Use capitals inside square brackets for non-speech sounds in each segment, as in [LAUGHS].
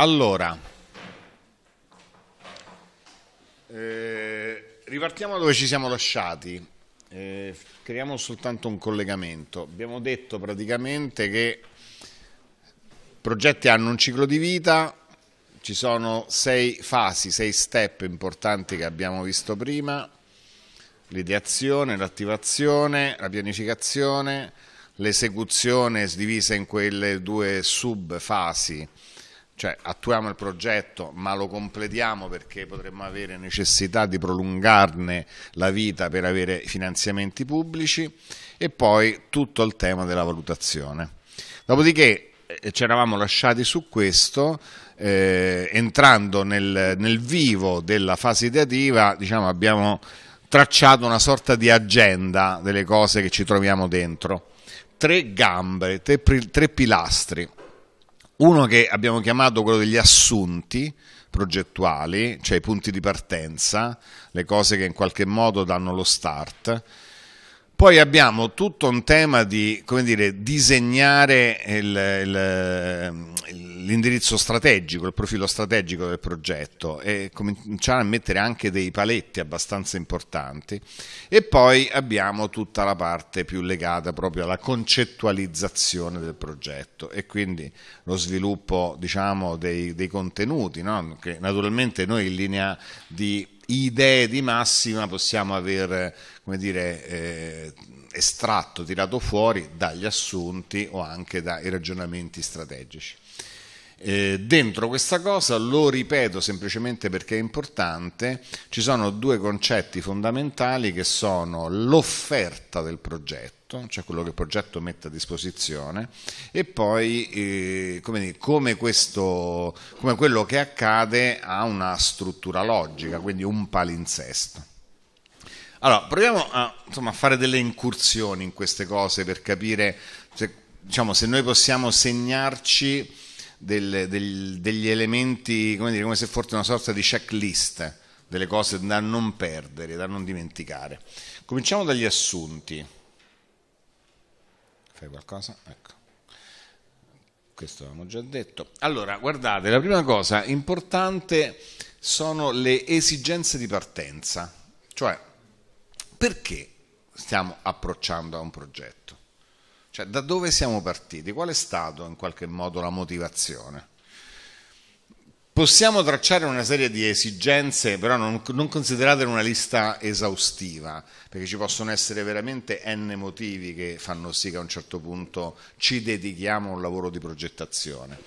Allora, eh, ripartiamo da dove ci siamo lasciati, eh, creiamo soltanto un collegamento. Abbiamo detto praticamente che i progetti hanno un ciclo di vita, ci sono sei fasi, sei step importanti che abbiamo visto prima, l'ideazione, l'attivazione, la pianificazione, l'esecuzione divisa in quelle due sub-fasi cioè attuiamo il progetto ma lo completiamo perché potremmo avere necessità di prolungarne la vita per avere finanziamenti pubblici e poi tutto il tema della valutazione. Dopodiché eh, ci eravamo lasciati su questo, eh, entrando nel, nel, vivo della fase ideativa diciamo, abbiamo tracciato una sorta di agenda delle cose che ci troviamo dentro, tre gambe, tre, tre pilastri uno che abbiamo chiamato quello degli assunti progettuali, cioè i punti di partenza, le cose che in qualche modo danno lo start poi abbiamo tutto un tema di come dire, disegnare l'indirizzo strategico, il profilo strategico del progetto e cominciare a mettere anche dei paletti abbastanza importanti e poi abbiamo tutta la parte più legata proprio alla concettualizzazione del progetto e quindi lo sviluppo diciamo, dei, dei contenuti, no? che naturalmente noi in linea di idee di massima possiamo aver come dire, eh, estratto, tirato fuori dagli assunti o anche dai ragionamenti strategici. Eh, dentro questa cosa, lo ripeto semplicemente perché è importante, ci sono due concetti fondamentali che sono l'offerta del progetto progetto, cioè quello che il progetto mette a disposizione, e poi eh, come, dire, come, questo, come quello che accade ha una struttura logica, quindi un palinsesto. Allora, proviamo a, insomma, a fare delle incursioni in queste cose per capire se, diciamo, se noi possiamo segnarci del, del, degli elementi, come, dire, come se fosse una sorta di checklist delle cose da non perdere, da non dimenticare. Cominciamo dagli assunti. Fai qualcosa? Ecco. Questo avevamo già detto. Allora, guardate, la prima cosa importante sono le esigenze di partenza. Cioè, perché stiamo approcciando a un progetto? Cioè, da dove siamo partiti? Qual è stata in qualche modo la motivazione? Possiamo tracciare una serie di esigenze, però non, non considerate una lista esaustiva, perché ci possono essere veramente n motivi che fanno sì che a un certo punto ci dedichiamo a un lavoro di progettazione.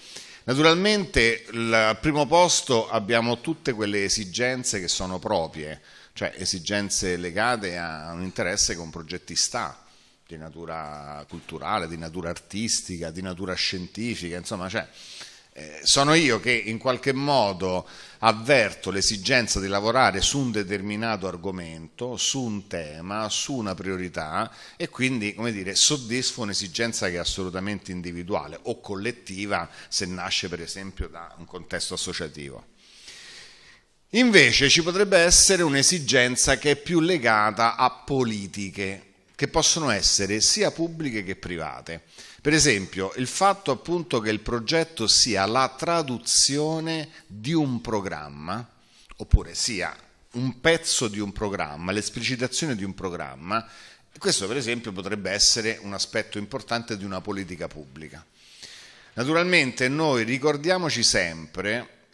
Naturalmente al primo posto abbiamo tutte quelle esigenze che sono proprie, cioè esigenze legate a un interesse che un progettista di natura culturale, di natura artistica, di natura scientifica, insomma, cioè, eh, sono io che in qualche modo avverto l'esigenza di lavorare su un determinato argomento, su un tema, su una priorità e quindi, come dire, soddisfo un'esigenza che è assolutamente individuale o collettiva se nasce per esempio da un contesto associativo. Invece ci potrebbe essere un'esigenza che è più legata a politiche che possono essere sia pubbliche che private. Per esempio, il fatto appunto che il progetto sia la traduzione di un programma, oppure sia un pezzo di un programma, l'esplicitazione di un programma, questo per esempio potrebbe essere un aspetto importante di una politica pubblica. Naturalmente noi ricordiamoci sempre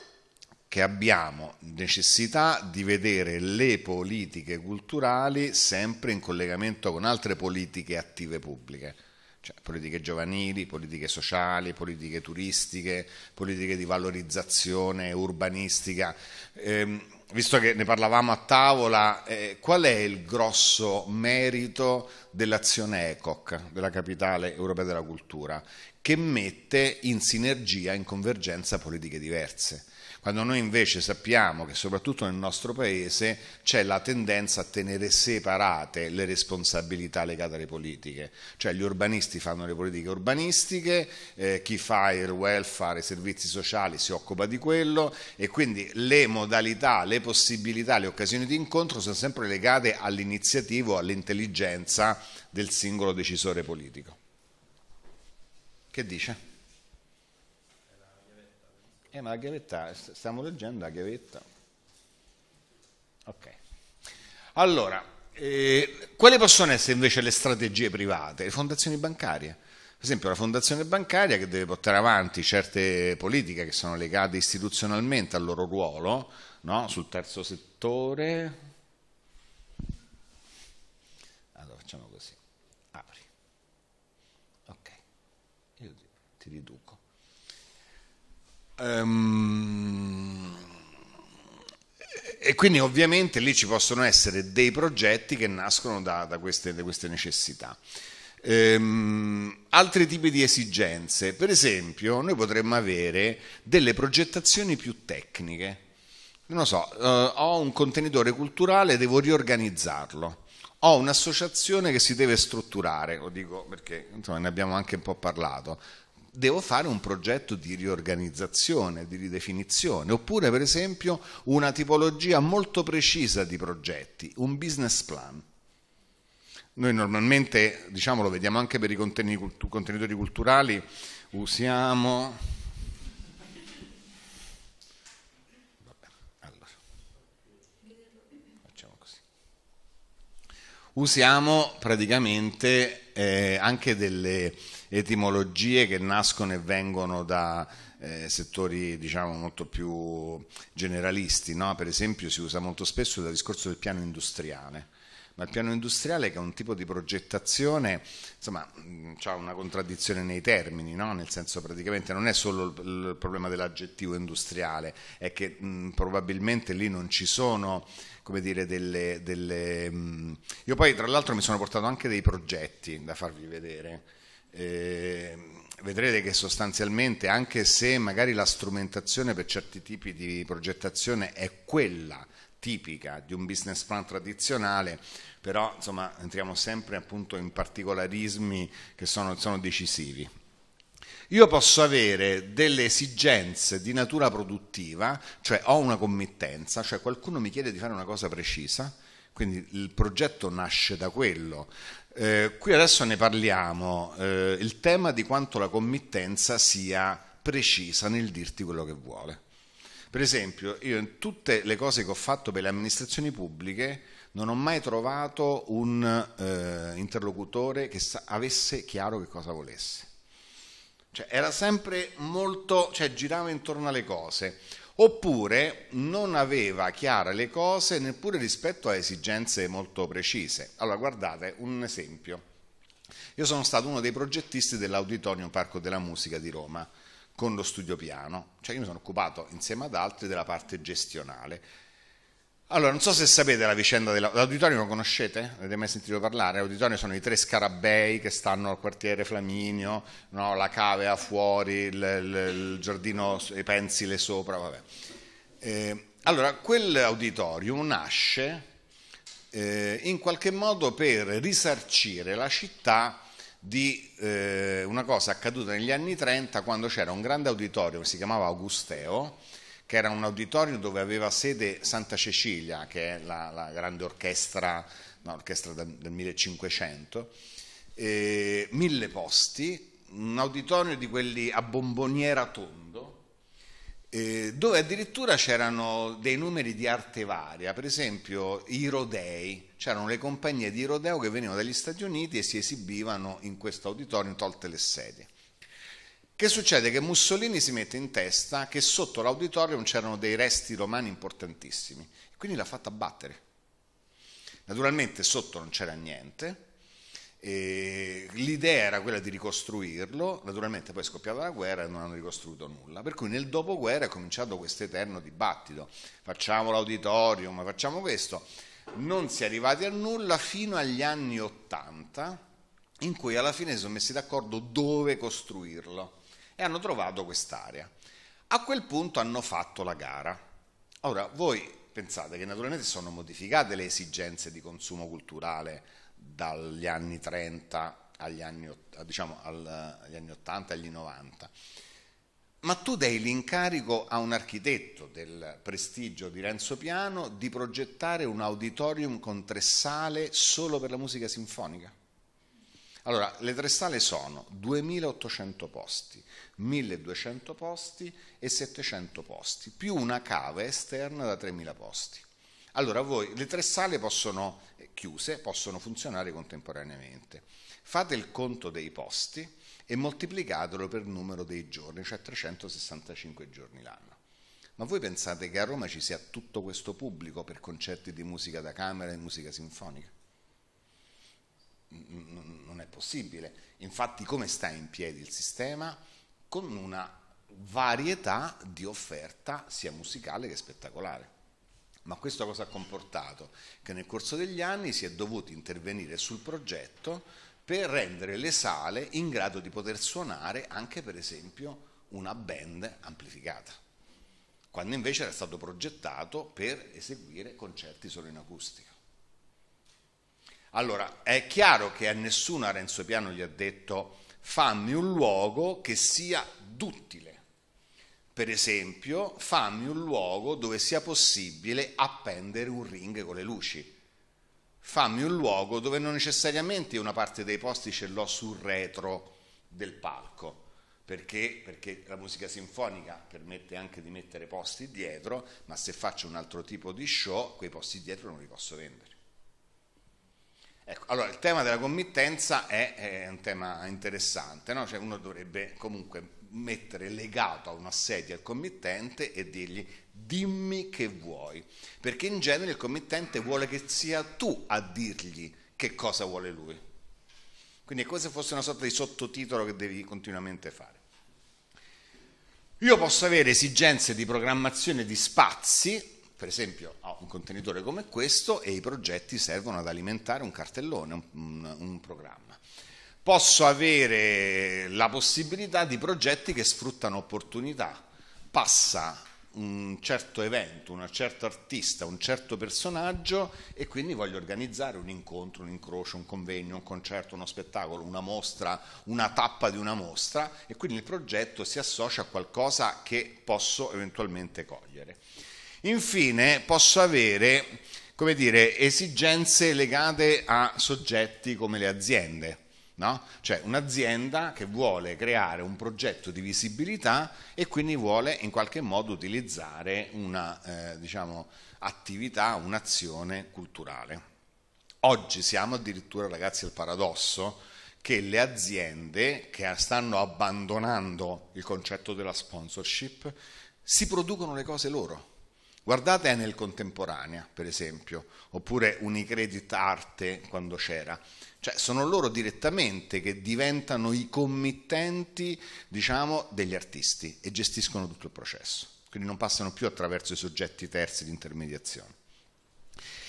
che abbiamo necessità di vedere le politiche culturali sempre in collegamento con altre politiche attive pubbliche cioè, politiche giovanili, politiche sociali, politiche turistiche, politiche di valorizzazione urbanistica. Eh, visto che ne parlavamo a tavola, eh, qual è il grosso merito dell'azione ECOC, della capitale europea della cultura, che mette in sinergia, in convergenza politiche diverse? quando noi invece sappiamo che soprattutto nel nostro paese c'è la tendenza a tenere separate le responsabilità legate alle politiche, cioè gli urbanisti fanno le politiche urbanistiche, eh, chi fa il welfare, i servizi sociali si occupa di quello e quindi le modalità, le possibilità, le occasioni di incontro sono sempre legate all'iniziativa o all'intelligenza del singolo decisore politico. Che dice? Eh, ma la gavetta, stiamo leggendo la gavetta. Ok. Allora, eh, quali possono essere invece le strategie private? Le fondazioni bancarie. Per esempio la fondazione bancaria che deve portare avanti certe politiche che sono legate istituzionalmente al loro ruolo, no? sul terzo settore, Ehm, e quindi ovviamente lì ci possono essere dei progetti che nascono da, da, queste, da queste, necessità. Ehm, altri tipi di esigenze, per esempio, noi potremmo avere delle progettazioni più tecniche. Non lo so, eh, ho un contenitore culturale, devo riorganizzarlo. Ho un'associazione che si deve strutturare, lo dico perché insomma, ne abbiamo anche un po' parlato devo fare un progetto di riorganizzazione, di ridefinizione, oppure per esempio una tipologia molto precisa di progetti, un business plan. Noi normalmente, diciamo, lo vediamo anche per i contenitori culturali, usiamo... Vabbè, allora. Facciamo così. Usiamo praticamente eh, anche delle etimologie che nascono e vengono da eh, settori diciamo molto più generalisti, no? per esempio si usa molto spesso il discorso del piano industriale, ma il piano industriale che è un tipo di progettazione, insomma, ha una contraddizione nei termini, no? nel senso praticamente non è solo il, problema dell'aggettivo industriale, è che mh, probabilmente lì non ci sono, come dire, delle... delle mh... Io poi tra l'altro mi sono portato anche dei progetti da farvi vedere eh, vedrete che sostanzialmente anche se magari la strumentazione per certi tipi di progettazione è quella tipica di un business plan tradizionale, però insomma entriamo sempre appunto in particolarismi che sono, sono decisivi. Io posso avere delle esigenze di natura produttiva, cioè ho una committenza, cioè qualcuno mi chiede di fare una cosa precisa, quindi il progetto nasce da quello. Eh, qui adesso ne parliamo, eh, il tema di quanto la committenza sia precisa nel dirti quello che vuole. Per esempio, io in tutte le cose che ho fatto per le amministrazioni pubbliche non ho mai trovato un eh, interlocutore che sa- avesse chiaro che cosa volesse. Cioè, era sempre molto, cioè girava intorno alle cose oppure non aveva chiare le cose neppure rispetto a esigenze molto precise. Allora guardate un esempio. Io sono stato uno dei progettisti dell'Auditorium Parco della Musica di Roma con lo studio piano, cioè io mi sono occupato insieme ad altri della parte gestionale allora, non so se sapete la vicenda dell'auditorio, lo conoscete? Avete mai sentito parlare? L'auditorio sono i tre scarabei che stanno al quartiere Flaminio, no? la cavea fuori, il, il, il giardino, i pensile sopra, vabbè. Eh, allora, quell'auditorio nasce eh, in qualche modo per risarcire la città di eh, una cosa accaduta negli anni 30 quando c'era un grande auditorio che si chiamava Augusteo, che era un auditorio dove aveva sede Santa Cecilia, che è la, la grande orchestra, no, orchestra del, del 1500, eh, mille posti, un auditorio di quelli a bomboniera tondo, eh, dove addirittura c'erano dei numeri di arte varia, per esempio i rodei, c'erano le compagnie di rodeo che venivano dagli Stati Uniti e si esibivano in questo auditorio, tolte le sedie. Che succede? Che Mussolini si mette in testa che sotto l'auditorium c'erano dei resti romani importantissimi, quindi l'ha fatta battere. Naturalmente sotto non c'era niente, l'idea era quella di ricostruirlo, naturalmente poi è scoppiata la guerra e non hanno ricostruito nulla, per cui nel dopoguerra è cominciato questo eterno dibattito, facciamo l'auditorium, facciamo questo, non si è arrivati a nulla fino agli anni Ottanta, in cui alla fine si sono messi d'accordo dove costruirlo e hanno trovato quest'area. A quel punto hanno fatto la gara. Ora, voi pensate che naturalmente sono modificate le esigenze di consumo culturale dagli anni 30 agli anni, diciamo, agli anni 80 e agli 90 ma tu dai l'incarico a un architetto del prestigio di Renzo Piano di progettare un auditorium con tre sale solo per la musica sinfonica. Allora, le tre sale sono 2800 posti, 1200 posti e 700 posti, più una cava esterna da 3000 posti. Allora voi, le tre sale possono, eh, chiuse possono funzionare contemporaneamente. Fate il conto dei posti e moltiplicatelo per il numero dei giorni, cioè 365 giorni l'anno. Ma voi pensate che a Roma ci sia tutto questo pubblico per concerti di musica da camera e musica sinfonica? Non è possibile. Infatti come sta in piedi il sistema? con una varietà di offerta sia musicale che spettacolare. Ma questo cosa ha comportato? Che nel corso degli anni si è dovuto intervenire sul progetto per rendere le sale in grado di poter suonare anche per esempio una band amplificata, quando invece era stato progettato per eseguire concerti solo in acustica. Allora, è chiaro che a nessuno Renzo Piano gli ha detto fammi un luogo che sia duttile. Per esempio, fammi un luogo dove sia possibile appendere un ring con le luci. Fammi un luogo dove non necessariamente una parte dei posti ce l'ho sul retro del palco. Perché? Perché la musica sinfonica permette anche di mettere posti dietro, ma se faccio un altro tipo di show, quei posti dietro non li posso vendere. Ecco, allora il tema della committenza è, è un tema interessante, no? cioè uno dovrebbe comunque mettere legato a una sedia il committente e dirgli dimmi che vuoi, perché in genere il committente vuole che sia tu a dirgli che cosa vuole lui. Quindi è come se fosse una sorta di sottotitolo che devi continuamente fare. Io posso avere esigenze di programmazione di spazi per esempio ho un contenitore come questo e i progetti servono ad alimentare un cartellone, un, un, un programma. Posso avere la possibilità di progetti che sfruttano opportunità. Passa un certo evento, un certo artista, un certo personaggio e quindi voglio organizzare un incontro, un incrocio, un convegno, un concerto, uno spettacolo, una mostra, una tappa di una mostra e quindi il progetto si associa a qualcosa che posso eventualmente cogliere. Infine posso avere, come dire, esigenze legate a soggetti come le aziende. No? Cioè un'azienda che vuole creare un progetto di visibilità e quindi vuole in qualche modo utilizzare una eh, diciamo, attività, un'azione culturale. Oggi siamo addirittura, ragazzi, al paradosso che le aziende che stanno abbandonando il concetto della sponsorship si producono le cose loro. Guardate Enel Contemporanea, per esempio, oppure Unicredit Arte quando c'era. Cioè, sono loro direttamente che diventano i committenti, diciamo, degli artisti e gestiscono tutto il processo. Quindi non passano più attraverso i soggetti terzi di intermediazione.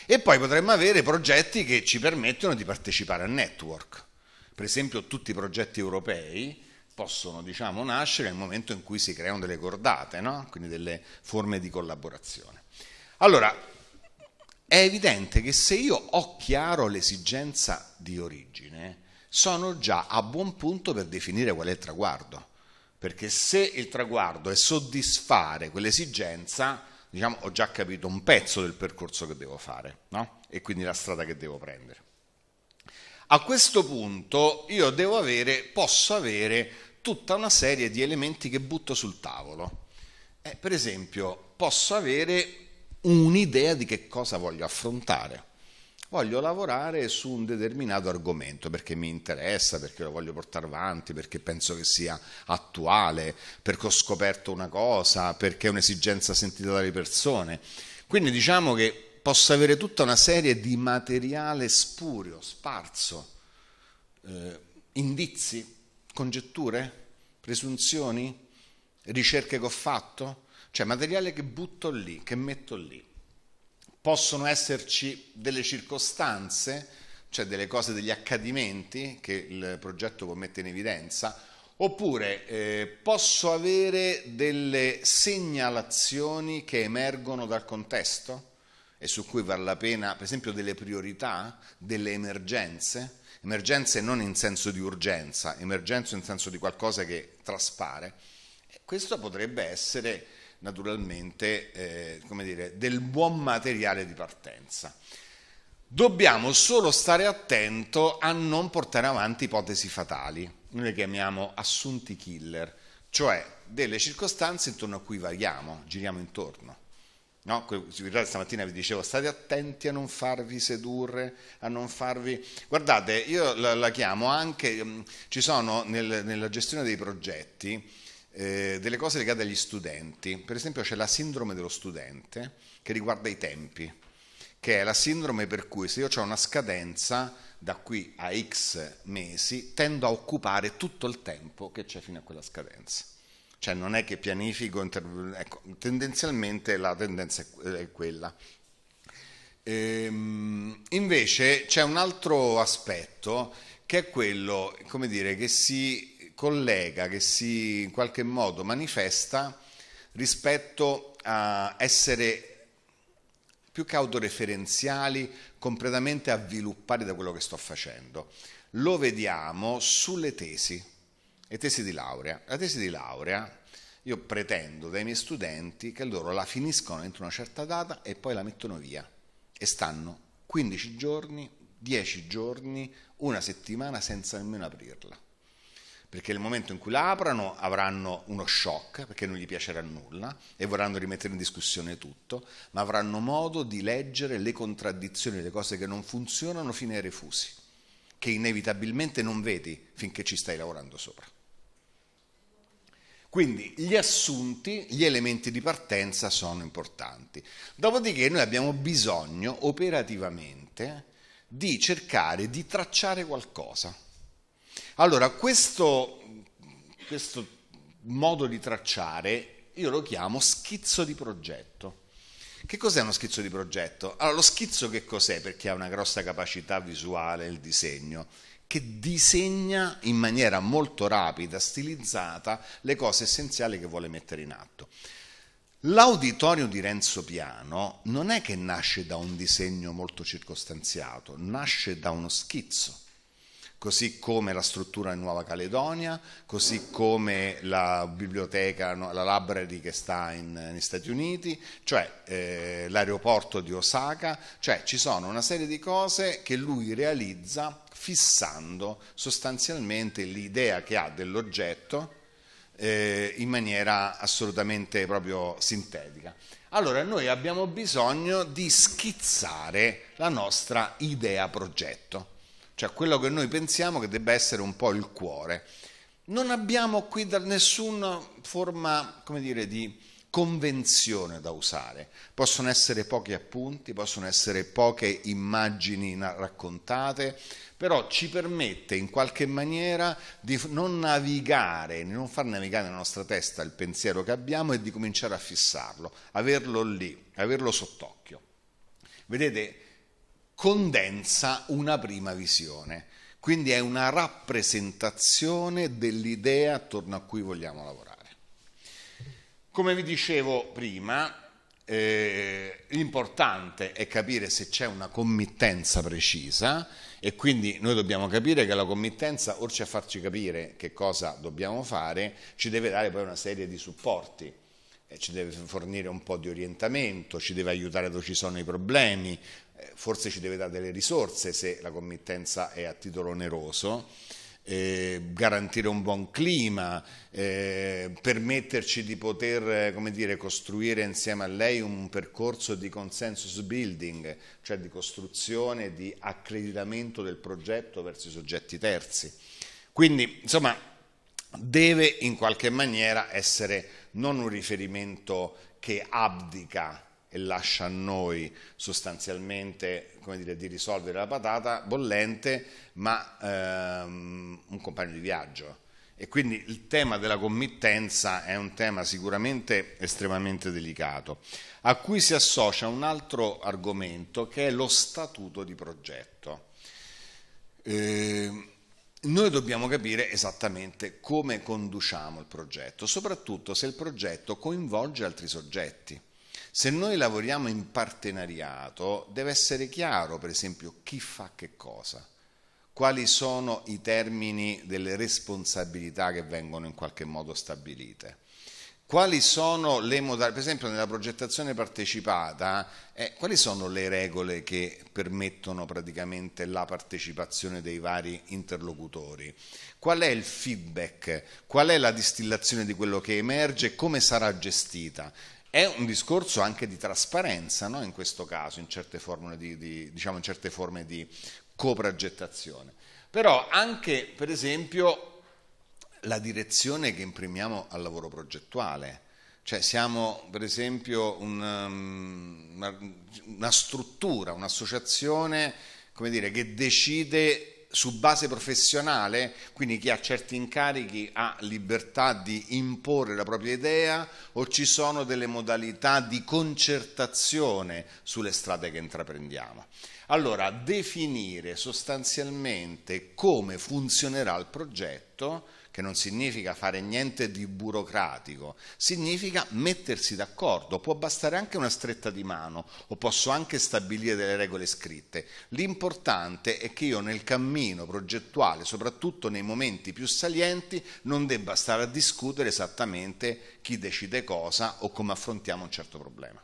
E poi potremmo avere progetti che ci permettono di partecipare al network. Per esempio tutti i progetti europei possono diciamo, nascere nel momento in cui si creano delle cordate, no? quindi delle forme di collaborazione. Allora, è evidente che se io ho chiaro l'esigenza di origine, sono già a buon punto per definire qual è il traguardo, perché se il traguardo è soddisfare quell'esigenza, diciamo, ho già capito un pezzo del percorso che devo fare no? e quindi la strada che devo prendere. A questo punto io avere, posso avere tutta una serie di elementi che butto sul tavolo. Eh, per esempio, posso avere un'idea di che cosa voglio affrontare. Voglio lavorare su un determinato argomento perché mi interessa, perché lo voglio portare avanti, perché penso che sia attuale, perché ho scoperto una cosa, perché è un'esigenza sentita dalle persone. Quindi diciamo che posso avere tutta una serie di materiale spurio, sparso, eh, indizi congetture, presunzioni, ricerche che ho fatto, cioè materiale che butto lì, che metto lì. Possono esserci delle circostanze, cioè delle cose, degli accadimenti che il progetto può mettere in evidenza, oppure eh, posso avere delle segnalazioni che emergono dal contesto e su cui vale la pena, per esempio, delle priorità, delle emergenze emergenze non in senso di urgenza, emergenze in senso di qualcosa che traspare, questo potrebbe essere naturalmente eh, come dire, del buon materiale di partenza. Dobbiamo solo stare attento a non portare avanti ipotesi fatali, noi le chiamiamo assunti killer, cioè delle circostanze intorno a cui variamo, giriamo intorno. No, stamattina vi dicevo, state attenti a non farvi sedurre, a non farvi... Guardate, io la, la chiamo anche, mm, ci sono nel, nella gestione dei progetti eh, delle cose legate agli studenti, per esempio c'è la sindrome dello studente che riguarda i tempi, che è la sindrome per cui se io ho una scadenza da qui a X mesi tendo a occupare tutto il tempo che c'è fino a quella scadenza cioè non è che pianifico, ecco, tendenzialmente la tendenza è quella. Ehm, invece c'è un altro aspetto che è quello, come dire, che si collega, che si in qualche modo manifesta rispetto a essere più che autoreferenziali, completamente avviluppati da quello che sto facendo. Lo vediamo sulle tesi e tesi di laurea. La tesi di laurea io pretendo dai miei studenti che loro la finiscono entro una certa data e poi la mettono via e stanno 15 giorni, 10 giorni, una settimana senza nemmeno aprirla. Perché nel momento in cui la aprano avranno uno shock, perché non gli piacerà nulla e vorranno rimettere in discussione tutto, ma avranno modo di leggere le contraddizioni, le cose che non funzionano fino ai refusi, che inevitabilmente non vedi finché ci stai lavorando sopra. Quindi gli assunti, gli elementi di partenza sono importanti. Dopodiché noi abbiamo bisogno operativamente di cercare di tracciare qualcosa. Allora, questo, questo modo di tracciare io lo chiamo schizzo di progetto. Che cos'è uno schizzo di progetto? Allora, lo schizzo che cos'è per chi ha una grossa capacità visuale, il disegno? che disegna in maniera molto rapida, stilizzata, le cose essenziali che vuole mettere in atto. L'auditorio di Renzo Piano non è che nasce da un disegno molto circostanziato, nasce da uno schizzo così come la struttura in Nuova Caledonia, così come la biblioteca, la library che sta in, negli Stati Uniti, cioè eh, l'aeroporto di Osaka, cioè ci sono una serie di cose che lui realizza fissando sostanzialmente l'idea che ha dell'oggetto eh, in maniera assolutamente proprio sintetica. Allora noi abbiamo bisogno di schizzare la nostra idea progetto cioè quello che noi pensiamo che debba essere un po' il cuore. Non abbiamo qui nessuna forma, come dire, di convenzione da usare. Possono essere pochi appunti, possono essere poche immagini raccontate, però ci permette in qualche maniera di non navigare, di non far navigare nella nostra testa il pensiero che abbiamo e di cominciare a fissarlo, averlo lì, averlo sott'occhio. Vedete, condensa una prima visione, quindi è una rappresentazione dell'idea attorno a cui vogliamo lavorare. Come vi dicevo prima, eh, l'importante è capire se c'è una committenza precisa e quindi noi dobbiamo capire che la committenza, oltre a farci capire che cosa dobbiamo fare, ci deve dare poi una serie di supporti, eh, ci deve fornire un po' di orientamento, ci deve aiutare dove ci sono i problemi, forse ci deve dare delle risorse se la committenza è a titolo oneroso, eh, garantire un buon clima, eh, permetterci di poter dire, costruire insieme a lei un percorso di consensus building, cioè di costruzione, di accreditamento del progetto verso i soggetti terzi. Quindi, insomma, deve in qualche maniera essere non un riferimento che abdica e lascia a noi sostanzialmente dire, di risolvere la patata bollente, ma ehm, un compagno di viaggio. E quindi il tema della committenza è un tema sicuramente estremamente delicato, a cui si associa un altro argomento che è lo statuto di progetto. Eh, noi dobbiamo capire esattamente come conduciamo il progetto, soprattutto se il progetto coinvolge altri soggetti. Se noi lavoriamo in partenariato deve essere chiaro per esempio chi fa che cosa, quali sono i termini delle responsabilità che vengono in qualche modo stabilite. Quali sono le modalità, per esempio nella progettazione partecipata, eh, quali sono le regole che permettono praticamente la partecipazione dei vari interlocutori? Qual è il feedback? Qual è la distillazione di quello che emerge? e Come sarà gestita? È un discorso anche di trasparenza no? in questo caso, in certe, di, di, diciamo in certe forme di coprogettazione. Però anche, per esempio, la direzione che imprimiamo al lavoro progettuale. Cioè siamo, per esempio, un, um, una, struttura, un'associazione, dire, che decide su base professionale, quindi chi ha certi incarichi ha libertà di imporre la propria idea o ci sono delle modalità di concertazione sulle strade che intraprendiamo. Allora, definire sostanzialmente come funzionerà il progetto che non significa fare niente di burocratico, significa mettersi d'accordo, può bastare anche una stretta di mano o posso anche stabilire delle regole scritte. L'importante è che io nel cammino progettuale, soprattutto nei momenti più salienti, non debba stare a discutere esattamente chi decide cosa o come affrontiamo un certo problema.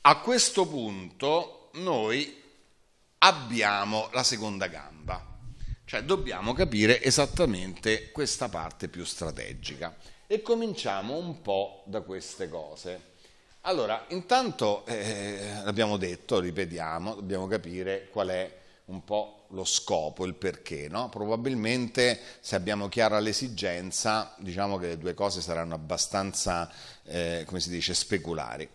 A questo punto noi abbiamo la seconda gamba. Cioè dobbiamo capire esattamente questa parte più strategica e cominciamo un po' da queste cose. Allora, intanto eh, l'abbiamo detto, ripetiamo, dobbiamo capire qual è un po' lo scopo, il perché, no? Probabilmente se abbiamo chiara l'esigenza, diciamo che le due cose saranno abbastanza, eh, come si dice, speculari.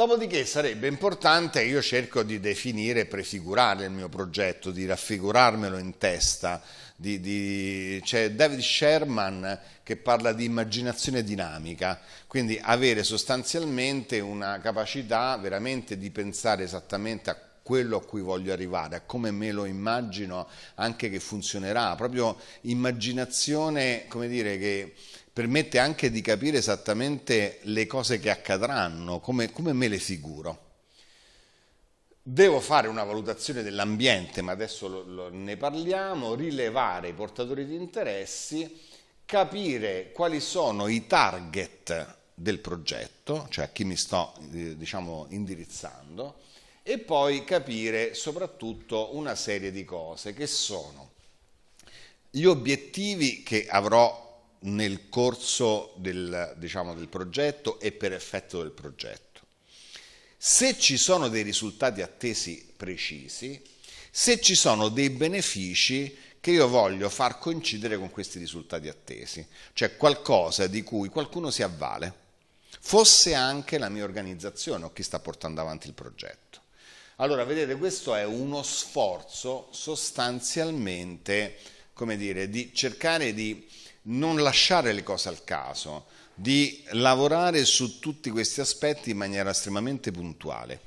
Dopodiché sarebbe importante, io cerco di definire e prefigurare il mio progetto, di raffigurarmelo in testa. Di, di, c'è David Sherman che parla di immaginazione dinamica, quindi avere sostanzialmente una capacità veramente di pensare esattamente a quello a cui voglio arrivare, a come me lo immagino anche che funzionerà, proprio immaginazione, come dire, che permette anche di capire esattamente le cose che accadranno, come, come me le figuro. Devo fare una valutazione dell'ambiente, ma adesso lo, lo, ne parliamo, rilevare i portatori di interessi, capire quali sono i target del progetto, cioè a chi mi sto eh, diciamo, indirizzando, e poi capire soprattutto una serie di cose che sono gli obiettivi che avrò nel corso del, diciamo, del progetto e per effetto del progetto. Se ci sono dei risultati attesi precisi, se ci sono dei benefici che io voglio far coincidere con questi risultati attesi, cioè qualcosa di cui qualcuno si avvale, fosse anche la mia organizzazione o chi sta portando avanti il progetto. Allora, vedete, questo è uno sforzo sostanzialmente, come dire, di cercare di non lasciare le cose al caso, di lavorare su tutti questi aspetti in maniera estremamente puntuale.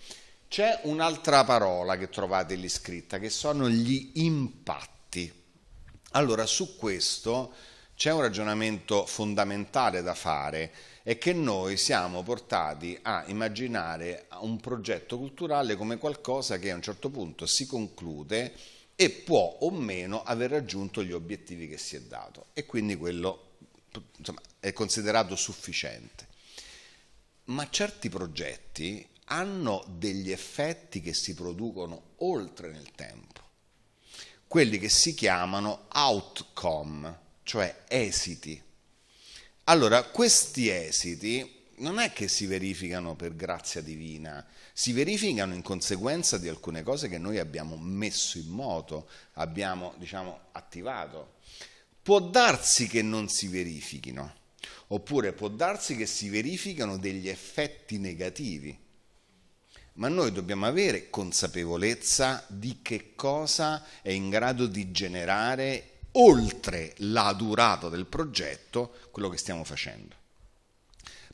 C'è un'altra parola che trovate lì scritta, che sono gli impatti. Allora, su questo c'è un ragionamento fondamentale da fare, è che noi siamo portati a immaginare un progetto culturale come qualcosa che a un certo punto si conclude e può o meno aver raggiunto gli obiettivi che si è dato e quindi quello insomma, è considerato sufficiente. Ma certi progetti hanno degli effetti che si producono oltre nel tempo, quelli che si chiamano outcome, cioè esiti. Allora, questi esiti non è che si verificano per grazia divina, si verificano in conseguenza di alcune cose che noi abbiamo messo in moto, abbiamo diciamo, attivato. Può darsi che non si verifichino, oppure può darsi che si verificano degli effetti negativi. Ma noi dobbiamo avere consapevolezza di che cosa è in grado di generare oltre la durata del progetto quello che stiamo facendo.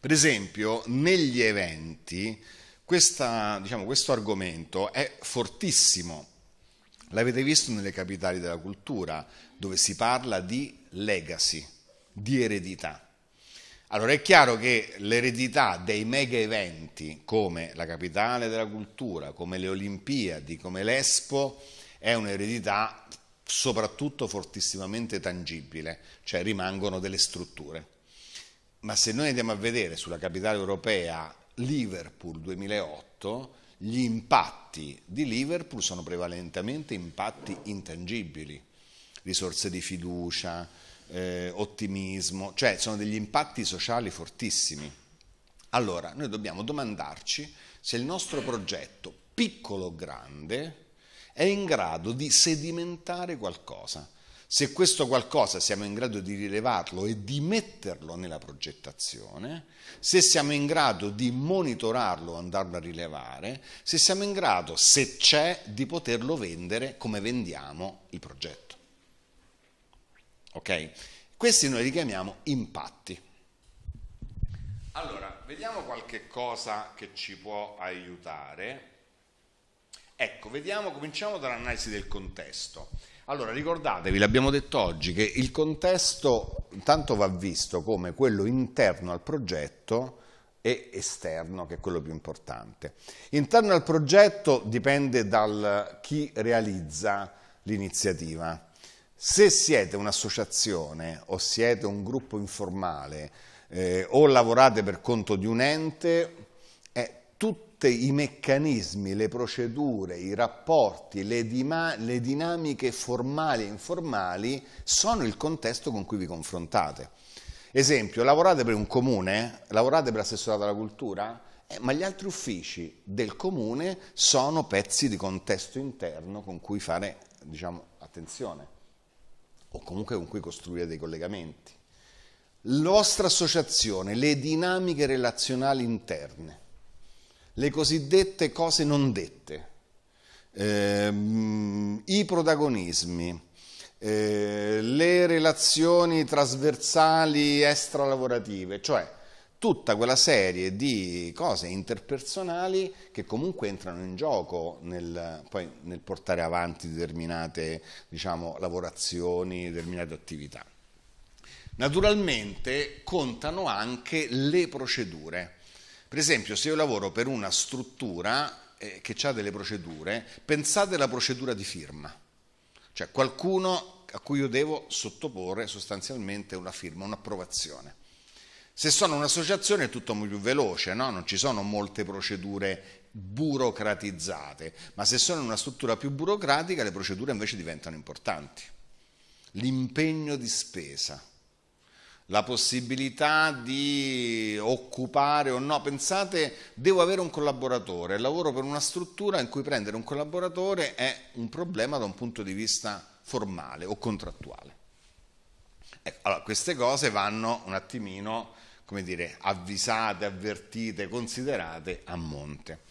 Per esempio, negli eventi, questa, diciamo, questo argomento è fortissimo. L'avete visto nelle capitali della cultura, dove si parla di legacy, di eredità. Allora è chiaro che l'eredità dei mega eventi come la capitale della cultura, come le Olimpiadi, come l'Expo, è un'eredità soprattutto fortissimamente tangibile, cioè rimangono delle strutture ma se noi andiamo a vedere sulla capitale europea Liverpool 2008, gli impatti di Liverpool sono prevalentemente impatti intangibili, risorse di fiducia, eh, ottimismo, cioè sono degli impatti sociali fortissimi. Allora, noi dobbiamo domandarci se il nostro progetto, piccolo o grande, è in grado di sedimentare qualcosa. Se questo qualcosa siamo in grado di rilevarlo e di metterlo nella progettazione, se siamo in grado di monitorarlo, andarlo a rilevare, se siamo in grado, se c'è, di poterlo vendere come vendiamo il progetto. Ok? Questi noi li chiamiamo impatti. Allora, vediamo qualche cosa che ci può aiutare. Ecco, vediamo, cominciamo dall'analisi del contesto. Allora ricordatevi, l'abbiamo detto oggi, che il contesto intanto va visto come quello interno al progetto e esterno, che è quello più importante. Interno al progetto dipende dal chi realizza l'iniziativa. Se siete un'associazione o siete un gruppo informale eh, o lavorate per conto di un ente, tutti i meccanismi, le procedure, i rapporti, le, le dinamiche formali e informali sono il contesto con cui vi confrontate. Esempio, lavorate per un comune, lavorate per l'assessorato alla cultura, eh, ma gli altri uffici del comune sono pezzi di contesto interno con cui fare, diciamo, attenzione, o comunque con cui costruire dei collegamenti. La vostra associazione, le dinamiche relazionali interne le cosiddette cose non dette, ehm, i protagonismi, eh, le relazioni trasversali extralavorative, cioè tutta quella serie di cose interpersonali che comunque entrano in gioco nel, poi, nel portare avanti determinate diciamo, lavorazioni, determinate attività. Naturalmente contano anche le procedure. Per esempio, se io lavoro per una struttura eh, che ha delle procedure, pensate alla procedura di firma, cioè qualcuno a cui io devo sottoporre sostanzialmente una firma, un'approvazione. Se sono un'associazione è tutto più veloce, no? non ci sono molte procedure burocratizzate, ma se sono in una struttura più burocratica le procedure invece diventano importanti. L'impegno di spesa la possibilità di occupare o no. Pensate, devo avere un collaboratore, lavoro per una struttura in cui prendere un collaboratore è un problema da un punto di vista formale o contrattuale. Ecco, allora, queste cose vanno un attimino, come dire, avvisate, avvertite, considerate a monte.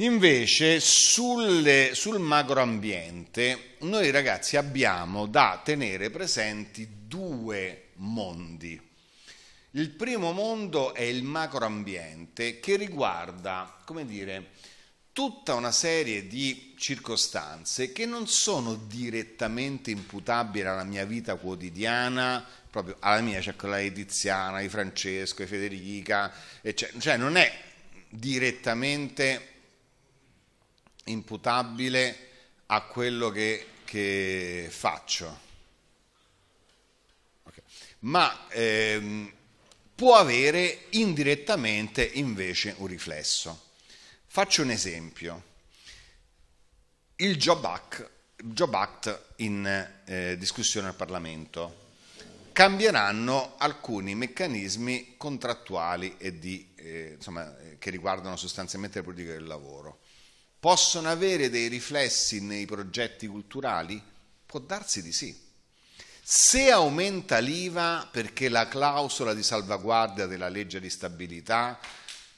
Invece sulle, sul macroambiente noi ragazzi abbiamo da tenere presenti due mondi. Il primo mondo è il macroambiente che riguarda, come dire, tutta una serie di circostanze che non sono direttamente imputabili alla mia vita quotidiana, proprio alla mia, cioè quella di Tiziana, di Francesco, di Federica, eccetera. cioè non è direttamente imputabile a quello che, che faccio ma ehm, può avere indirettamente invece un riflesso. Faccio un esempio. Il Job Act, Job Act in eh, discussione al Parlamento cambieranno alcuni meccanismi contrattuali e di, eh, insomma, eh, che riguardano sostanzialmente le politiche del lavoro. Possono avere dei riflessi nei progetti culturali? Può darsi di sì. Se aumenta l'IVA perché la clausola di salvaguardia della legge di stabilità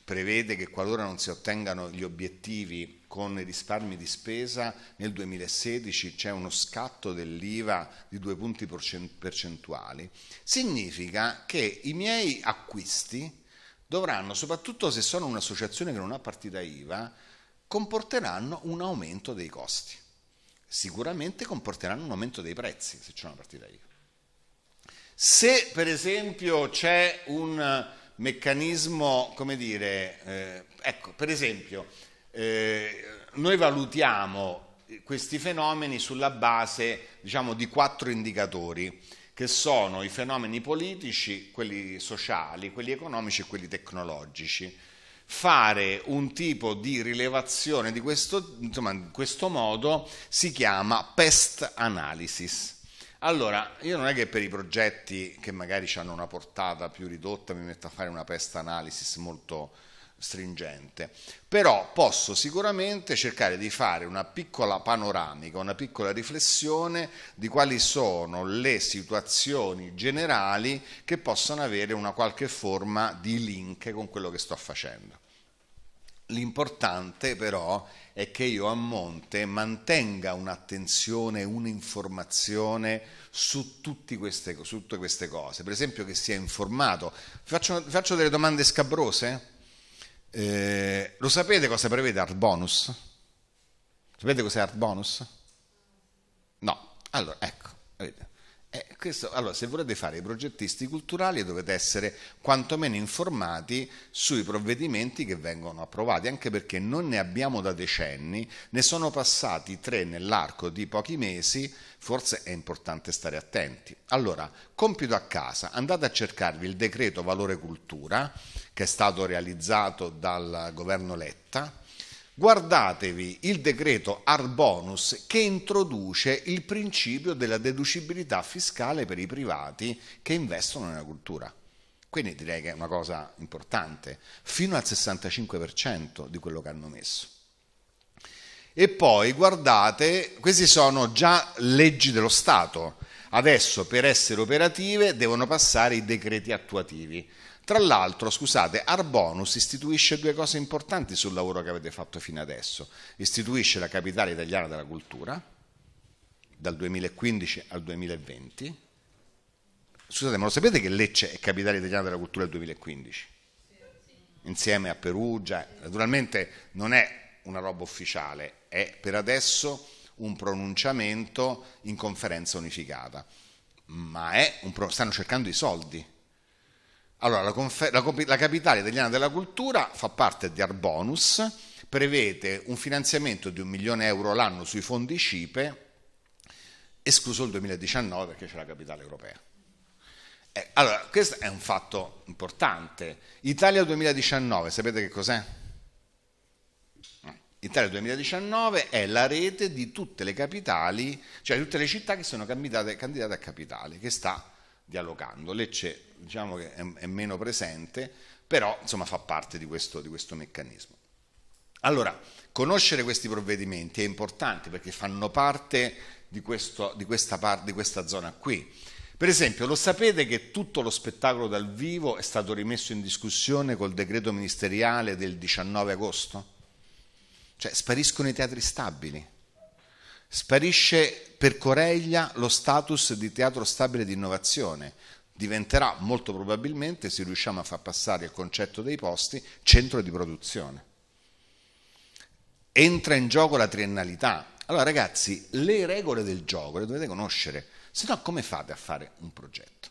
prevede che qualora non si ottengano gli obiettivi con i risparmi di spesa, nel 2016 c'è uno scatto dell'IVA di due punti percentuali, significa che i miei acquisti dovranno, soprattutto se sono un'associazione che non ha partita IVA, comporteranno un aumento dei costi sicuramente comporteranno un aumento dei prezzi se c'è una partita IVA. Se per esempio c'è un meccanismo, come dire, eh, ecco, per esempio, eh, noi valutiamo questi fenomeni sulla base, diciamo, di quattro indicatori, che sono i fenomeni politici, quelli sociali, quelli economici e quelli tecnologici fare un tipo di rilevazione di questo, insomma, in questo modo si chiama pest analysis. Allora, io non è che per i progetti che magari hanno una portata più ridotta mi metto a fare una pest analysis molto, stringente, però posso sicuramente cercare di fare una piccola panoramica, una piccola riflessione di quali sono le situazioni generali che possono avere una qualche forma di link con quello che sto facendo. L'importante però è che io a monte mantenga un'attenzione, un'informazione su, queste, su, tutte queste cose, per esempio che sia informato. Faccio, faccio delle domande scabrose? Eh, lo sapete cosa prevede Art Bonus? Sapete cos'è Art Bonus? No, allora ecco. Eh, questo, allora, se volete fare i progettisti culturali dovete essere quantomeno informati sui provvedimenti che vengono approvati, anche perché non ne abbiamo da decenni, ne sono passati tre nell'arco di pochi mesi, forse è importante stare attenti. Allora, compito a casa, andate a cercarvi il decreto valore cultura che è stato realizzato dal governo Letta Guardatevi il decreto Arbonus che introduce il principio della deducibilità fiscale per i privati che investono nella cultura. Quindi direi che è una cosa importante, fino al 65% di quello che hanno messo. E poi guardate, queste sono già leggi dello Stato, adesso per essere operative devono passare i decreti attuativi. Tra l'altro, scusate, Arbonus istituisce due cose importanti sul lavoro che avete fatto fino adesso. Istituisce la capitale italiana della cultura dal 2015 al 2020. Scusate, ma lo sapete che Lecce è capitale italiana della cultura del 2015? Insieme a Perugia. Naturalmente non è una roba ufficiale, è per adesso un pronunciamento in conferenza unificata, ma pro... stanno cercando i soldi allora, la, confer- la, la, capitale italiana della cultura fa parte di Arbonus, prevede un finanziamento di un milione euro l'anno sui fondi CIPE, escluso il 2019 perché c'è la capitale europea. Eh, allora, questo è un fatto importante. Italia 2019, sapete che cos'è? Eh, Italia 2019 è la rete di tutte le capitali, cioè tutte le città che sono candidate, candidate a capitali, che sta dialogando. Lecce diciamo che è, è meno presente, però insomma, fa parte di questo, di questo meccanismo. Allora, conoscere questi provvedimenti è importante perché fanno parte di, questo, di, questa, part, di questa zona qui. Per esempio, lo sapete che tutto lo spettacolo dal vivo è stato rimesso in discussione col decreto ministeriale del 19 agosto? Cioè, spariscono i teatri stabili. Sparisce per Coreglia lo status di teatro stabile di innovazione, diventerà molto probabilmente, se riusciamo a far passare il concetto dei posti, centro di produzione. Entra in gioco la triennalità. Allora ragazzi, le regole del gioco le dovete conoscere, se no come fate a fare un progetto?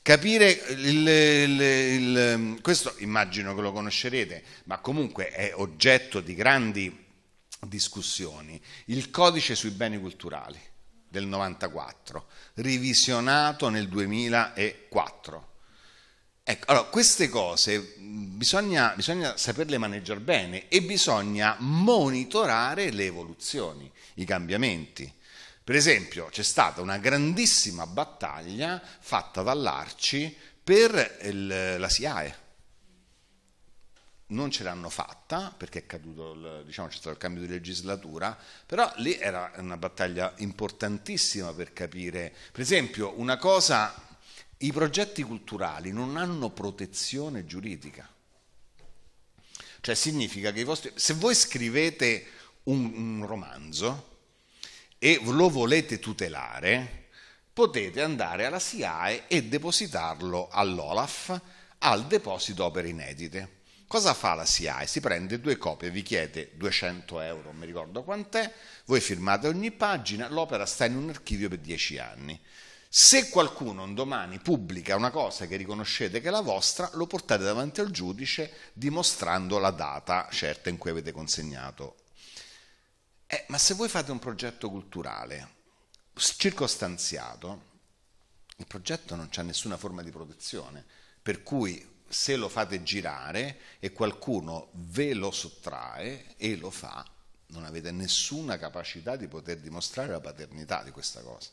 Capire il, il, il, questo immagino che lo conoscerete, ma comunque è oggetto di grandi discussioni, il codice sui beni culturali del 94, revisionato nel 2004. Ecco, allora, queste cose bisogna, bisogna saperle maneggiare bene e bisogna monitorare le evoluzioni, i cambiamenti. Per esempio, c'è stata una grandissima battaglia fatta dall'Arci per il, la SIAE non ce l'hanno fatta perché è caduto, il, diciamo, c'è stato il cambio di legislatura, però lì era una battaglia importantissima per capire, per esempio, una cosa, i progetti culturali non hanno protezione giuridica. Cioè significa che i vostri, se voi scrivete un, un romanzo e lo volete tutelare, potete andare alla SIAE e depositarlo all'Olaf al deposito opere inedite Cosa fa la SIAE? Si prende due copie, vi chiede 200 euro, non mi ricordo quant'è, voi firmate ogni pagina, l'opera sta in un archivio per 10 anni. Se qualcuno un domani pubblica una cosa che riconoscete che è la vostra, lo portate davanti al giudice dimostrando la data certa in cui avete consegnato. Eh, ma se voi fate un progetto culturale circostanziato, il progetto non ha nessuna forma di protezione, per cui se lo fate girare e qualcuno ve lo sottrae e lo fa, non avete nessuna capacità di poter dimostrare la paternità di questa cosa.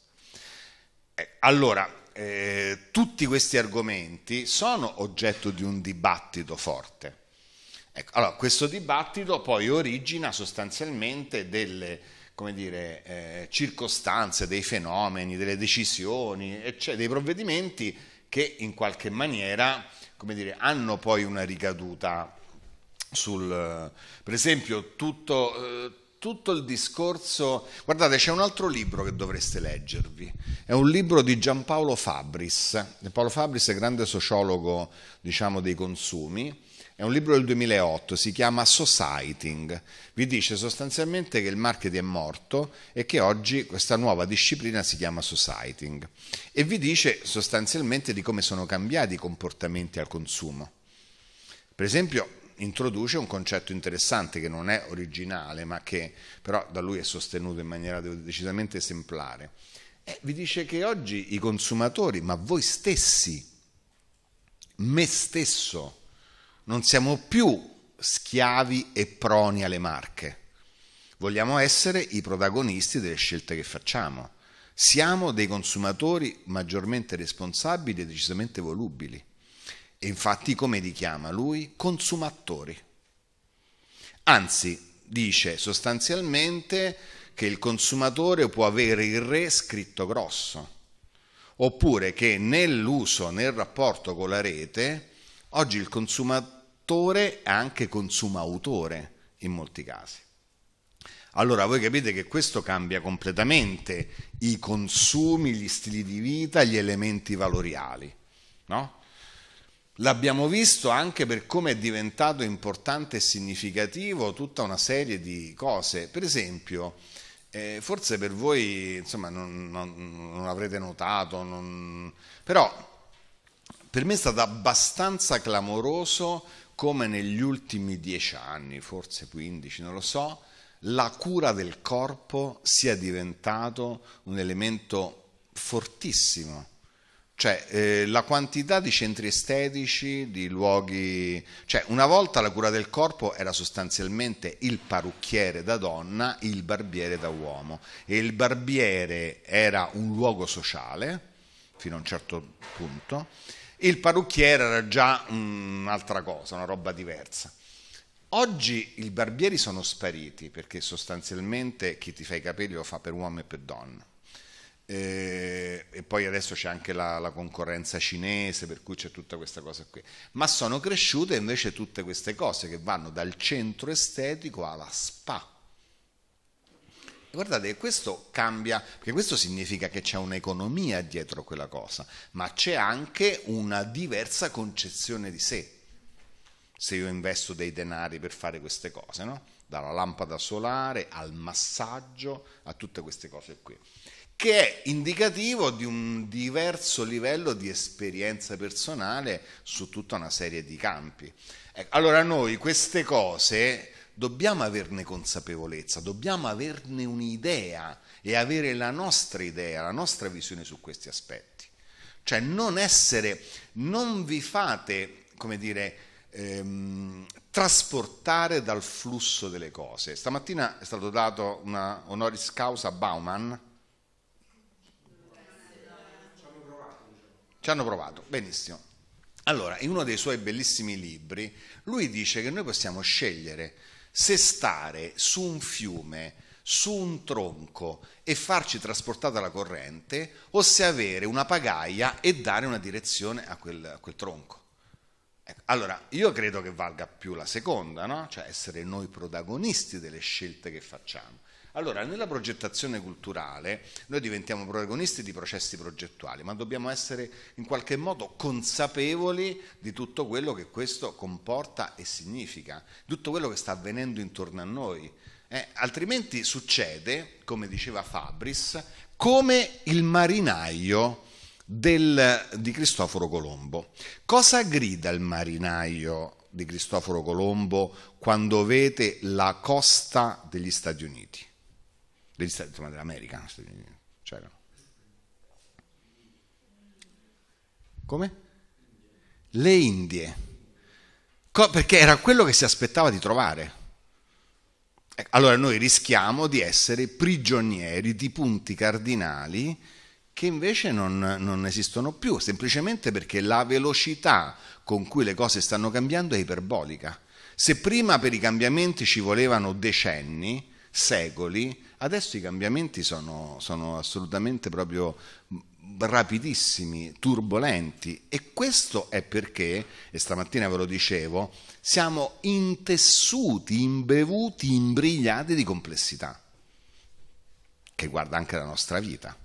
Eh, allora, eh, tutti questi argomenti sono oggetto di un dibattito forte. Ecco, allora, questo dibattito poi origina sostanzialmente delle dire, eh, circostanze, dei fenomeni, delle decisioni, eccetera, dei provvedimenti che in qualche maniera come dire, hanno poi una ricaduta sul... Per esempio, tutto... Eh, tutto il discorso. Guardate, c'è un altro libro che dovreste leggervi. È un libro di Giampaolo Fabris. Paolo Fabris è grande sociologo, diciamo, dei consumi è un libro del 2008, si chiama Societing. Vi dice sostanzialmente che il marketing è morto e che oggi questa nuova disciplina si chiama Societing. E vi dice sostanzialmente di come sono cambiati i comportamenti al consumo. Per esempio, introduce un concetto interessante che non è originale, ma che però da lui è sostenuto in maniera decisamente esemplare. E vi dice che oggi i consumatori, ma voi stessi, me stesso, non siamo più schiavi e proni alle marche. Vogliamo essere i protagonisti delle scelte che facciamo. Siamo dei consumatori maggiormente responsabili e decisamente volubili. E infatti, come li chiama lui? Consumatori. Anzi, dice sostanzialmente che il consumatore può avere il re scritto grosso, oppure che nell'uso, nel rapporto con la rete, oggi il consumatore attore e anche consumautore in molti casi. Allora voi capite che questo cambia completamente i consumi, gli stili di vita, gli elementi valoriali, no? L'abbiamo visto anche per come è diventato importante e significativo tutta una serie di cose. Per esempio, eh, forse per voi insomma, non, non, non avrete notato, non... però per me è stato abbastanza clamoroso come negli ultimi dieci anni, forse quindici, non lo so, la cura del corpo sia diventato un elemento fortissimo. Cioè, eh, la quantità di centri estetici, di luoghi... Cioè, una volta la cura del corpo era sostanzialmente il parrucchiere da donna, il barbiere da uomo. E il barbiere era un luogo sociale, fino a un certo punto, il parrucchiere era già un'altra cosa, una roba diversa. Oggi i barbieri sono spariti perché sostanzialmente chi ti fa i capelli lo fa per uomo e per donna. Eh, e poi adesso c'è anche la, la, concorrenza cinese, per cui c'è tutta questa cosa qui. Ma sono cresciute invece tutte queste cose che vanno dal centro estetico alla spa guardate, questo cambia, perché questo significa che c'è un'economia dietro quella cosa, ma c'è anche una diversa concezione di sé. Se io investo dei denari per fare queste cose, no? dalla lampada solare al massaggio, a tutte queste cose qui, che è indicativo di un diverso livello di esperienza personale su tutta una serie di campi. Ecco, allora noi queste cose dobbiamo averne consapevolezza, dobbiamo averne un'idea e avere la nostra idea, la nostra visione su questi aspetti. Cioè non essere, non vi fate, come dire, ehm, trasportare dal flusso delle cose. Stamattina è stato dato una honoris causa a Bauman. Ci hanno provato, benissimo. Allora, in uno dei suoi bellissimi libri, lui dice che noi possiamo scegliere se stare su un fiume, su un tronco e farci trasportare dalla corrente, o se avere una pagaia e dare una direzione a quel, a quel tronco. Ecco, allora, io credo che valga più la seconda, no? cioè essere noi protagonisti delle scelte che facciamo. Allora, nella progettazione culturale noi diventiamo protagonisti di processi progettuali, ma dobbiamo essere in qualche modo consapevoli di tutto quello che questo comporta e significa, tutto quello che sta avvenendo intorno a noi. Eh, altrimenti succede, come diceva Fabris, come il marinaio del, di Cristoforo Colombo. Cosa grida il marinaio di Cristoforo Colombo quando vede la costa degli Stati Uniti? degli Stati, insomma, dell'America. C'erano. Come? Le Indie. Co- perché era quello che si aspettava di trovare. Eh, allora noi rischiamo di essere prigionieri di punti cardinali che invece non, non, esistono più, semplicemente perché la velocità con cui le cose stanno cambiando è iperbolica. Se prima per i cambiamenti ci volevano decenni, secoli, Adesso i cambiamenti sono, sono assolutamente proprio rapidissimi, turbolenti e questo è perché, e stamattina ve lo dicevo, siamo intessuti, imbevuti, imbrigliati di complessità, che guarda anche la nostra vita.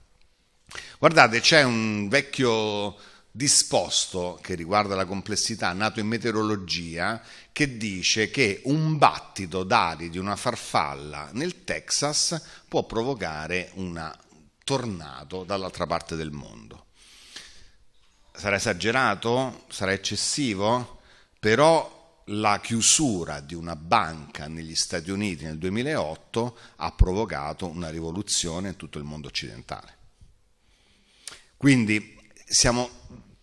Guardate, c'è un vecchio disposto che riguarda la complessità nato in meteorologia che dice che un battito d'ali di una farfalla nel Texas può provocare un tornado dall'altra parte del mondo. Sarà esagerato? Sarà eccessivo? Però la chiusura di una banca negli Stati Uniti nel 2008 ha provocato una rivoluzione in tutto il mondo occidentale. Quindi siamo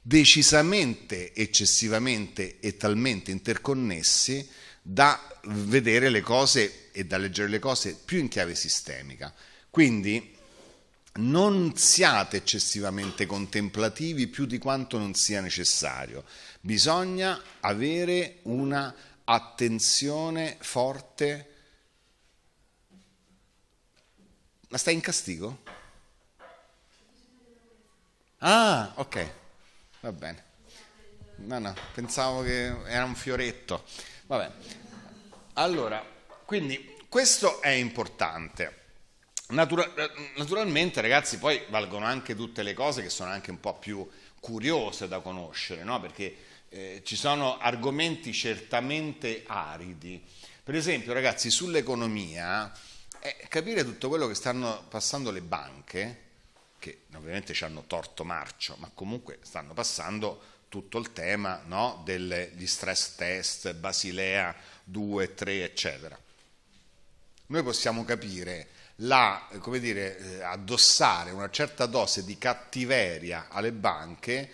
decisamente, eccessivamente e talmente interconnessi da vedere le cose e da leggere le cose più in chiave sistemica. Quindi non siate eccessivamente contemplativi più di quanto non sia necessario. Bisogna avere una attenzione forte. Ma stai in castigo? Ah, ok. Va bene. No, no, pensavo che era un fioretto. Va bene. Allora, quindi questo è importante. Natura- naturalmente, ragazzi, poi valgono anche tutte le cose che sono anche un po' più curiose da conoscere, no? Perché eh, ci sono argomenti certamente aridi. Per esempio, ragazzi, sull'economia, eh, capire tutto quello che stanno passando le banche che ovviamente ci hanno torto marcio, ma comunque stanno passando tutto il tema no, degli stress test, Basilea 2, 3, eccetera. Noi possiamo capire la, come dire, eh, addossare una certa dose di cattiveria alle banche,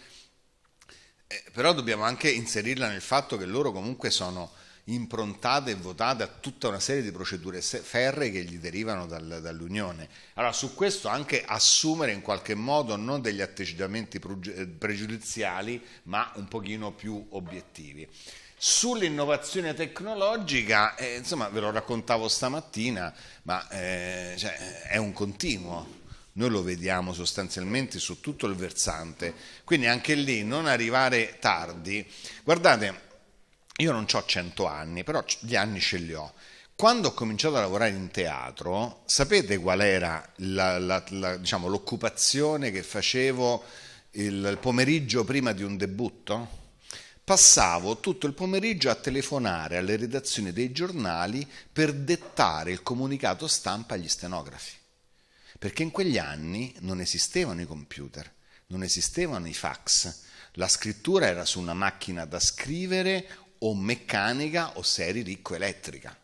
eh, però dobbiamo anche inserirla nel fatto che loro comunque sono improntate e votate a tutta una serie di procedure ferre che gli derivano dal, dall'Unione. Allora su questo anche assumere in qualche modo non degli atteggiamenti eh, pregiudiziali ma un pochino più obiettivi. Sull'innovazione tecnologica, eh, insomma ve lo raccontavo stamattina, ma eh, cioè, è un continuo noi lo vediamo sostanzialmente su tutto il versante, quindi anche lì non arrivare tardi. Guardate, io non ho 100 anni, però gli anni ce li ho. Quando ho cominciato a lavorare in teatro, sapete qual era la, la, la, diciamo, l'occupazione che facevo il pomeriggio prima di un debutto? Passavo tutto il pomeriggio a telefonare alle redazioni dei giornali per dettare il comunicato stampa agli stenografi. Perché in quegli anni non esistevano i computer, non esistevano i fax, la scrittura era su una macchina da scrivere o meccanica o se eri ricco elettrica.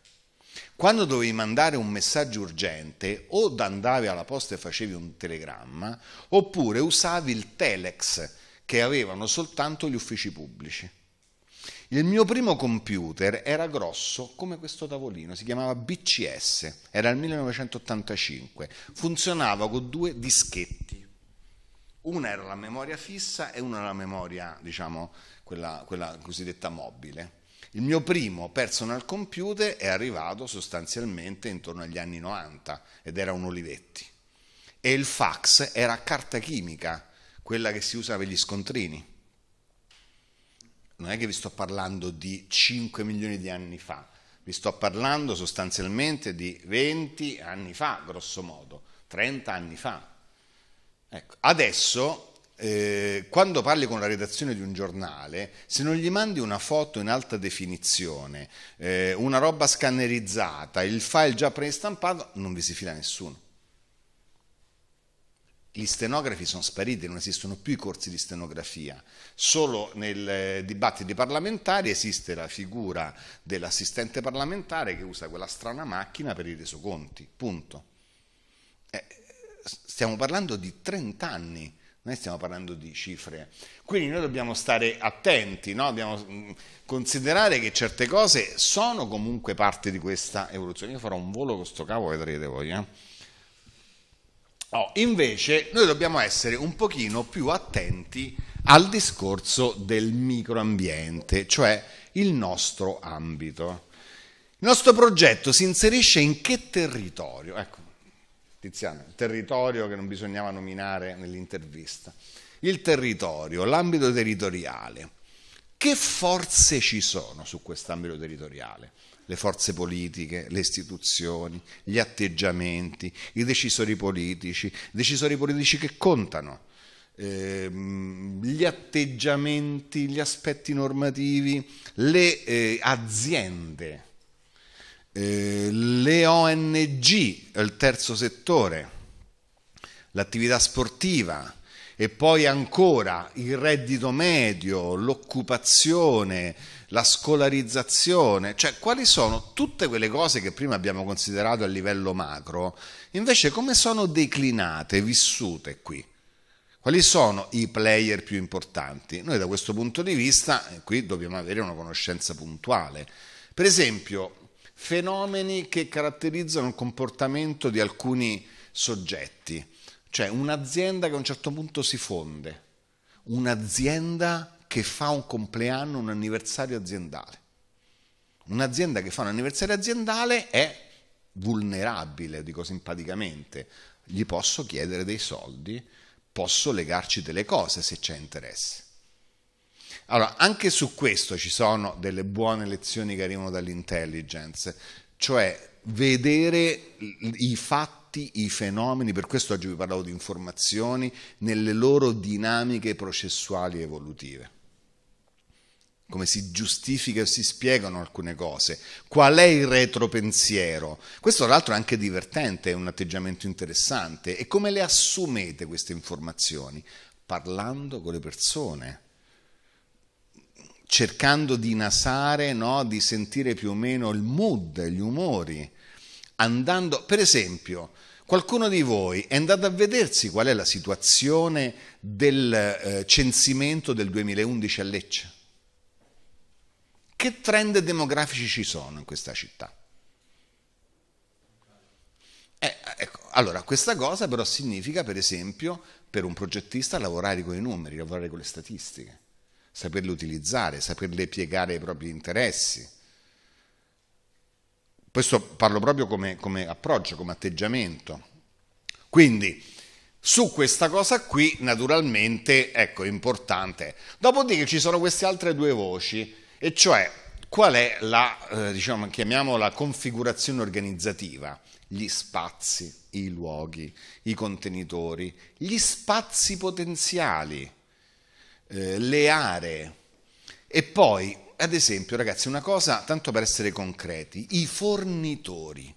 Quando dovevi mandare un messaggio urgente o andavi alla posta e facevi un telegramma oppure usavi il telex che avevano soltanto gli uffici pubblici. Il mio primo computer era grosso come questo tavolino, si chiamava BCS, era il 1985, funzionava con due dischetti. Una era la memoria fissa e una era la memoria, diciamo, quella, quella cosiddetta mobile. Il mio primo personal computer è arrivato sostanzialmente intorno agli anni 90 ed era un Olivetti. E il fax era carta chimica, quella che si usa per gli scontrini. Non è che vi sto parlando di 5 milioni di anni fa, vi sto parlando sostanzialmente di 20 anni fa, grosso modo, 30 anni fa. Ecco, adesso eh, quando parli con la redazione di un giornale, se non gli mandi una foto in alta definizione, eh, una roba scannerizzata, il file già prestampato, non vi si fila nessuno. Gli stenografi sono spariti, non esistono più i corsi di stenografia. Solo nel eh, dibattito di parlamentari esiste la figura dell'assistente parlamentare che usa quella strana macchina per i resoconti. Punto. Eh, stiamo parlando di 30 anni noi stiamo parlando di cifre. Quindi noi dobbiamo stare attenti, no? dobbiamo mm, considerare che certe cose sono comunque parte di questa evoluzione. Io farò un volo con questo cavo, vedrete voi. Eh? Oh, invece noi dobbiamo essere un pochino più attenti al discorso del microambiente, cioè il nostro ambito. Il nostro progetto si inserisce in che territorio? Ecco, Tiziano, il territorio che non bisognava nominare nell'intervista. Il territorio, l'ambito territoriale. Che forze ci sono su quest'ambito territoriale? le forze politiche, le istituzioni, gli atteggiamenti, i decisori politici, decisori politici che contano, ehm, gli atteggiamenti, gli aspetti normativi, le eh, aziende eh, le ONG, il terzo settore, l'attività sportiva e poi ancora il reddito medio, l'occupazione, la scolarizzazione, cioè quali sono tutte quelle cose che prima abbiamo considerato a livello macro, invece come sono declinate, vissute qui? Quali sono i player più importanti? Noi da questo punto di vista eh, qui dobbiamo avere una conoscenza puntuale. Per esempio, fenomeni che caratterizzano il comportamento di alcuni soggetti, cioè un'azienda che a un certo punto si fonde, un'azienda che fa un compleanno, un anniversario aziendale. Un'azienda che fa un anniversario aziendale è vulnerabile, dico simpaticamente, gli posso chiedere dei soldi, posso legarci delle cose se c'è interesse. Allora, anche su questo ci sono delle buone lezioni che arrivano dall'intelligence, cioè vedere i fatti i fenomeni, per questo oggi vi parlavo di informazioni, nelle loro dinamiche processuali evolutive. Come si giustifica e si spiegano alcune cose, qual è il retropensiero. Questo, tra l'altro, è anche divertente, è un atteggiamento interessante. E come le assumete queste informazioni? Parlando con le persone cercando di nasare, no? di sentire più o meno il mood, gli umori, andando, per esempio, qualcuno di voi è andato a vedersi qual è la situazione del eh, censimento del 2011 a Lecce? Che trend demografici ci sono in questa città? Eh, ecco, allora, questa cosa però significa, per esempio, per un progettista lavorare con i numeri, lavorare con le statistiche saperle utilizzare, saperle piegare ai propri interessi. Questo parlo proprio come, come approccio, come atteggiamento. Quindi su questa cosa qui naturalmente, ecco, è importante. Dopodiché ci sono queste altre due voci, e cioè qual è la, eh, diciamo, chiamiamola configurazione organizzativa, gli spazi, i luoghi, i contenitori, gli spazi potenziali eh, le aree. E poi, ad esempio, ragazzi, una cosa, tanto per essere concreti, i fornitori.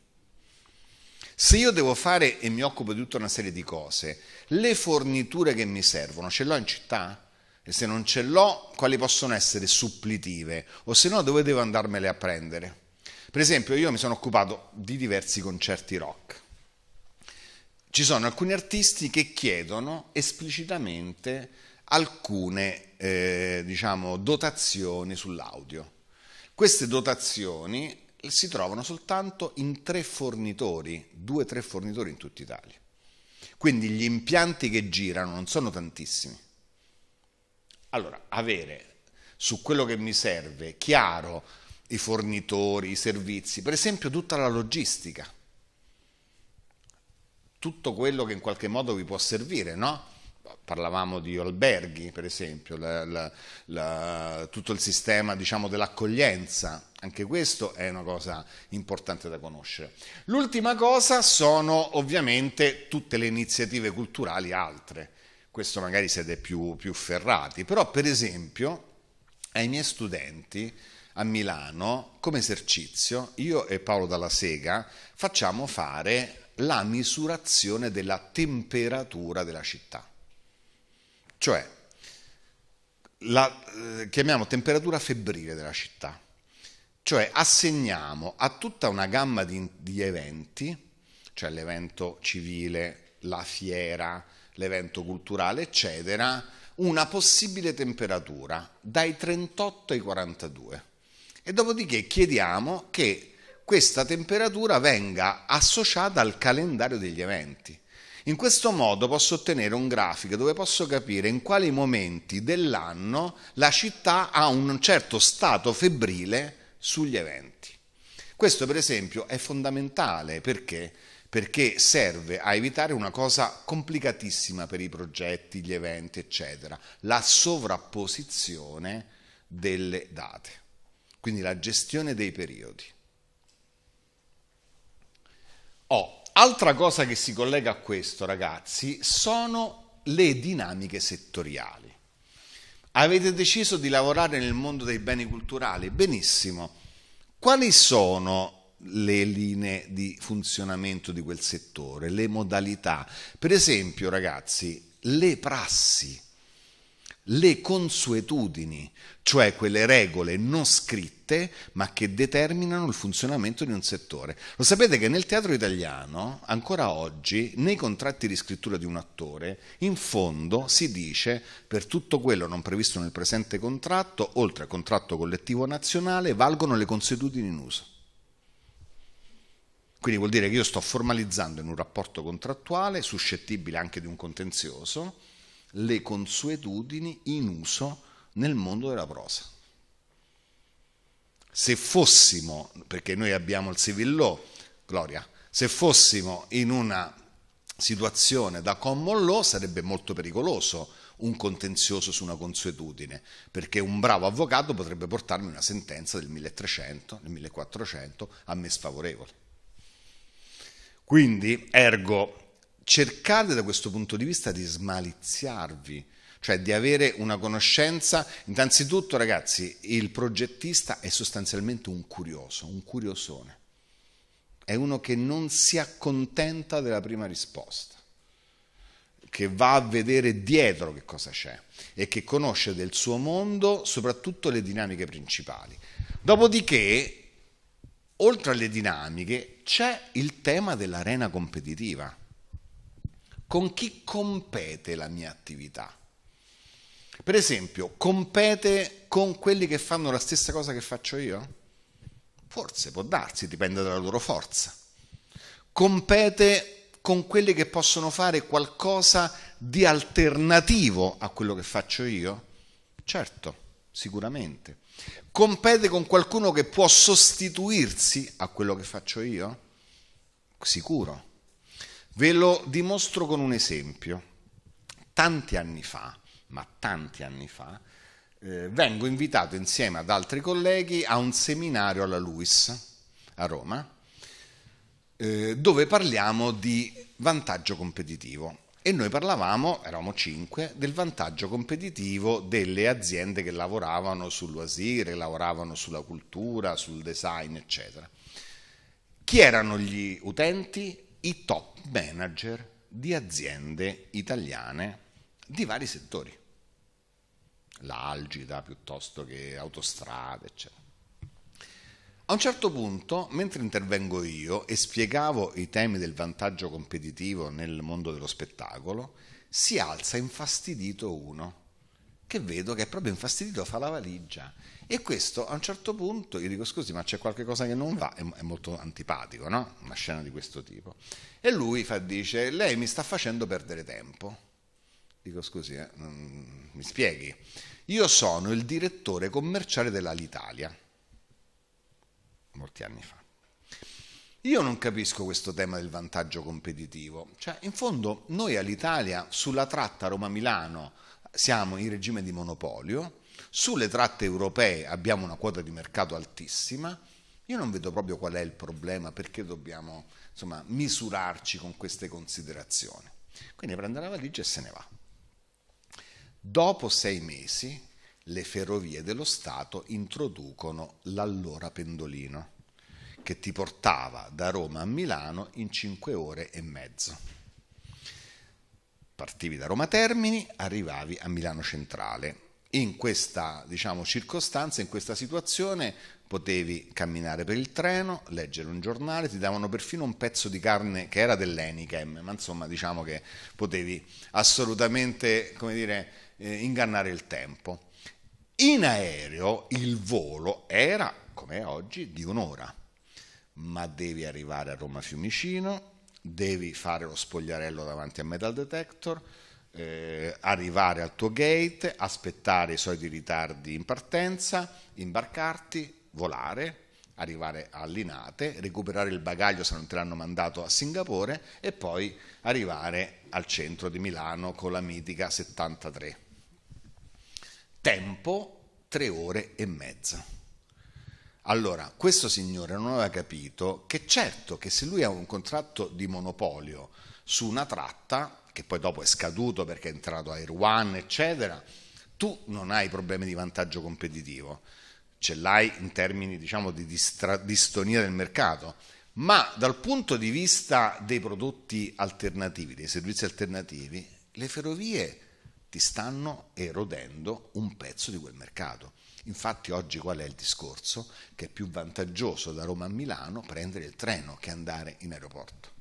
Se io devo fare e mi occupo di tutta una serie di cose, le forniture che mi servono ce l'ho in città? E se non ce l'ho, quali possono essere supplitive? O se no, dove devo andarmele a prendere? Per esempio, io mi sono occupato di diversi concerti rock. Ci sono alcuni artisti che chiedono esplicitamente alcune eh, diciamo, dotazioni sull'audio. Queste dotazioni si trovano soltanto in tre fornitori, due o tre fornitori in tutta Italia. Quindi gli impianti che girano non sono tantissimi. Allora, avere su quello che mi serve chiaro i fornitori, i servizi, per esempio tutta la logistica, tutto quello che in qualche modo vi può servire, no? parlavamo di alberghi, per esempio, la, la, la, tutto il sistema diciamo, dell'accoglienza, anche questo è una cosa importante da conoscere. L'ultima cosa sono ovviamente tutte le iniziative culturali altre, questo magari siete più, più ferrati, però per esempio ai miei studenti a Milano, come esercizio, io e Paolo Dalla Sega facciamo fare la misurazione della temperatura della città cioè la eh, chiamiamo temperatura febbrile della città, cioè assegniamo a tutta una gamma di, di eventi, cioè l'evento civile, la fiera, l'evento culturale, eccetera, una possibile temperatura dai 38 ai 42. E dopodiché chiediamo che questa temperatura venga associata al calendario degli eventi. In questo modo posso ottenere un grafico dove posso capire in quali momenti dell'anno la città ha un certo stato febbrile sugli eventi. Questo per esempio è fondamentale perché? perché serve a evitare una cosa complicatissima per i progetti, gli eventi, eccetera, la sovrapposizione delle date, quindi la gestione dei periodi. Ho Altra cosa che si collega a questo, ragazzi, sono le dinamiche settoriali. Avete deciso di lavorare nel mondo dei beni culturali? Benissimo. Quali sono le linee di funzionamento di quel settore, le modalità? Per esempio, ragazzi, le prassi le consuetudini, cioè quelle regole non scritte ma che determinano il funzionamento di un settore. Lo sapete che nel teatro italiano, ancora oggi, nei contratti di scrittura di un attore, in fondo si dice per tutto quello non previsto nel presente contratto, oltre al contratto collettivo nazionale, valgono le consuetudini in uso. Quindi vuol dire che io sto formalizzando in un rapporto contrattuale, suscettibile anche di un contenzioso, le consuetudini in uso nel mondo della prosa. Se fossimo, perché noi abbiamo il civil law, Gloria, se fossimo in una situazione da common law sarebbe molto pericoloso un contenzioso su una consuetudine, perché un bravo avvocato potrebbe portarmi una sentenza del 1300, del 1400 a me sfavorevole. Quindi, ergo, cercate da questo punto di vista di smaliziarvi, cioè di avere una conoscenza. Innanzitutto, ragazzi, il progettista è sostanzialmente un curioso, un curiosone. È uno che non si accontenta della prima risposta, che va a vedere dietro che cosa c'è e che conosce del suo mondo soprattutto le dinamiche principali. Dopodiché, oltre alle dinamiche, c'è il tema dell'arena competitiva con chi compete la mia attività. Per esempio, compete con quelli che fanno la stessa cosa che faccio io? Forse, può darsi, dipende dalla loro forza. Compete con quelli che possono fare qualcosa di alternativo a quello che faccio io? Certo, sicuramente. Compete con qualcuno che può sostituirsi a quello che faccio io? Sicuro. Ve lo dimostro con un esempio. Tanti anni fa, ma tanti anni fa, eh, vengo invitato insieme ad altri colleghi a un seminario alla LUIS a Roma, eh, dove parliamo di vantaggio competitivo. E noi parlavamo, eravamo cinque, del vantaggio competitivo delle aziende che lavoravano sull'Uasir, lavoravano sulla cultura, sul design, eccetera. Chi erano gli utenti i top manager di aziende italiane di vari settori, l'Algida piuttosto che autostrade, eccetera. A un certo punto, mentre intervengo io e spiegavo i temi del vantaggio competitivo nel mondo dello spettacolo, si alza infastidito uno, che vedo che è proprio infastidito fa la valigia e questo a un certo punto io dico scusi ma c'è qualcosa che non va, è, è molto antipatico, no? Una scena di questo tipo. E lui fa, dice lei mi sta facendo perdere tempo. Dico scusi, eh, mm, mi spieghi. Io sono il direttore commerciale dell'Alitalia, molti anni fa. Io non capisco questo tema del vantaggio competitivo, cioè in fondo noi all'Italia sulla tratta Roma-Milano siamo in regime di monopolio sulle tratte europee abbiamo una quota di mercato altissima. Io non vedo proprio qual è il problema, perché dobbiamo insomma, misurarci con queste considerazioni. Quindi prende la valigia e se ne va. Dopo sei mesi le ferrovie dello Stato introducono l'allora pendolino, che ti portava da Roma a Milano in cinque ore e mezzo. Partivi da Roma Termini, arrivavi a Milano Centrale in questa diciamo, circostanza, in questa situazione, potevi camminare per il treno, leggere un giornale, ti davano perfino un pezzo di carne che era dell'Enichem, ma insomma diciamo che potevi assolutamente dire, eh, ingannare il tempo. In aereo il volo era, come oggi, di un'ora, ma devi arrivare a Roma Fiumicino, devi fare lo spogliarello davanti a Metal Detector, eh, arrivare al tuo gate, aspettare i soliti ritardi in partenza, imbarcarti, volare, arrivare a Linate, recuperare il bagaglio se non te l'hanno mandato a Singapore e poi arrivare al centro di Milano con la mitica 73. Tempo 3 ore e mezza. Allora, questo signore non aveva capito che certo che se lui ha un contratto di monopolio su una tratta, che poi dopo è scaduto perché è entrato Air One, eccetera, tu non hai problemi di vantaggio competitivo, ce l'hai in termini diciamo, di distra- distonia del mercato, ma dal punto di vista dei prodotti alternativi, dei servizi alternativi, le ferrovie ti stanno erodendo un pezzo di quel mercato. Infatti oggi qual è il discorso? Che è più vantaggioso da Roma a Milano prendere il treno che andare in aeroporto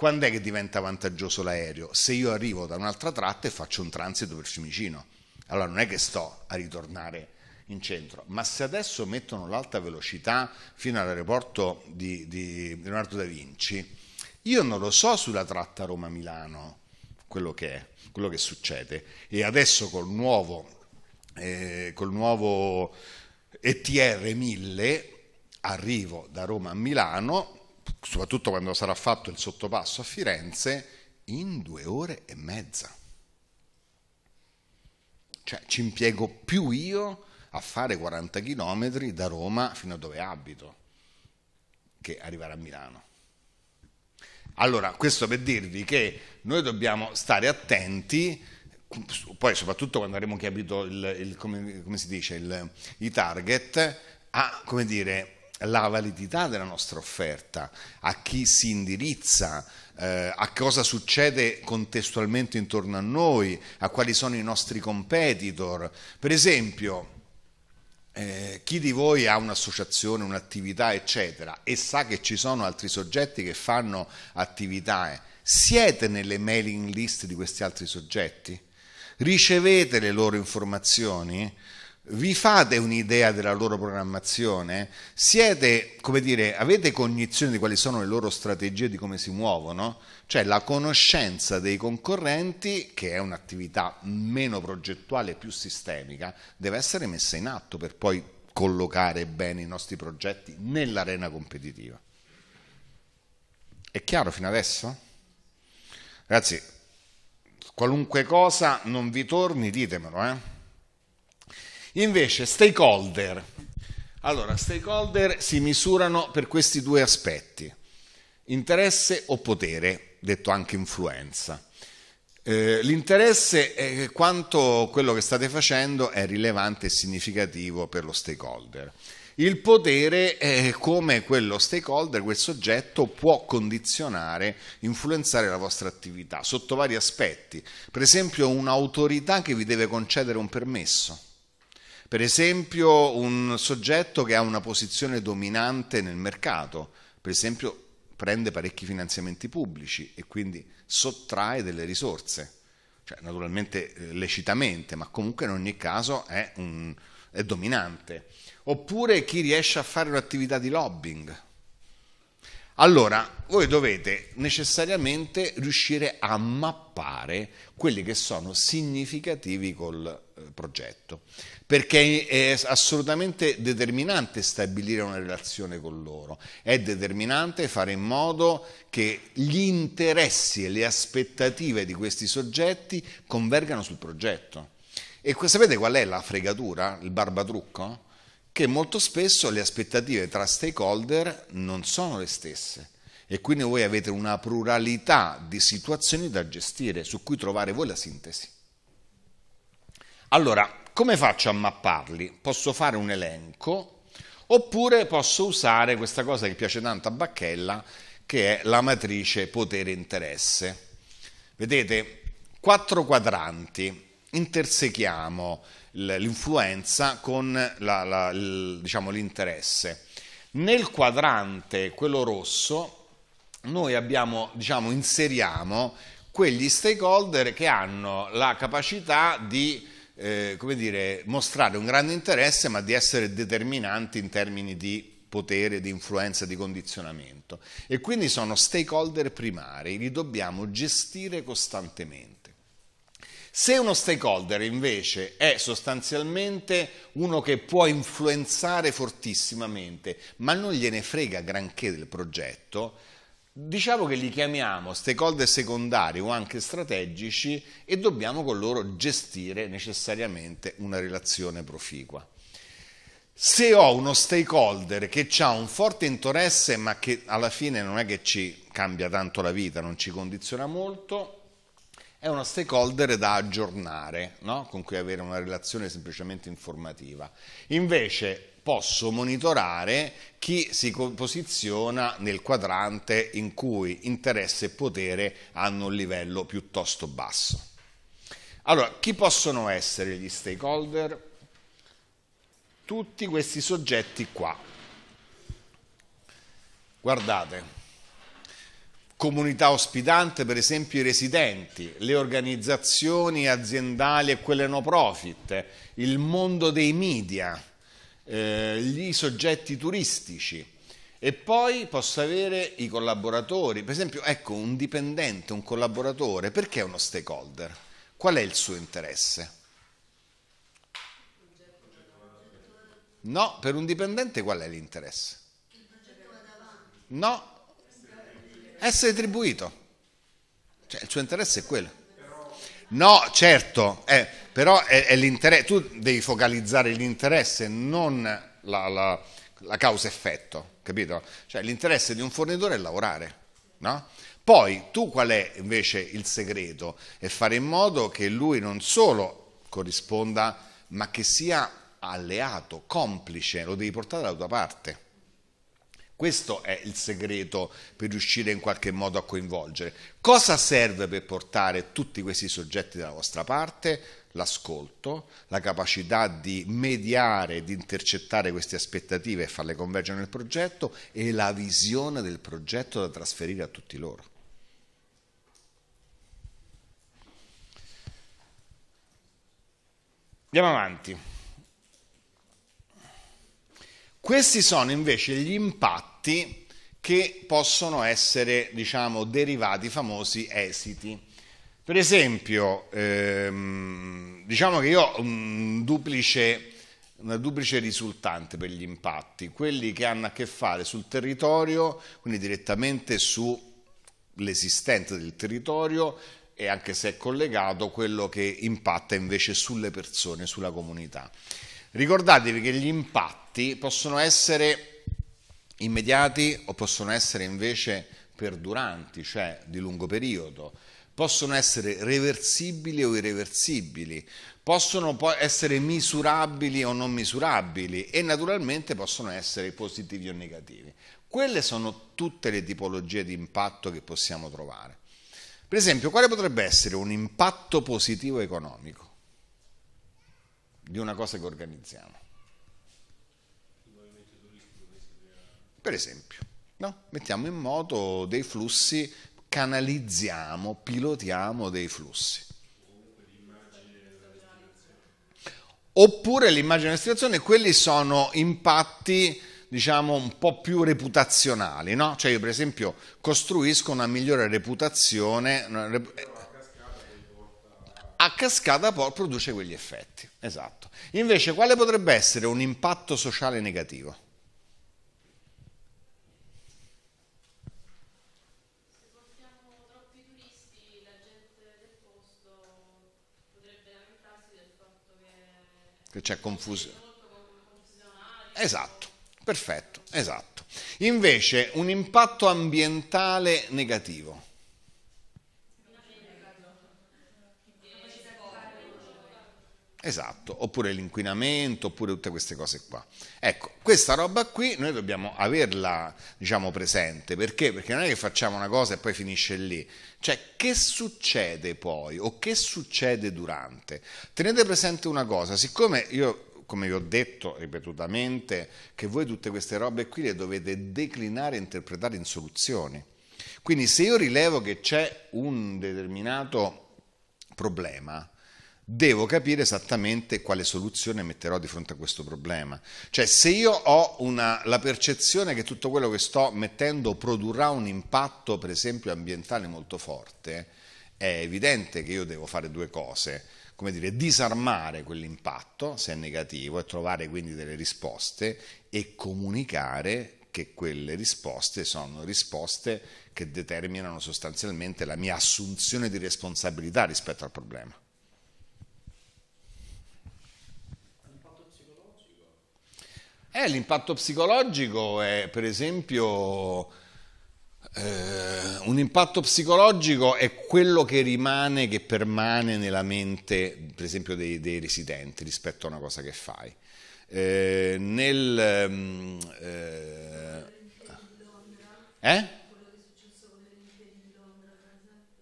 quando è che diventa vantaggioso l'aereo? Se io arrivo da un'altra tratta e faccio un transito per Fiumicino, allora non è che sto a ritornare in centro, ma se adesso mettono l'alta velocità fino all'aeroporto di, di Leonardo da Vinci, io non lo so sulla tratta Roma-Milano quello che è, quello che succede. E adesso col nuovo, eh, col nuovo ETR 1000 arrivo da Roma a Milano soprattutto quando sarà fatto il sottopasso a Firenze, in due ore e mezza. Cioè ci impiego più io a fare 40 km da Roma fino a dove abito che arrivare a Milano. Allora, questo per dirvi che noi dobbiamo stare attenti, poi soprattutto quando avremo capito il, il, come, come dice, il, i target, a, come dire, la validità della nostra offerta, a chi si indirizza, eh, a cosa succede contestualmente intorno a noi, a quali sono i nostri competitor. Per esempio, eh, chi di voi ha un'associazione, un'attività, eccetera, e sa che ci sono altri soggetti che fanno attività, eh, siete nelle mailing list di questi altri soggetti? Ricevete le loro informazioni? vi fate un'idea della loro programmazione? Siete, come dire, avete cognizione di quali sono le loro strategie, di come si muovono? Cioè la conoscenza dei concorrenti, che è un'attività meno progettuale e più sistemica, deve essere messa in atto per poi collocare bene i nostri progetti nell'arena competitiva. È chiaro fino adesso? Ragazzi, qualunque cosa non vi torni, ditemelo, eh? Invece, stakeholder. Allora, stakeholder si misurano per questi due aspetti, interesse o potere, detto anche influenza. Eh, l'interesse è quanto quello che state facendo è rilevante e significativo per lo stakeholder. Il potere è come quello stakeholder, quel soggetto può condizionare, influenzare la vostra attività sotto vari aspetti. Per esempio un'autorità che vi deve concedere un permesso per esempio un soggetto che ha una posizione dominante nel mercato, per esempio prende parecchi finanziamenti pubblici e quindi sottrae delle risorse, cioè, naturalmente eh, lecitamente, ma comunque in ogni caso è, un, è dominante. Oppure chi riesce a fare un'attività di lobbying, allora, voi dovete necessariamente riuscire a mappare quelli che sono significativi col eh, progetto perché è assolutamente determinante stabilire una relazione con loro, è determinante fare in modo che gli interessi e le aspettative di questi soggetti convergano sul progetto. E sapete qual è la fregatura, il barbatrucco? Che molto spesso le aspettative tra stakeholder non sono le stesse e quindi voi avete una pluralità di situazioni da gestire su cui trovare voi la sintesi. Allora, come faccio a mapparli? Posso fare un elenco oppure posso usare questa cosa che piace tanto a Bacchella che è la matrice potere-interesse. Vedete, quattro quadranti, intersechiamo l'influenza con la, la, il, diciamo, l'interesse. Nel quadrante, quello rosso, noi abbiamo, diciamo, inseriamo quegli stakeholder che hanno la capacità di eh, come dire, mostrare un grande interesse ma di essere determinanti in termini di potere, di influenza, di condizionamento. E quindi sono stakeholder primari, li dobbiamo gestire costantemente. Se uno stakeholder invece è sostanzialmente uno che può influenzare fortissimamente, ma non gliene frega granché del progetto, diciamo che li chiamiamo stakeholder secondari o anche strategici e dobbiamo con loro gestire necessariamente una relazione proficua. Se ho uno stakeholder che ha un forte interesse ma che alla fine non è che ci cambia tanto la vita, non ci condiziona molto, è uno stakeholder da aggiornare, no? con cui avere una relazione semplicemente informativa. Invece posso monitorare chi si posiziona nel quadrante in cui interesse e potere hanno un livello piuttosto basso. Allora, chi possono essere gli stakeholder? Tutti questi soggetti qua. Guardate, comunità ospitante, per esempio i residenti, le organizzazioni aziendali e quelle no profit, il mondo dei media, eh, gli soggetti turistici e poi posso avere i collaboratori, per esempio ecco un dipendente, un collaboratore, perché è uno stakeholder? Qual è il suo interesse? No, per un dipendente qual è l'interesse? No, essere retribuito. Cioè il suo interesse è quello. No, certo, eh, però è, è tu devi focalizzare l'interesse, non la, la, la causa-effetto, capito? Cioè l'interesse di un fornitore è lavorare, no? Poi tu qual è invece il segreto? È fare in modo che lui non solo corrisponda, ma che sia alleato, complice, lo devi portare dalla tua parte. Questo è il segreto per riuscire in qualche modo a coinvolgere. Cosa serve per portare tutti questi soggetti dalla vostra parte? L'ascolto, la capacità di mediare, di intercettare queste aspettative e farle convergere nel progetto e la visione del progetto da trasferire a tutti loro. Andiamo avanti. Questi sono invece gli impatti fatti che possono essere, diciamo, derivati famosi esiti. Per esempio, ehm, diciamo che io ho un duplice, una duplice risultante per gli impatti, quelli che hanno a che fare sul territorio, quindi direttamente sull'esistenza del territorio e anche se è collegato quello che impatta invece sulle persone, sulla comunità. Ricordatevi che gli impatti possono essere immediati o possono essere invece perduranti, cioè di lungo periodo, possono essere reversibili o irreversibili, possono essere misurabili o non misurabili e naturalmente possono essere positivi o negativi. Quelle sono tutte le tipologie di impatto che possiamo trovare. Per esempio, quale potrebbe essere un impatto positivo economico di una cosa che organizziamo? Per esempio, no? mettiamo in moto dei flussi, canalizziamo, pilotiamo dei flussi. Oppure l'immagine e la situazione, quelli sono impatti diciamo un po' più reputazionali, no? Cioè io per esempio costruisco una migliore reputazione, a cascata poi produce quegli effetti, esatto. Invece quale potrebbe essere un impatto sociale negativo? che c'è confusione. Esatto, perfetto, esatto. Invece un impatto ambientale negativo Esatto, oppure l'inquinamento, oppure tutte queste cose qua. Ecco, questa roba qui noi dobbiamo averla, diciamo, presente, perché? Perché non è che facciamo una cosa e poi finisce lì. Cioè, che succede poi o che succede durante? Tenete presente una cosa, siccome io come vi ho detto ripetutamente, che voi tutte queste robe qui le dovete declinare e interpretare in soluzioni. Quindi se io rilevo che c'è un determinato problema, devo capire esattamente quale soluzione metterò di fronte a questo problema. Cioè se io ho una, la percezione che tutto quello che sto mettendo produrrà un impatto per esempio ambientale molto forte, è evidente che io devo fare due cose come dire, disarmare quell'impatto, se è negativo, e trovare quindi delle risposte e comunicare che quelle risposte sono risposte che determinano sostanzialmente la mia assunzione di responsabilità rispetto al problema. Eh, l'impatto psicologico è per esempio eh, un impatto psicologico è quello che rimane, che permane nella mente, per esempio, dei, dei residenti rispetto a una cosa che fai. Eh, nel, ehm, eh, eh?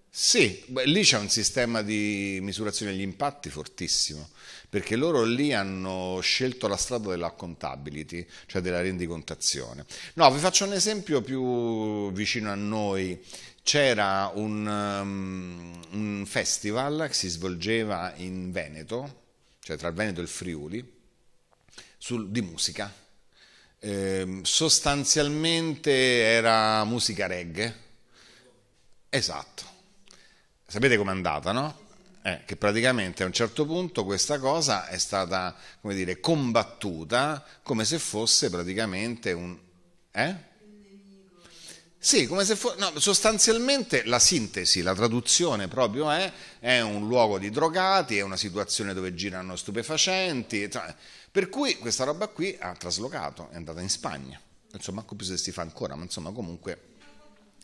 Sì, beh, lì c'è un sistema di misurazione degli impatti fortissimo perché loro lì hanno scelto la strada della dell'accountability, cioè della rendicontazione. No, vi faccio un esempio più vicino a noi. C'era un, um, un festival che si svolgeva in Veneto, cioè tra il Veneto e il Friuli, sul, di musica. Eh, sostanzialmente era musica reggae. Esatto. Sapete com'è andata, no? eh, che praticamente a un certo punto questa cosa è stata, come dire, combattuta come se fosse praticamente un... Eh? Sì, come se fosse... No, sostanzialmente la sintesi, la traduzione proprio è, è un luogo di drogati, è una situazione dove girano stupefacenti, per cui questa roba qui ha traslocato, è andata in Spagna. Insomma, manco più se si fa ancora, ma insomma comunque...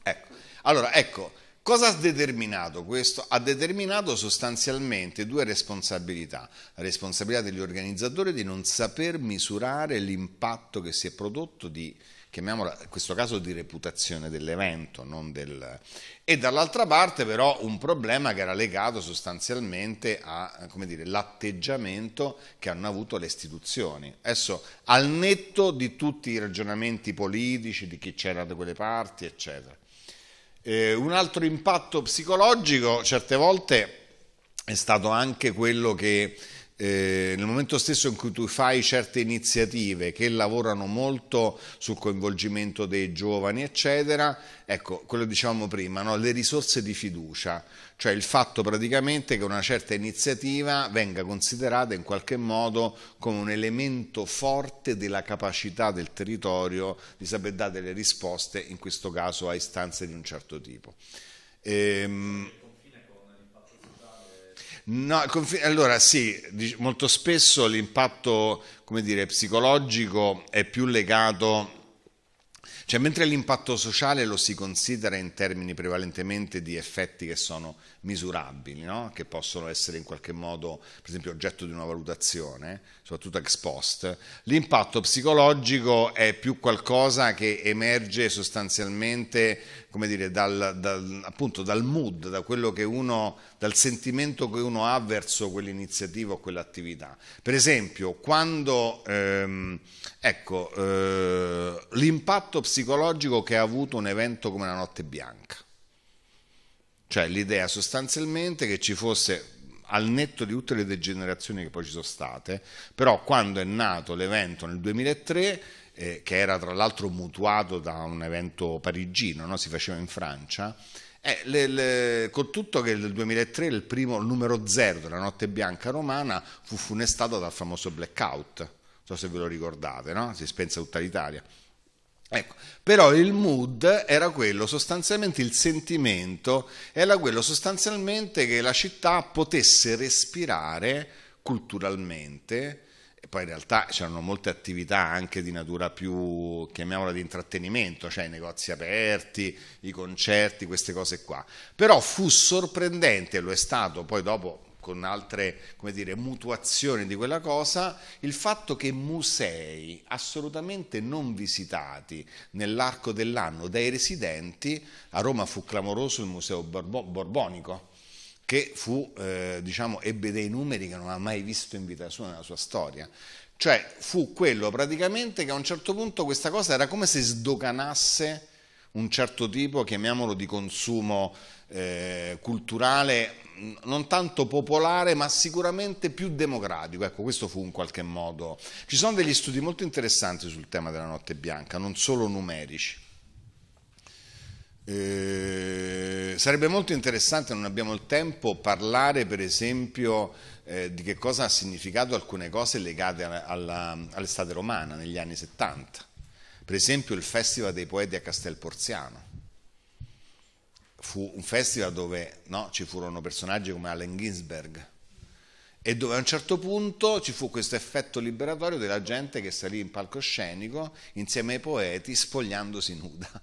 Ecco. Allora, ecco, Cosa ha determinato questo? Ha determinato sostanzialmente due responsabilità. La responsabilità degli organizzatori di non saper misurare l'impatto che si è prodotto di, chiamiamola in questo caso, di reputazione dell'evento. Del... E dall'altra parte però un problema che era legato sostanzialmente all'atteggiamento che hanno avuto le istituzioni. Adesso al netto di tutti i ragionamenti politici, di chi c'era da quelle parti, eccetera. Eh, un altro impatto psicologico certe volte è stato anche quello che eh, nel momento stesso in cui tu fai certe iniziative che lavorano molto sul coinvolgimento dei giovani, eccetera, ecco, quello dicevamo prima, no? le risorse di fiducia, cioè il fatto praticamente che una certa iniziativa venga considerata in qualche modo come un elemento forte della capacità del territorio di saper dare delle risposte, in questo caso a istanze di un certo tipo. Ehm, No, allora sì, molto spesso l'impatto dire, psicologico è più legato cioè, mentre l'impatto sociale lo si considera in termini prevalentemente di effetti che sono misurabili, no? che possono essere in qualche modo, per esempio, oggetto di una valutazione, soprattutto ex post, l'impatto psicologico è più qualcosa che emerge sostanzialmente come dire, dal, dal, appunto, dal mood, da quello che uno, dal sentimento che uno ha verso quell'iniziativa o quell'attività. Per esempio, quando ehm, ecco, eh, l'impatto psicologico che ha avuto un evento come la notte bianca cioè l'idea sostanzialmente che ci fosse al netto di tutte le degenerazioni che poi ci sono state, però quando è nato l'evento nel 2003, eh, che era tra l'altro mutuato da un evento parigino, no? si faceva in Francia, eh, le, le, con tutto che nel 2003 il primo numero zero della notte bianca romana fu funestato dal famoso blackout, non so se ve lo ricordate, no? si spense tutta l'Italia. Ecco, però il mood era quello sostanzialmente, il sentimento era quello sostanzialmente che la città potesse respirare culturalmente, e poi in realtà c'erano molte attività anche di natura più, chiamiamola di intrattenimento, cioè i negozi aperti, i concerti, queste cose qua. Però fu sorprendente, lo è stato poi dopo con altre dire, mutuazioni di quella cosa, il fatto che musei assolutamente non visitati nell'arco dell'anno dai residenti, a Roma fu clamoroso il Museo Borbonico, che fu, eh, diciamo, ebbe dei numeri che non ha mai visto in vita sua nella sua storia. Cioè fu quello praticamente che a un certo punto questa cosa era come se sdoganasse un certo tipo, chiamiamolo di consumo eh, culturale, non tanto popolare ma sicuramente più democratico, ecco questo fu in qualche modo. Ci sono degli studi molto interessanti sul tema della notte bianca, non solo numerici. Eh, sarebbe molto interessante, non abbiamo il tempo, parlare per esempio eh, di che cosa ha significato alcune cose legate all'estate romana negli anni 70 per esempio il Festival dei Poeti a Castel Porziano. Fu un festival dove no, ci furono personaggi come Allen Ginsberg e dove a un certo punto ci fu questo effetto liberatorio della gente che salì in palcoscenico insieme ai poeti spogliandosi nuda.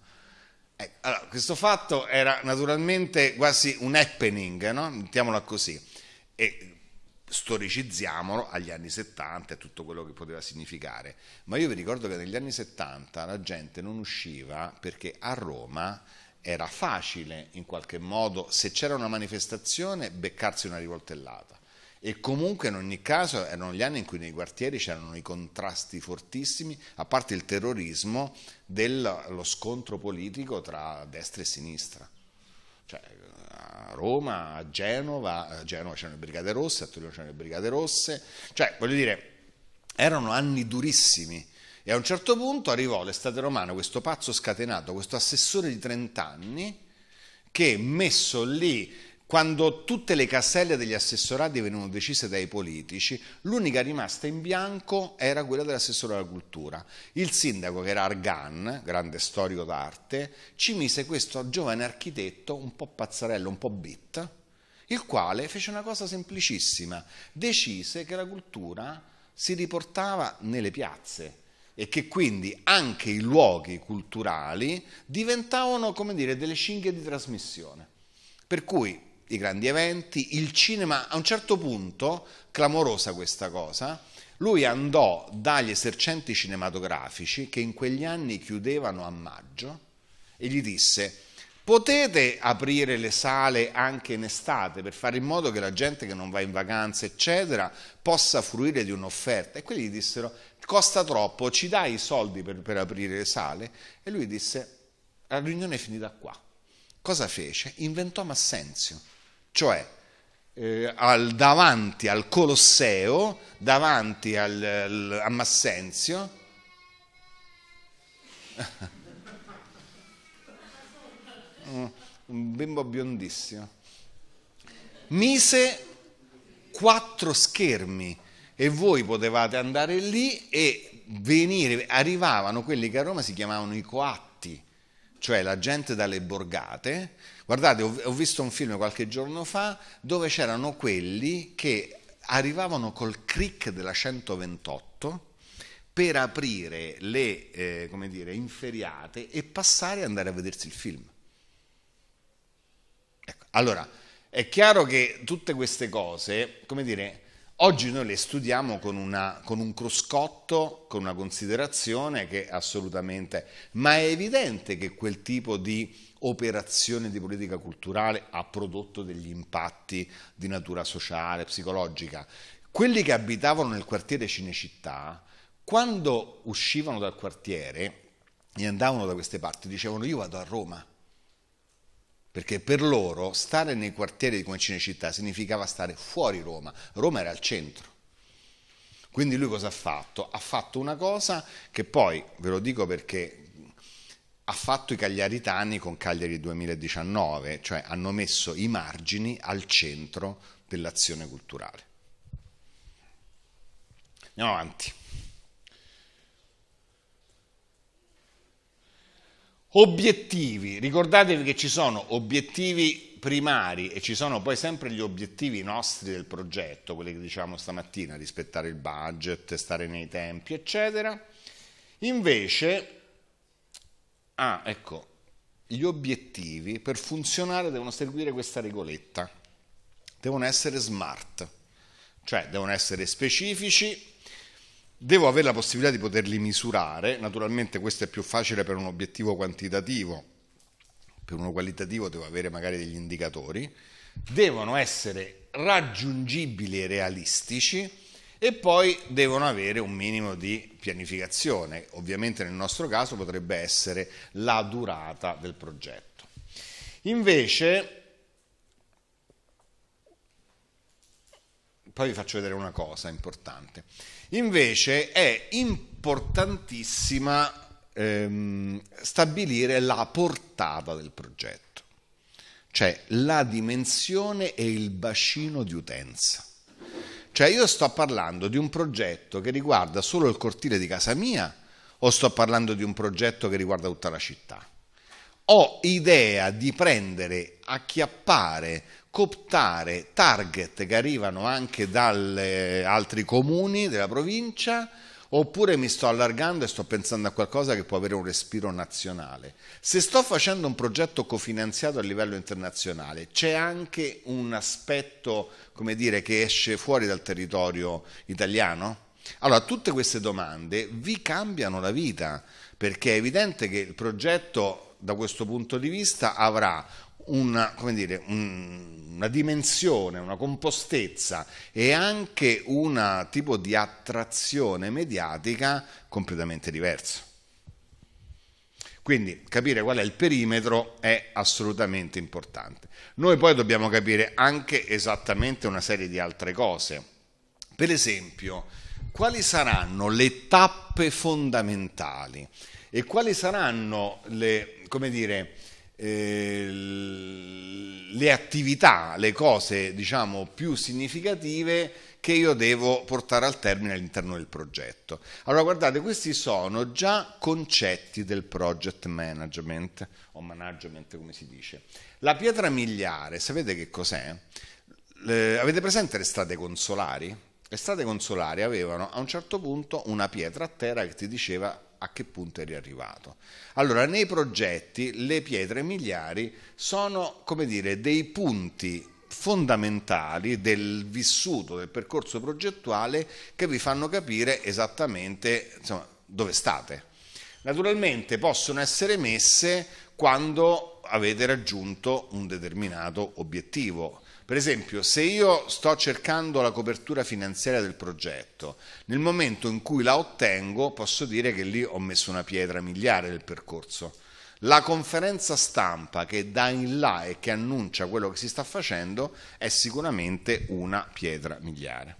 Eh, allora, questo fatto era naturalmente quasi un happening, no? mettiamola così. E storicizziamolo agli anni 70 e tutto quello che poteva significare. Ma io vi ricordo che negli anni 70 la gente non usciva perché a Roma era facile in qualche modo, se c'era una manifestazione, beccarsi una rivoltellata. E comunque in ogni caso erano gli anni in cui nei quartieri c'erano i contrasti fortissimi, a parte il terrorismo, dello scontro politico tra destra e sinistra. Roma, a Genova, a Genova c'erano le Brigate Rosse, a Torino c'erano le Brigate Rosse, cioè voglio dire, erano anni durissimi. E a un certo punto arrivò l'estate romana, questo pazzo scatenato, questo assessore di 30 anni, che messo lì quando tutte le caselle degli assessorati venivano decise dai politici, l'unica rimasta in bianco era quella dell'assessore alla cultura. Il sindaco, che era Argan, grande storico d'arte, ci mise questo giovane architetto un po' pazzarello, un po' bit, il quale fece una cosa semplicissima, decise che la cultura si riportava nelle piazze, e che quindi anche i luoghi culturali diventavano, come dire, delle cinghie di trasmissione. Per cui i grandi eventi, il cinema a un certo punto, clamorosa questa cosa, lui andò dagli esercenti cinematografici che in quegli anni chiudevano a maggio e gli disse potete aprire le sale anche in estate per fare in modo che la gente che non va in vacanza eccetera possa fruire di un'offerta e quelli gli dissero costa troppo ci dai i soldi per, per aprire le sale e lui disse la riunione è finita qua cosa fece? inventò Massenzio cioè eh, al, davanti al Colosseo, davanti al, al, a Massenzio. [LAUGHS] Un bimbo biondissimo. Mise quattro schermi e voi potevate andare lì e venire, arrivavano quelli che a Roma si chiamavano i coatti, cioè la gente dalle borgate Guardate, ho, visto un film qualche giorno fa dove c'erano quelli che arrivavano col crick della 128 per aprire le eh, come dire, inferiate e passare e andare a vedersi il film. Ecco. Allora, è chiaro che tutte queste cose, come dire, oggi noi le studiamo con, una, con un cruscotto, con una considerazione che assolutamente... ma è evidente che quel tipo di operazione di politica culturale ha prodotto degli impatti di natura sociale, psicologica. Quelli che abitavano nel quartiere Cinecittà, quando uscivano dal quartiere e andavano da queste parti, dicevano io vado a Roma perché per loro stare nei quartieri come Cinecittà significava stare fuori Roma, Roma era al centro. Quindi lui cosa ha fatto? Ha fatto una cosa che poi, ve lo dico perché ha fatto i cagliaritani con Cagliari 2019, cioè hanno messo i margini al centro dell'azione culturale. Andiamo avanti. Obiettivi, ricordatevi che ci sono obiettivi primari e ci sono poi sempre gli obiettivi nostri del progetto, quelli che diciamo stamattina, rispettare il budget, stare nei tempi, eccetera. Invece ah, ecco, gli obiettivi per funzionare devono seguire questa regoletta, devono essere smart, cioè devono essere specifici, devo avere la possibilità di poterli misurare, naturalmente questo è più facile per un obiettivo quantitativo, per uno qualitativo devo avere magari degli indicatori, devono essere raggiungibili e realistici, e poi devono avere un minimo di pianificazione, ovviamente nel nostro caso potrebbe essere la durata del progetto. Invece, poi vi faccio vedere una cosa importante, invece è importantissima ehm, stabilire la portata del progetto, cioè la dimensione e il bacino di utenza cioè io sto parlando di un progetto che riguarda solo il cortile di casa mia o sto parlando di un progetto che riguarda tutta la città? Ho idea di prendere, acchiappare, cooptare target che arrivano anche da altri comuni della provincia Oppure mi sto allargando e sto pensando a qualcosa che può avere un respiro nazionale. Se sto facendo un progetto cofinanziato a livello internazionale, c'è anche un aspetto, come dire, che esce fuori dal territorio italiano? Allora, tutte queste domande vi cambiano la vita, perché è evidente che il progetto da questo punto di vista avrà una, dire, una, dimensione, una compostezza e anche un tipo di attrazione mediatica completamente diverso. Quindi capire qual è il perimetro è assolutamente importante. Noi poi dobbiamo capire anche esattamente una serie di altre cose. Per esempio, quali saranno le tappe fondamentali e quali saranno le, come dire, eh, le attività, le cose diciamo più significative che io devo portare al termine all'interno del progetto. Allora guardate, questi sono già concetti del project management o management come si dice. La pietra miliare, sapete che cos'è? Le, avete presente le strade consolari? Le strade consolari avevano a un certo punto una pietra a terra che ti diceva a che punto eri arrivato. Allora, nei progetti le pietre miliari sono, come dire, dei punti fondamentali del vissuto, del percorso progettuale che vi fanno capire esattamente insomma, dove state. Naturalmente possono essere messe quando avete raggiunto un determinato obiettivo, per esempio, se io sto cercando la copertura finanziaria del progetto, nel momento in cui la ottengo posso dire che lì ho messo una pietra miliare del percorso. La conferenza stampa che dà in là e che annuncia quello che si sta facendo è sicuramente una pietra miliare.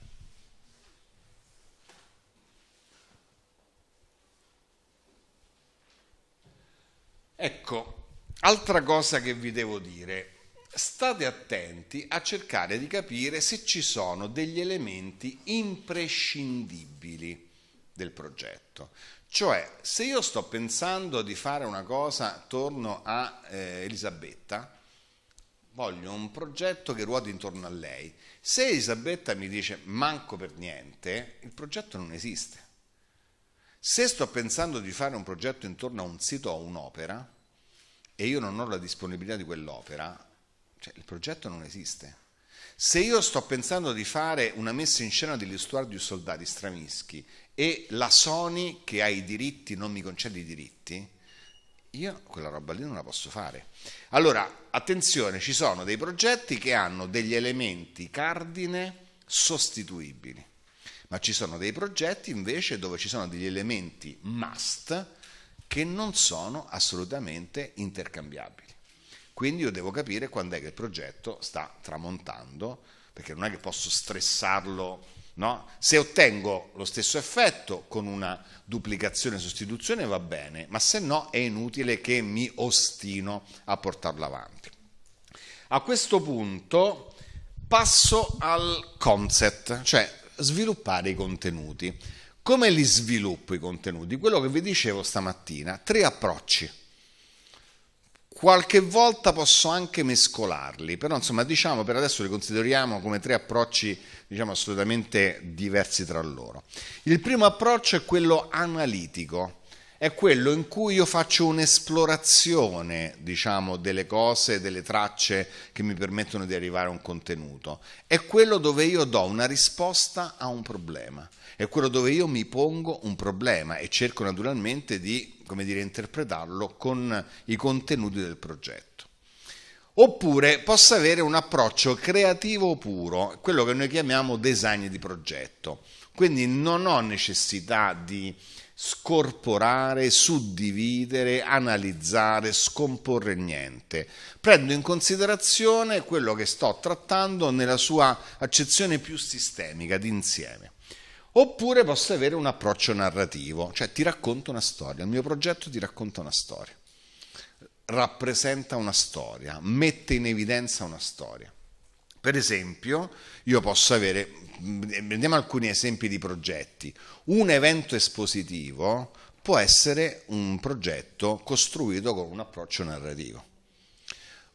Ecco, altra cosa che vi devo dire, state attenti a cercare di capire se ci sono degli elementi imprescindibili del progetto. Cioè, se io sto pensando di fare una cosa, torno a eh, Elisabetta, voglio un progetto che ruoti intorno a lei. Se Elisabetta mi dice manco per niente, il progetto non esiste. Se sto pensando di fare un progetto intorno a un sito o un'opera e io non ho la disponibilità di quell'opera, cioè, il progetto non esiste. Se io sto pensando di fare una messa in scena degli Stuart di Soldati stramischi e la Sony che ha i diritti non mi concede i diritti, io quella roba lì non la posso fare. Allora, attenzione, ci sono dei progetti che hanno degli elementi cardine sostituibili, ma ci sono dei progetti invece dove ci sono degli elementi must che non sono assolutamente intercambiabili. Quindi io devo capire quando è che il progetto sta tramontando, perché non è che posso stressarlo. No? Se ottengo lo stesso effetto con una duplicazione e sostituzione va bene, ma se no è inutile che mi ostino a portarlo avanti. A questo punto passo al concept, cioè sviluppare i contenuti. Come li sviluppo i contenuti? Quello che vi dicevo stamattina, tre approcci Qualche volta posso anche mescolarli, però insomma diciamo per adesso li consideriamo come tre approcci diciamo assolutamente diversi tra loro. Il primo approccio è quello analitico, è quello in cui io faccio un'esplorazione, diciamo, delle cose, delle tracce che mi permettono di arrivare a un contenuto. È quello dove io do una risposta a un problema. È quello dove io mi pongo un problema e cerco naturalmente di come dire, interpretarlo con i contenuti del progetto. Oppure possa avere un approccio creativo puro, quello che noi chiamiamo design di progetto. Quindi non ho necessità di scorporare, suddividere, analizzare, scomporre niente. Prendo in considerazione quello che sto trattando nella sua accezione più sistemica, d'insieme. Oppure posso avere un approccio narrativo, cioè ti racconto una storia, il mio progetto ti racconta una storia, rappresenta una storia, mette in evidenza una storia. Per esempio, io posso avere, prendiamo alcuni esempi di progetti, un evento espositivo può essere un progetto costruito con un approccio narrativo.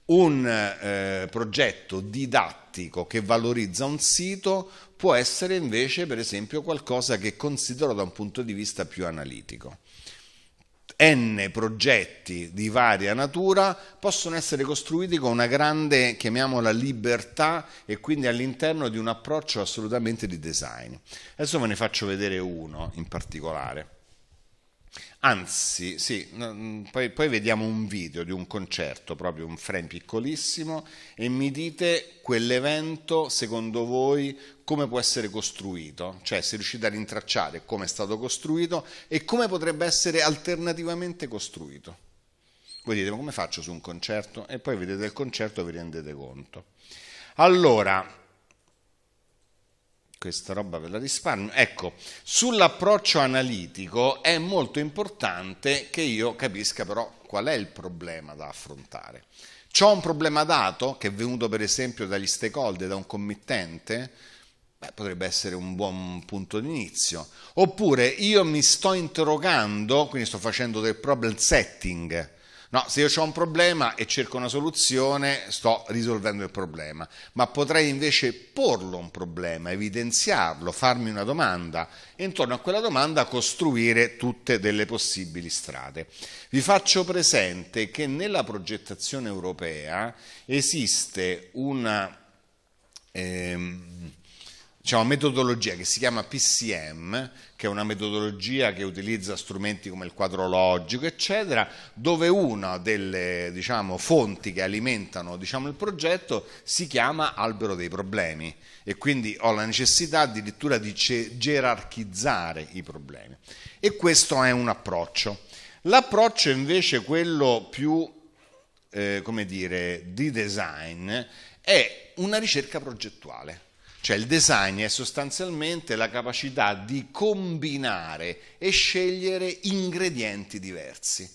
Un eh, progetto didattico che valorizza un sito può essere invece per esempio qualcosa che considero da un punto di vista più analitico. N progetti di varia natura possono essere costruiti con una grande, chiamiamola, libertà e quindi all'interno di un approccio assolutamente di design. Adesso ve ne faccio vedere uno in particolare. Anzi, sì, mm, poi, poi, vediamo un video di un concerto, proprio un frame piccolissimo, e mi dite quell'evento, secondo voi, come può essere costruito? Cioè, se riuscite a rintracciare come è stato costruito e come potrebbe essere alternativamente costruito. Voi dite, ma come faccio su un concerto? E poi vedete il concerto e vi rendete conto. Allora, questa roba ve la risparmio. Ecco, sull'approccio analitico è molto importante che io capisca però qual è il problema da affrontare. C'ho un problema dato che è venuto per esempio dagli stakeholder, da un committente? Beh, potrebbe essere un buon punto di inizio. Oppure io mi sto interrogando, quindi sto facendo del problem setting, No, se io ho un problema e cerco una soluzione, sto risolvendo il problema, ma potrei invece porlo un problema, evidenziarlo, farmi una domanda e intorno a quella domanda costruire tutte delle possibili strade. Vi faccio presente che nella progettazione europea esiste una ehm, diciamo, metodologia che si chiama PCM, che è una metodologia che utilizza strumenti come il quadro logico, eccetera, dove una delle diciamo, fonti che alimentano diciamo, il progetto si chiama albero dei problemi e quindi ho la necessità addirittura di gerarchizzare i problemi. E questo è un approccio. L'approccio invece, quello più, eh, come dire, di design, è una ricerca progettuale cioè il design è sostanzialmente la capacità di combinare e scegliere ingredienti diversi.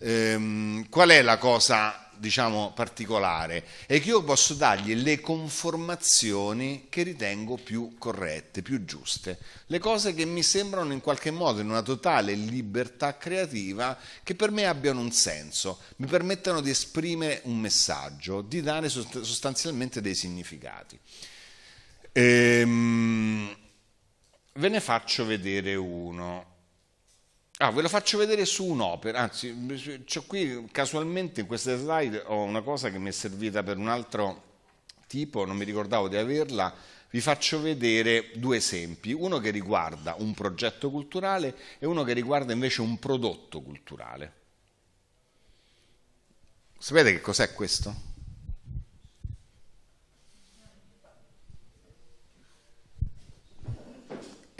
Ehm, qual è la cosa, diciamo, particolare? È che io posso dargli le conformazioni che ritengo più corrette, più giuste, le cose che mi sembrano in qualche modo in una totale libertà creativa che per me abbiano un senso, mi permettano di esprimere un messaggio, di dare sostanzialmente dei significati. Ehm, ve ne faccio vedere uno. Ah, ve lo faccio vedere su un'opera, anzi, qui casualmente in queste slide ho una cosa che mi è servita per un altro tipo, non mi ricordavo di averla, vi faccio vedere due esempi, uno che riguarda un progetto culturale e uno che riguarda invece un prodotto culturale. Sapete che cos'è questo?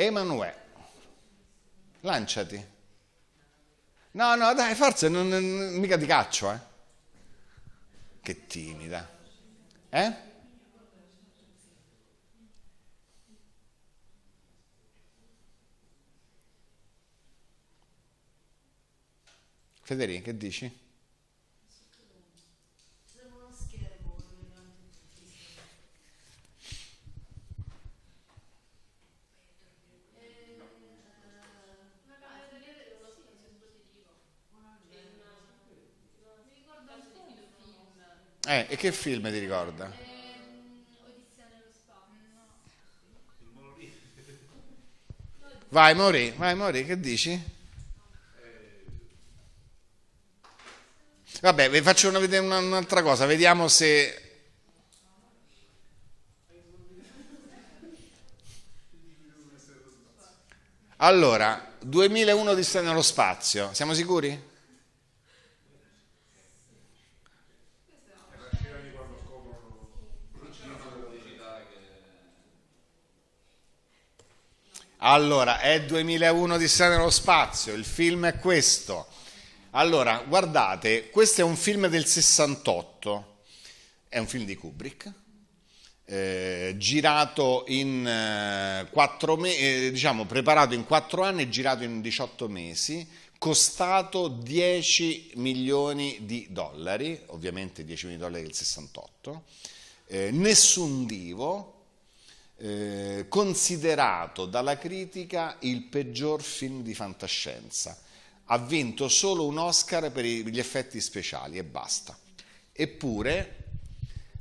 Emanuele, lanciati. No, no, dai, forse, non, non, mica ti caccio, eh. Che timida. Eh? Federica, che dici? che film ti ricorda? Vai Mori, vai Mori, che dici? Vabbè, vi faccio una, un'altra cosa, vediamo se... Allora, 2001 di nello spazio, siamo sicuri? Allora, è 2001 di Sera nello spazio, il film è questo. Allora, guardate, questo è un film del 68, è un film di Kubrick, eh, girato in eh, 4 mesi, eh, diciamo preparato in 4 anni e girato in 18 mesi, costato 10 milioni di dollari, ovviamente 10 milioni di dollari del 68, eh, nessun divo, eh, considerato dalla critica il peggior film di fantascienza. Ha vinto solo un Oscar per gli effetti speciali e basta. Eppure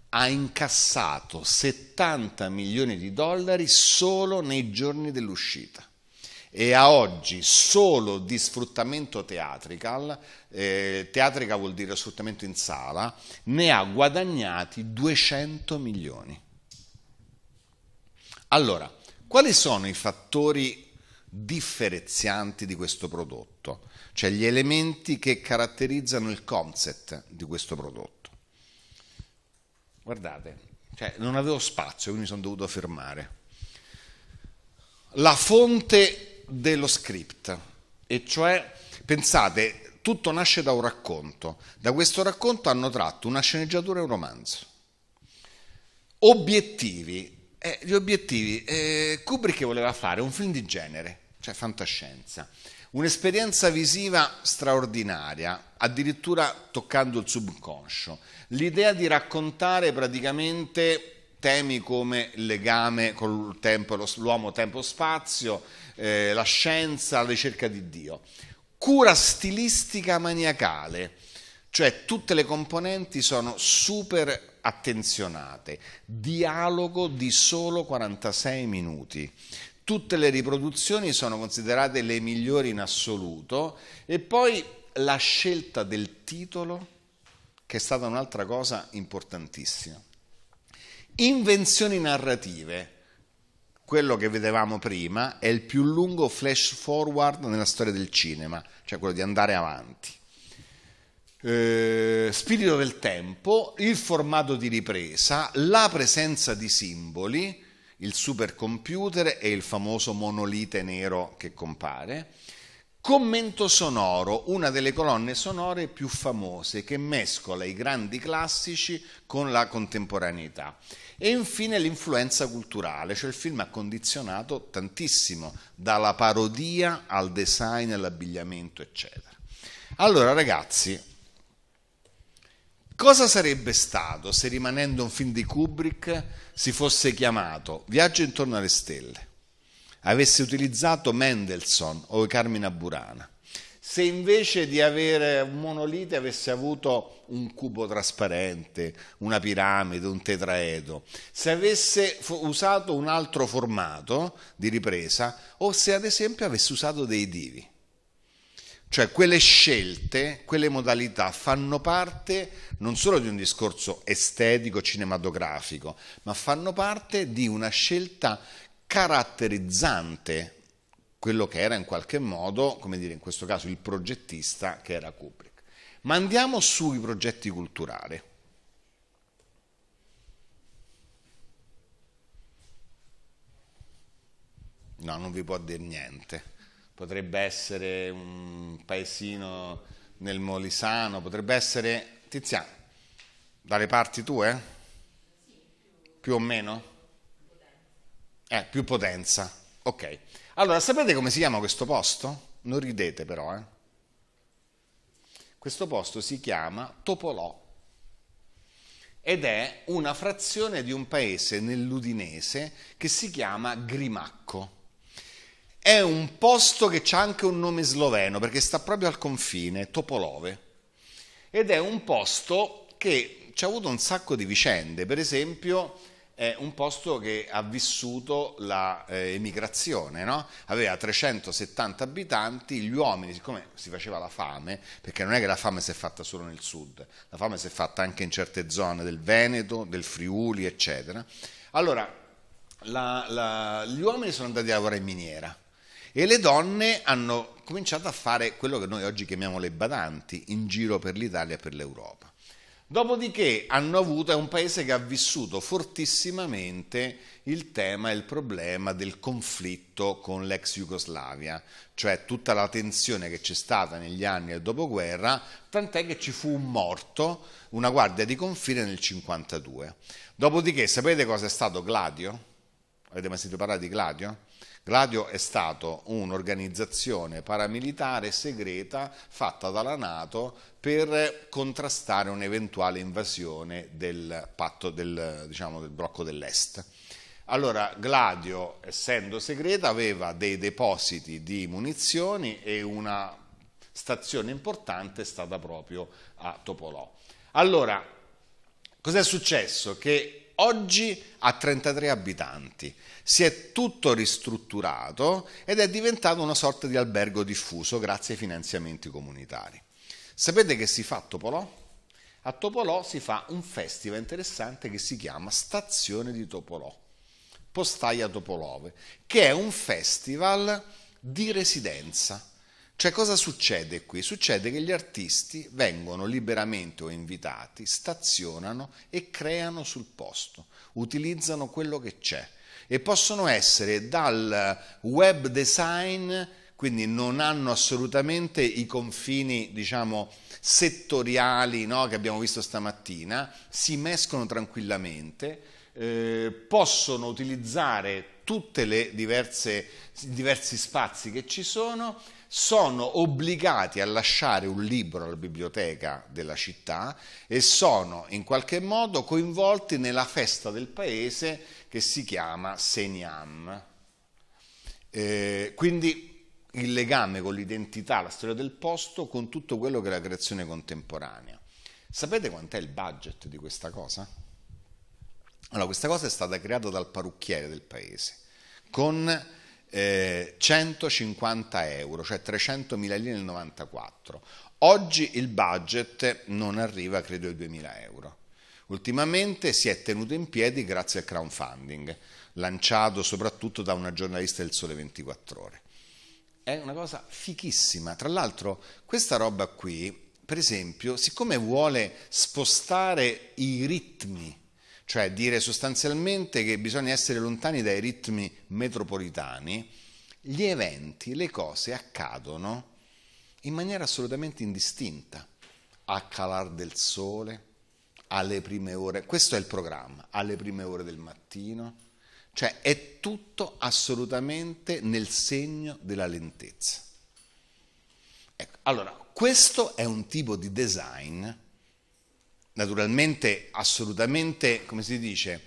ha incassato 70 milioni di dollari solo nei giorni dell'uscita e a oggi solo di sfruttamento teatrical, eh, teatrica vuol dire sfruttamento in sala, ne ha guadagnati 200 milioni. Allora, quali sono i fattori differenzianti di questo prodotto, cioè gli elementi che caratterizzano il concept di questo prodotto. Guardate, cioè non avevo spazio, quindi mi sono dovuto fermare. La fonte dello script, e cioè, pensate, tutto nasce da un racconto. Da questo racconto hanno tratto una sceneggiatura e un romanzo. Obiettivi, eh, gli obiettivi. Eh, Kubrick voleva fare un film di genere, cioè fantascienza. Un'esperienza visiva straordinaria, addirittura toccando il subconscio. L'idea di raccontare praticamente temi come il legame con l'uomo tempo-spazio, eh, la scienza, la ricerca di Dio. Cura stilistica maniacale, cioè tutte le componenti sono super attenzionate, dialogo di solo 46 minuti. Tutte le riproduzioni sono considerate le migliori in assoluto e poi la scelta del titolo che è stata un'altra cosa importantissima. Invenzioni narrative. Quello che vedevamo prima è il più lungo flash forward nella storia del cinema, cioè quello di andare avanti. Eh, spirito del tempo, il formato di ripresa, la presenza di simboli, il supercomputer e il famoso monolite nero che compare. Commento sonoro, una delle colonne sonore più famose che mescola i grandi classici con la contemporaneità. E infine l'influenza culturale, cioè il film ha condizionato tantissimo, dalla parodia al design, all'abbigliamento, eccetera. Allora ragazzi, Cosa sarebbe stato se rimanendo un film di Kubrick si fosse chiamato Viaggio intorno alle stelle? Avesse utilizzato Mendelssohn o Carmina Burana? Se invece di avere un monolite avesse avuto un cubo trasparente, una piramide, un tetraedo, se avesse usato un altro formato di ripresa o se ad esempio avesse usato dei divi. Cioè quelle scelte, quelle modalità fanno parte non solo di un discorso estetico, cinematografico, ma fanno parte di una scelta caratterizzante quello che era in qualche modo, come dire in questo caso, il progettista che era Kubrick. Ma andiamo sui progetti culturali. No, non vi può dire niente potrebbe essere un paesino nel Molisano, potrebbe essere Tiziano, dalle parti tue? Più o meno? Eh, più potenza. Ok. Allora, sapete come si chiama questo posto? Non ridete però, eh. Questo posto si chiama Topolò ed è una frazione di un paese nell'Udinese che si chiama Grimacco. È un posto che ha anche un nome sloveno perché sta proprio al confine, Topolove. Ed è un posto che ci ha avuto un sacco di vicende, per esempio è un posto che ha vissuto l'emigrazione, eh, no? aveva 370 abitanti, gli uomini, siccome si faceva la fame, perché non è che la fame si è fatta solo nel sud, la fame si è fatta anche in certe zone del Veneto, del Friuli, eccetera. Allora, la, la, gli uomini sono andati a lavorare in miniera e le donne hanno cominciato a fare quello che noi oggi chiamiamo le badanti in giro per l'Italia e per l'Europa. Dopodiché hanno avuto, è un paese che ha vissuto fortissimamente il tema e il problema del conflitto con l'ex Jugoslavia, cioè tutta la tensione che c'è stata negli anni del dopoguerra, tant'è che ci fu un morto, una guardia di confine nel 1952. Dopodiché sapete cosa è stato Gladio? Avete mai sentito parlare di Gladio? Gladio è stato un'organizzazione paramilitare segreta fatta dalla Nato per contrastare un'eventuale invasione del, patto, del, diciamo, del blocco dell'Est. Allora, Gladio, essendo segreta, aveva dei depositi di munizioni e una stazione importante è stata proprio a Topolò. Allora, cos'è successo? Che Oggi ha 33 abitanti, si è tutto ristrutturato ed è diventato una sorta di albergo diffuso grazie ai finanziamenti comunitari. Sapete che si fa a Topolò? A Topolò si fa un festival interessante che si chiama Stazione di Topolò, Postaia Topolove, che è un festival di residenza cioè cosa succede qui? Succede che gli artisti vengono liberamente o invitati, stazionano e creano sul posto, utilizzano quello che c'è e possono essere dal web design, quindi non hanno assolutamente i confini, diciamo, settoriali no, che abbiamo visto stamattina, si mescolano tranquillamente, eh, possono utilizzare tutti i diversi spazi che ci sono sono obbligati a lasciare un libro alla biblioteca della città e sono in qualche modo coinvolti nella festa del paese che si chiama Seniam. Eh, quindi il legame con l'identità, la storia del posto, con tutto quello che è la creazione contemporanea. Sapete quant'è il budget di questa cosa? Allora, questa cosa è stata creata dal parrucchiere del paese, con eh, 150 euro, cioè 300 mila lire nel 94. Oggi il budget non arriva credo ai 2.000 euro. Ultimamente si è tenuto in piedi grazie al crowdfunding, lanciato soprattutto da una giornalista del Sole 24 Ore. È una cosa fichissima. Tra l'altro, questa roba qui, per esempio, siccome vuole spostare i ritmi cioè dire sostanzialmente che bisogna essere lontani dai ritmi metropolitani, gli eventi, le cose accadono in maniera assolutamente indistinta, a calar del sole, alle prime ore, questo è il programma, alle prime ore del mattino, cioè è tutto assolutamente nel segno della lentezza. Ecco, allora, questo è un tipo di design naturalmente assolutamente, come si dice,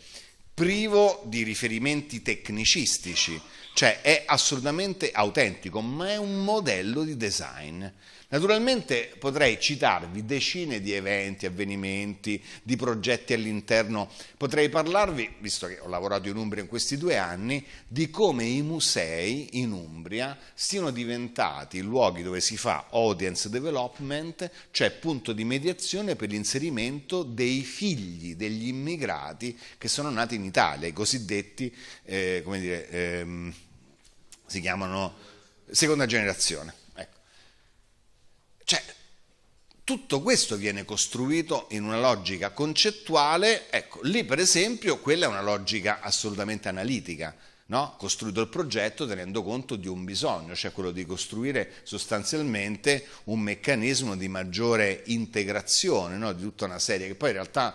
privo di riferimenti tecnicistici, cioè è assolutamente autentico, ma è un modello di design. Naturalmente potrei citarvi decine di eventi, avvenimenti, di progetti all'interno, potrei parlarvi, visto che ho lavorato in Umbria in questi due anni, di come i musei in Umbria siano diventati luoghi dove si fa audience development, cioè punto di mediazione per l'inserimento dei figli degli immigrati che sono nati in Italia, i cosiddetti, eh, come dire, ehm, si chiamano seconda generazione. Cioè, tutto questo viene costruito in una logica concettuale, ecco, lì per esempio quella è una logica assolutamente analitica, no? costruito il progetto tenendo conto di un bisogno, cioè quello di costruire sostanzialmente un meccanismo di maggiore integrazione no? di tutta una serie che poi in realtà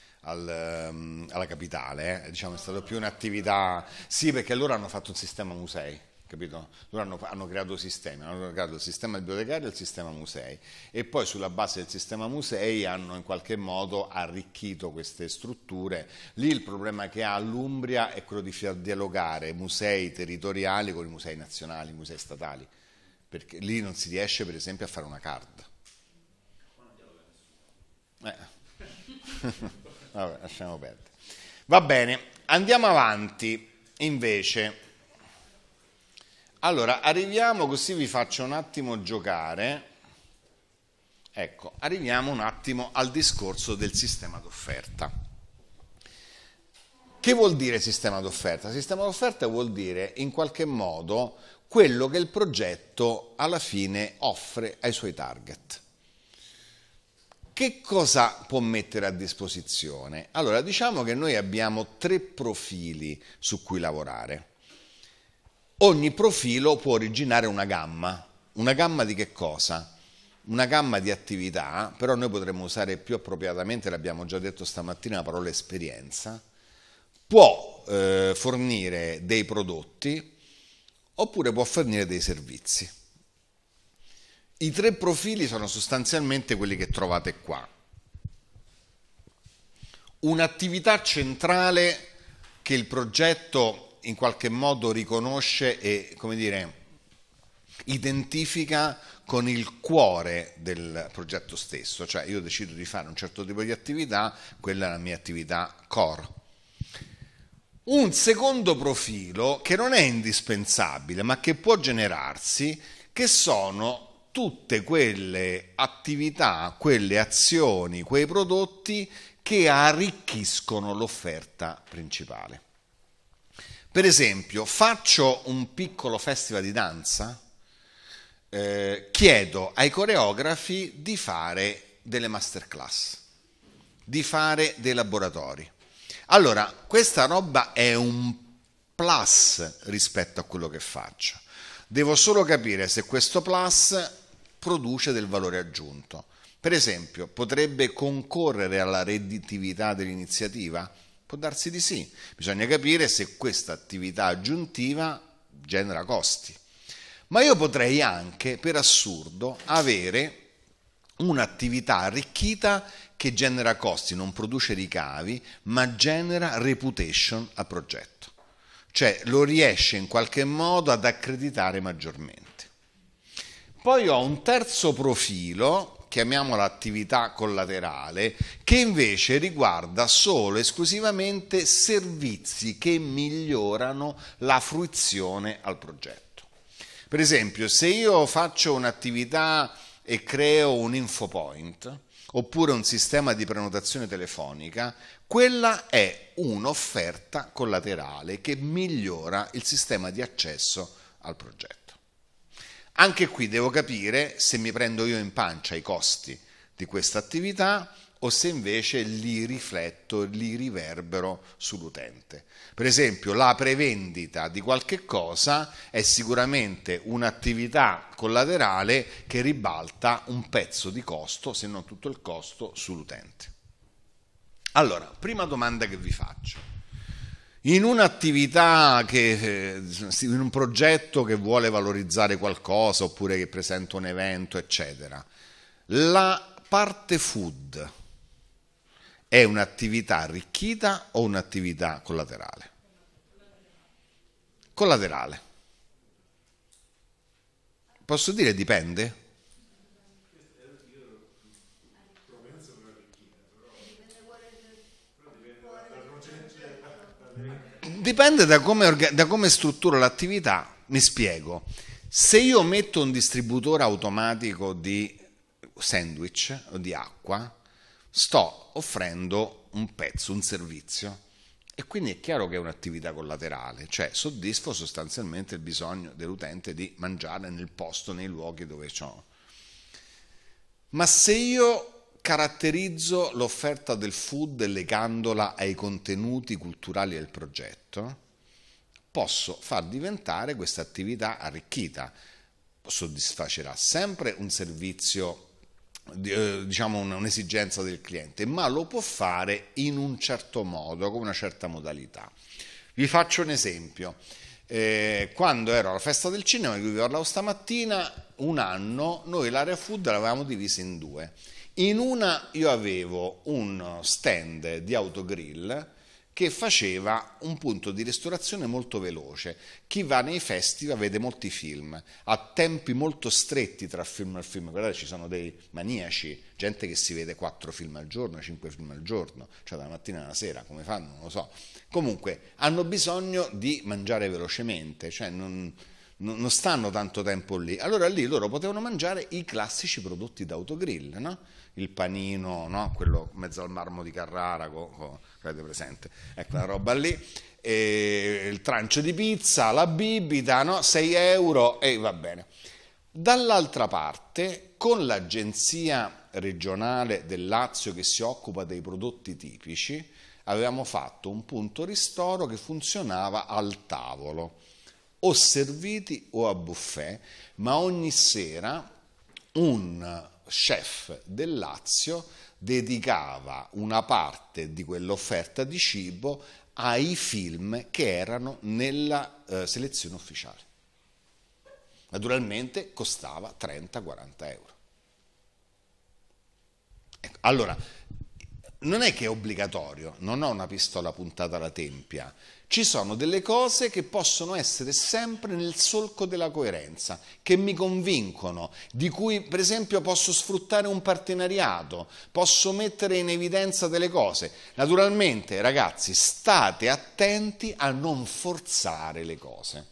al, um, alla capitale, eh. diciamo, è stata più un'attività, sì perché loro hanno fatto un sistema musei, capito? Loro hanno, hanno, creato sistemi, hanno creato il sistema bibliotecario e il sistema musei e poi sulla base del sistema musei hanno in qualche modo arricchito queste strutture. Lì il problema che ha l'Umbria è quello di dialogare musei territoriali con i musei nazionali, i musei statali, perché lì non si riesce per esempio a fare una card. non dialoga nessuno. Eh. [LAUGHS] Vabbè, lasciamo perdere. Va bene, andiamo avanti invece. Allora, arriviamo così vi faccio un attimo giocare. Ecco, arriviamo un attimo al discorso del sistema d'offerta. Che vuol dire sistema d'offerta? Sistema d'offerta vuol dire in qualche modo quello che il progetto alla fine offre ai suoi target. Che cosa può mettere a disposizione? Allora, diciamo che noi abbiamo tre profili su cui lavorare. Ogni profilo può originare una gamma. Una gamma di che cosa? Una gamma di attività, però noi potremmo usare più appropriatamente, l'abbiamo già detto stamattina, la parola esperienza. Può eh, fornire dei prodotti oppure può fornire dei servizi. I tre profili sono sostanzialmente quelli che trovate qua. Un'attività centrale che il progetto in qualche modo riconosce e, come dire, identifica con il cuore del progetto stesso, cioè io decido di fare un certo tipo di attività, quella è la mia attività core. Un secondo profilo che non è indispensabile ma che può generarsi, che sono tutte quelle attività, quelle azioni, quei prodotti che arricchiscono l'offerta principale. Per esempio, faccio un piccolo festival di danza, eh, chiedo ai coreografi di fare delle masterclass, di fare dei laboratori. Allora, questa roba è un plus rispetto a quello che faccio. Devo solo capire se questo plus produce del valore aggiunto. Per esempio, potrebbe concorrere alla redditività dell'iniziativa? Può darsi di sì. Bisogna capire se questa attività aggiuntiva genera costi. Ma io potrei anche, per assurdo, avere un'attività arricchita che genera costi, non produce ricavi, ma genera reputation a progetto, cioè lo riesce in qualche modo ad accreditare maggiormente. Poi ho un terzo profilo, chiamiamola attività collaterale, che invece riguarda solo e esclusivamente servizi che migliorano la fruizione al progetto. Per esempio, se io faccio un'attività e creo un infopoint, oppure un sistema di prenotazione telefonica, quella è un'offerta collaterale che migliora il sistema di accesso al progetto. Anche qui devo capire se mi prendo io in pancia i costi di questa attività o se invece li rifletto, li riverbero sull'utente. Per esempio, la prevendita di qualche cosa è sicuramente un'attività collaterale che ribalta un pezzo di costo, se non tutto il costo, sull'utente. Allora, prima domanda che vi faccio in un'attività, che, eh, in un progetto che vuole valorizzare qualcosa oppure che presenta un evento, eccetera. La parte food è un'attività arricchita o un'attività collaterale? Collaterale. Posso dire dipende? Dipende da come, da come strutturo l'attività. Mi spiego. Se io metto un distributore automatico di sandwich o di acqua, sto offrendo un pezzo, un servizio. E quindi è chiaro che è un'attività collaterale, cioè soddisfo sostanzialmente il bisogno dell'utente di mangiare nel posto, nei luoghi dove ciò. Ma se io caratterizzo l'offerta del food legandola ai contenuti culturali del progetto, posso far diventare questa attività arricchita. Soddisfacerà sempre un servizio, eh, diciamo un'esigenza del cliente, ma lo può fare in un certo modo, con una certa modalità. Vi faccio un esempio. Eh, quando ero alla festa del cinema di cui vi parlavo stamattina, un anno noi l'area food l'avevamo divisa in due in una io avevo un stand di autogrill che faceva un punto di ristorazione molto veloce. Chi va nei festival vede molti film, a tempi molto stretti tra film e film. Guardate, ci sono dei maniaci, gente che si vede 4 film al giorno, 5 film al giorno, cioè dalla mattina alla sera, come fanno, non lo so. Comunque, hanno bisogno di mangiare velocemente, cioè non, non stanno tanto tempo lì. Allora lì loro potevano mangiare i classici prodotti d'autogrill, no? il panino, no? quello mezzo al marmo di Carrara, co, co, avete presente? Ecco, una roba lì, e il trancio di pizza, la bibita, no? 6 euro e va bene. Dall'altra parte, con l'agenzia regionale del Lazio che si occupa dei prodotti tipici, avevamo fatto un punto ristoro che funzionava al tavolo, o serviti o a buffet, ma ogni sera un chef del Lazio dedicava una parte di quell'offerta di cibo ai film che erano nella eh, selezione ufficiale. Naturalmente costava 30-40 euro. Ecco, allora, non è che è obbligatorio, non ho una pistola puntata alla tempia, ci sono delle cose che possono essere sempre nel solco della coerenza, che mi convincono, di cui per esempio posso sfruttare un partenariato, posso mettere in evidenza delle cose. Naturalmente, ragazzi, state attenti a non forzare le cose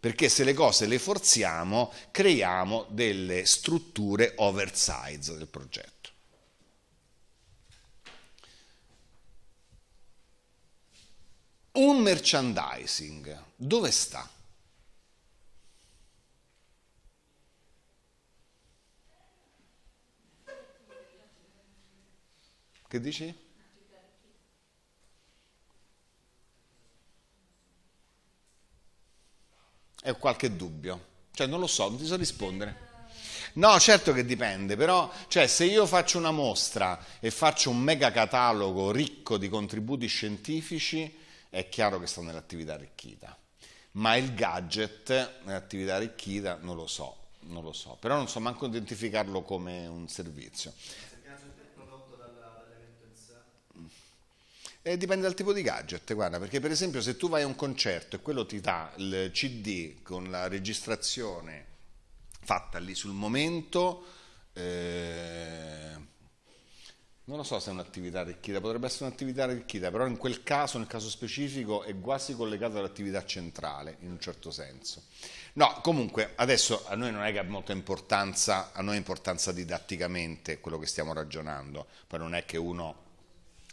perché se le cose le forziamo creiamo delle strutture oversize del progetto. un merchandising dove sta? Che dici? È qualche dubbio, cioè non lo so, non ti so rispondere. No, certo che dipende, però cioè, se io faccio una mostra e faccio un mega catalogo ricco di contributi scientifici, è chiaro che sta nell'attività arricchita, ma il gadget nell'attività arricchita non lo so, non lo so, però non so manco identificarlo come un servizio. Eh, dipende dal tipo di gadget, guarda, perché per esempio se tu vai a un concerto e quello ti dà il CD con la registrazione fatta lì sul momento, eh, non lo so se è un'attività arricchita, potrebbe essere un'attività arricchita, però in quel caso, nel caso specifico, è quasi collegato all'attività centrale, in un certo senso. No, comunque, adesso a noi non è che ha molta importanza, a noi importanza didatticamente quello che stiamo ragionando, poi non è che uno,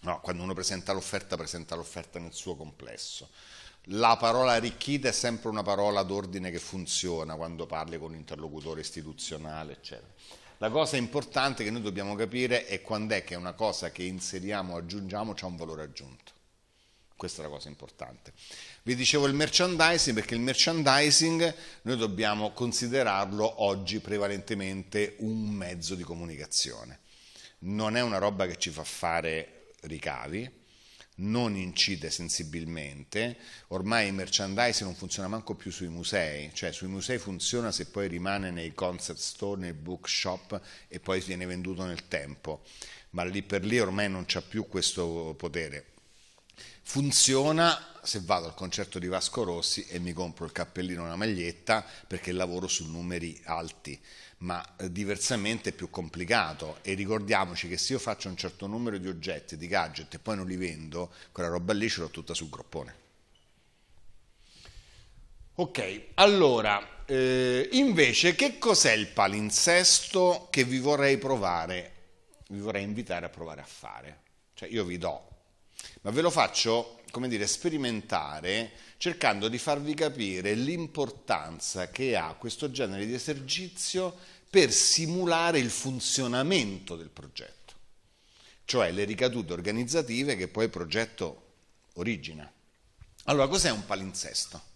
no, quando uno presenta l'offerta, presenta l'offerta nel suo complesso. La parola arricchita è sempre una parola d'ordine che funziona quando parli con un interlocutore istituzionale, eccetera. La cosa importante che noi dobbiamo capire è quando è che una cosa che inseriamo, aggiungiamo, ha un valore aggiunto. Questa è la cosa importante. Vi dicevo il merchandising perché il merchandising noi dobbiamo considerarlo oggi prevalentemente un mezzo di comunicazione. Non è una roba che ci fa fare ricavi, non incide sensibilmente, ormai il merchandise non funziona manco più sui musei, cioè sui musei funziona se poi rimane nei concept store, nei bookshop e poi viene venduto nel tempo, ma lì per lì ormai non c'è più questo potere. Funziona se vado al concerto di Vasco Rossi e mi compro il cappellino e una maglietta perché lavoro su numeri alti ma eh, diversamente è più complicato e ricordiamoci che se io faccio un certo numero di oggetti, di gadget e poi non li vendo, quella roba lì ce l'ho tutta sul groppone. Ok, allora, eh, invece che cos'è il palinsesto che vi vorrei provare, vi vorrei invitare a provare a fare? Cioè io vi do, ma ve lo faccio, come dire, sperimentare cercando di farvi capire l'importanza che ha questo genere di esercizio per simulare il funzionamento del progetto, cioè le ricadute organizzative che poi il progetto origina. Allora, cos'è un palinsesto?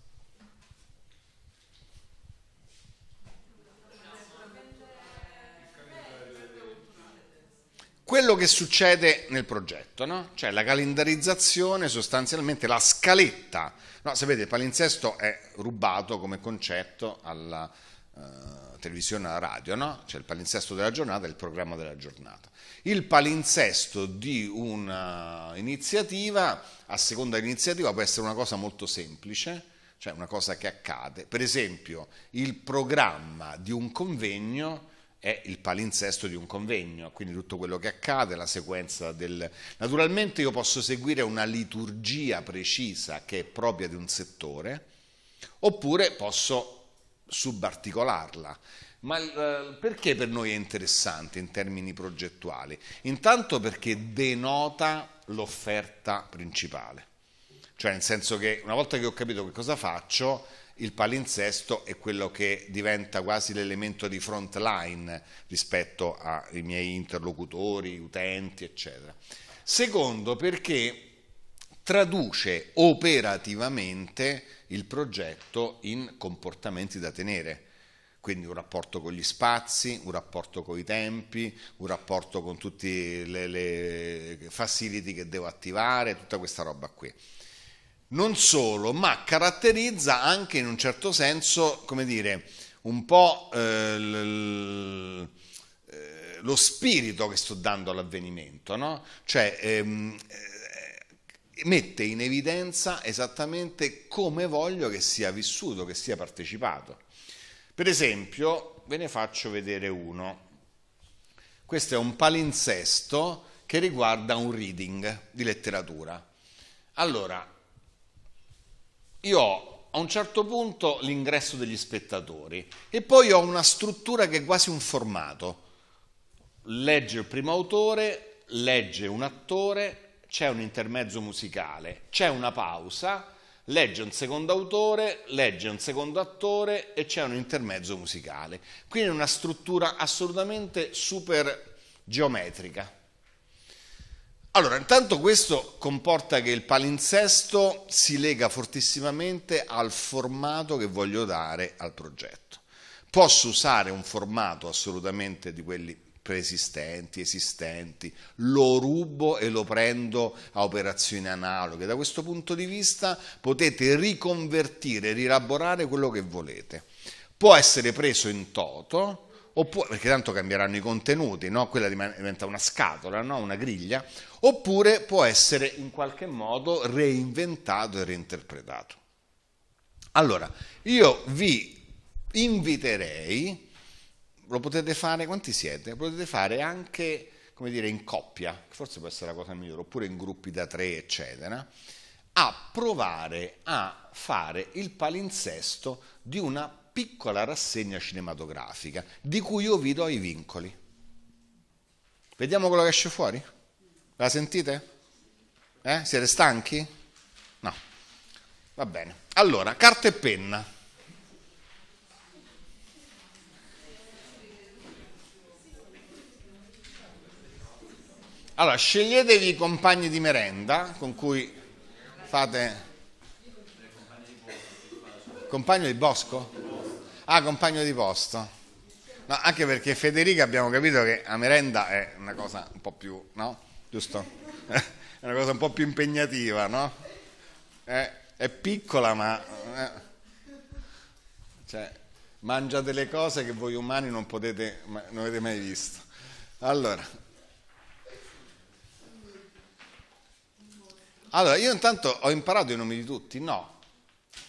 quello che succede nel progetto, no? cioè la calendarizzazione, sostanzialmente la scaletta. No, sapete, il palinsesto è rubato come concetto alla, eh, televisione alla radio, no? C'è il palinsesto della giornata e il programma della giornata. Il palinsesto di un'iniziativa, a seconda dell'iniziativa, può essere una cosa molto semplice, cioè una cosa che accade. Per esempio, il programma di un convegno è il palinsesto di un convegno, quindi tutto quello che accade, la sequenza del... Naturalmente io posso seguire una liturgia precisa che è propria di un settore, oppure posso subarticolarla. Ma eh, perché per noi è interessante in termini progettuali? Intanto perché denota l'offerta principale, cioè nel senso che una volta che ho capito che cosa faccio, il palinsesto è quello che diventa quasi l'elemento di front line rispetto ai miei interlocutori, utenti, eccetera. Secondo, perché traduce operativamente il progetto in comportamenti da tenere. Quindi un rapporto con gli spazi, un rapporto con i tempi, un rapporto con tutte le, le facility che devo attivare, tutta questa roba qui. Non solo, ma caratterizza anche in un certo senso, come dire, un po' eh, l, eh, lo spirito che sto dando all'avvenimento, no? Cioè, ehm, mette in evidenza esattamente come voglio che sia vissuto, che sia partecipato. Per esempio, ve ne faccio vedere uno. Questo è un palinsesto che riguarda un reading di letteratura. Allora, io ho a un certo punto l'ingresso degli spettatori e poi ho una struttura che è quasi un formato. Legge il primo autore, legge un attore, c'è un intermezzo musicale, c'è una pausa, legge un secondo autore, legge un secondo attore e c'è un intermezzo musicale. Quindi è una struttura assolutamente super geometrica. Allora, intanto questo comporta che il palinsesto si lega fortissimamente al formato che voglio dare al progetto. Posso usare un formato assolutamente di quelli preesistenti, esistenti, lo rubo e lo prendo a operazioni analoghe. Da questo punto di vista potete riconvertire, rielaborare quello che volete. Può essere preso in toto, oppure, perché tanto cambieranno i contenuti, no? quella diventa una scatola, no? una griglia, oppure può essere in qualche modo reinventato e reinterpretato. Allora, io vi inviterei lo potete fare, quanti siete? Lo potete fare anche, come dire, in coppia, forse può essere la cosa migliore, oppure in gruppi da tre, eccetera, a provare a fare il palinsesto di una piccola rassegna cinematografica, di cui io vi do i vincoli. Vediamo quello che esce fuori? La sentite? Eh? Siete stanchi? No. Va bene. Allora, carta e penna. Allora, sceglietevi i compagni di merenda con cui fate... Compagno di bosco? Ah, compagno di posto. No, anche perché Federica abbiamo capito che a merenda è una cosa un po' più, no? Giusto? [LAUGHS] È una cosa un po' più impegnativa, no? È, è piccola ma... Eh, cioè, mangia delle cose che voi umani non potete, non avete mai visto. Allora, Allora, io intanto ho imparato i nomi di tutti? No.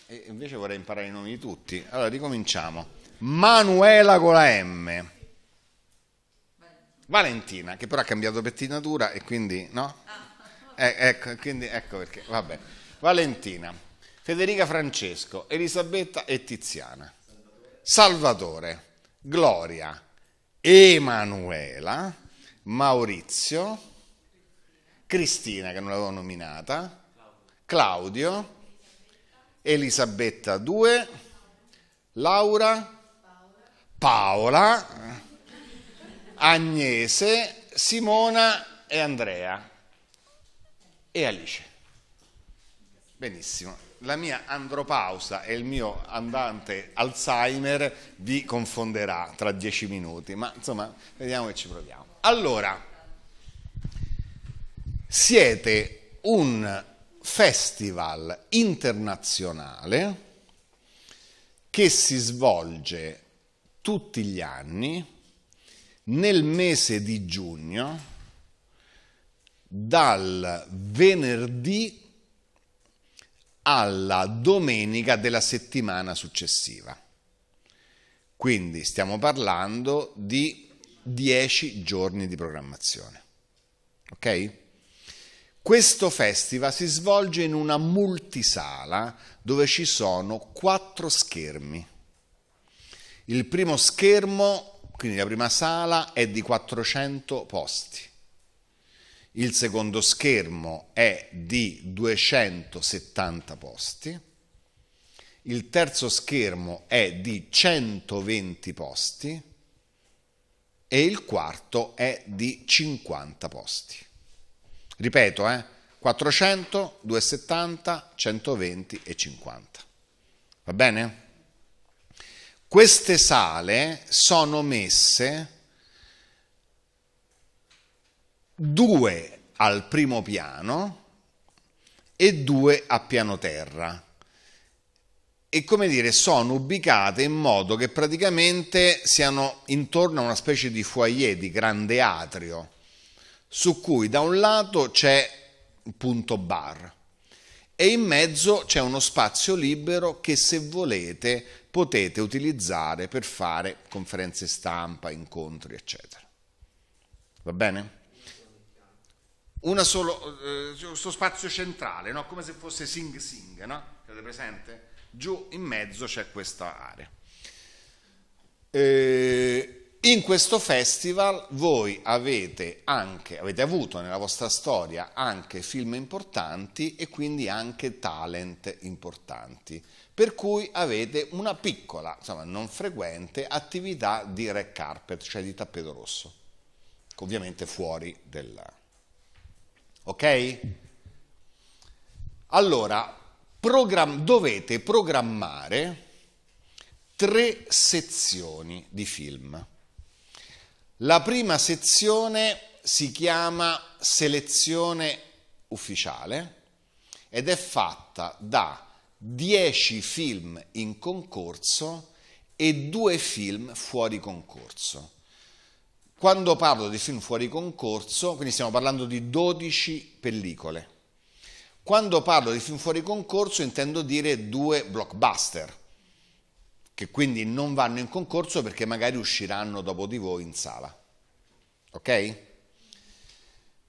E invece vorrei imparare i nomi di tutti. Allora, ricominciamo. Manuela con la M. Valentina, che però ha cambiato pettinatura e quindi, no? Ah. Eh, ecco, quindi, ecco perché, vabbè. Valentina, Federica Francesco, Elisabetta e Tiziana. Salvatore, Gloria, Emanuela, Maurizio, Cristina che non l'avevo nominata, Claudio, Elisabetta 2, Laura, Paola, Agnese, Simona e Andrea e Alice. Benissimo. La mia andropausa e il mio andante Alzheimer vi confonderà tra dieci minuti, ma insomma vediamo che ci proviamo. Allora, siete un festival internazionale che si svolge tutti gli anni nel mese di giugno dal venerdì alla domenica della settimana successiva. Quindi stiamo parlando di 10 giorni di programmazione. Ok? Questo festival si svolge in una multisala dove ci sono quattro schermi. Il primo schermo, quindi la prima sala, è di 400 posti. Il secondo schermo è di 270 posti. Il terzo schermo è di 120 posti e il quarto è di 50 posti. Ripeto, eh? 400, 270, 120 e 50. Va bene? Queste sale sono messe due al primo piano e due a piano terra. E come dire, sono ubicate in modo che praticamente siano intorno a una specie di foyer, di grande atrio su cui da un lato c'è un punto bar e in mezzo c'è uno spazio libero che se volete potete utilizzare per fare conferenze stampa, incontri, eccetera. Va bene? Una solo, eh, questo spazio centrale, no? come se fosse Sing Sing, no? Siete presente? Giù in mezzo c'è questa area. Eh, in questo festival voi avete, anche, avete avuto nella vostra storia anche film importanti e quindi anche talent importanti, per cui avete una piccola, insomma non frequente, attività di red carpet, cioè di tappeto rosso, ovviamente fuori del... Ok? Allora, program dovete programmare tre sezioni di film la prima sezione si chiama selezione ufficiale ed è fatta da 10 film in concorso e 2 film fuori concorso. Quando parlo di film fuori concorso, quindi stiamo parlando di 12 pellicole. Quando parlo di film fuori concorso intendo dire due blockbuster che quindi non vanno in concorso perché magari usciranno dopo di voi in sala. Ok?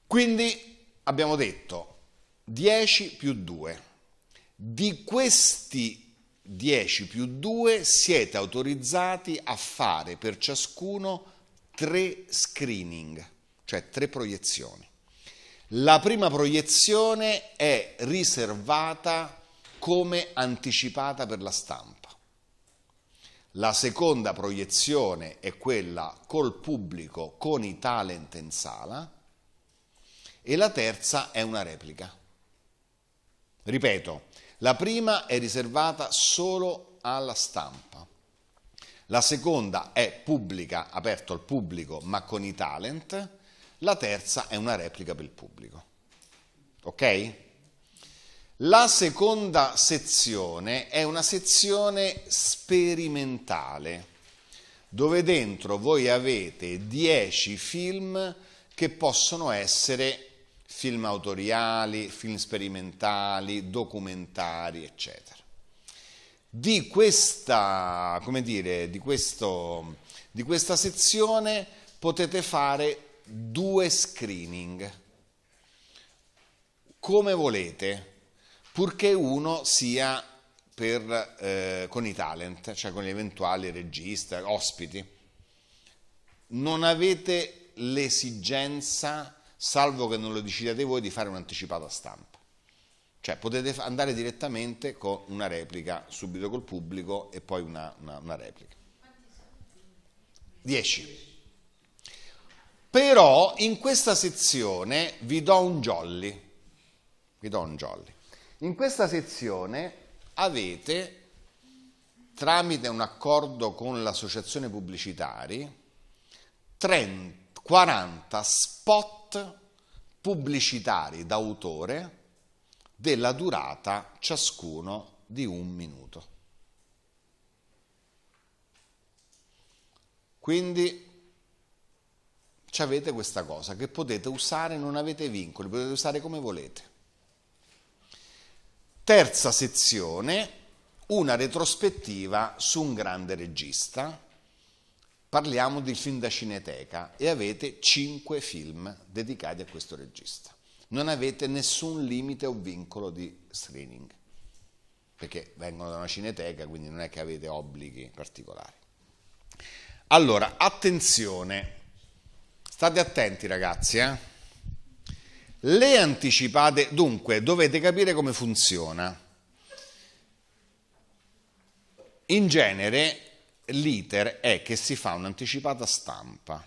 Quindi abbiamo detto 10 più 2. Di questi 10 più 2 siete autorizzati a fare per ciascuno 3 screening, cioè 3 proiezioni. La prima proiezione è riservata come anticipata per la stampa. La seconda proiezione è quella col pubblico, con i talent in sala. E la terza è una replica. Ripeto, la prima è riservata solo alla stampa. La seconda è pubblica, aperto al pubblico, ma con i talent. La terza è una replica per il pubblico. Ok? La seconda sezione è una sezione sperimentale, dove dentro voi avete 10 film che possono essere film autoriali, film sperimentali, documentari, eccetera. Di questa, come dire, di, questo, di questa sezione potete fare due screening, come volete purché uno sia per, eh, con i talent, cioè con gli eventuali registi, ospiti. Non avete l'esigenza, salvo che non lo decidiate voi, di fare un'anticipata stampa. Cioè potete andare direttamente con una replica, subito col pubblico e poi una, una, una replica. 10. Però in questa sezione vi do un jolly. Vi do un jolly. In questa sezione avete, tramite un accordo con l'associazione pubblicitari, 30, 40 spot pubblicitari d'autore della durata ciascuno di un minuto. Quindi avete questa cosa che potete usare, non avete vincoli, potete usare come volete. Terza sezione, una retrospettiva su un grande regista. Parliamo di film da Cineteca e avete cinque film dedicati a questo regista. Non avete nessun limite o vincolo di screening, perché vengono da una Cineteca, quindi non è che avete obblighi particolari. Allora, attenzione, state attenti ragazzi, eh? Le anticipate, dunque, dovete capire come funziona. In genere l'iter è che si fa un'anticipata stampa,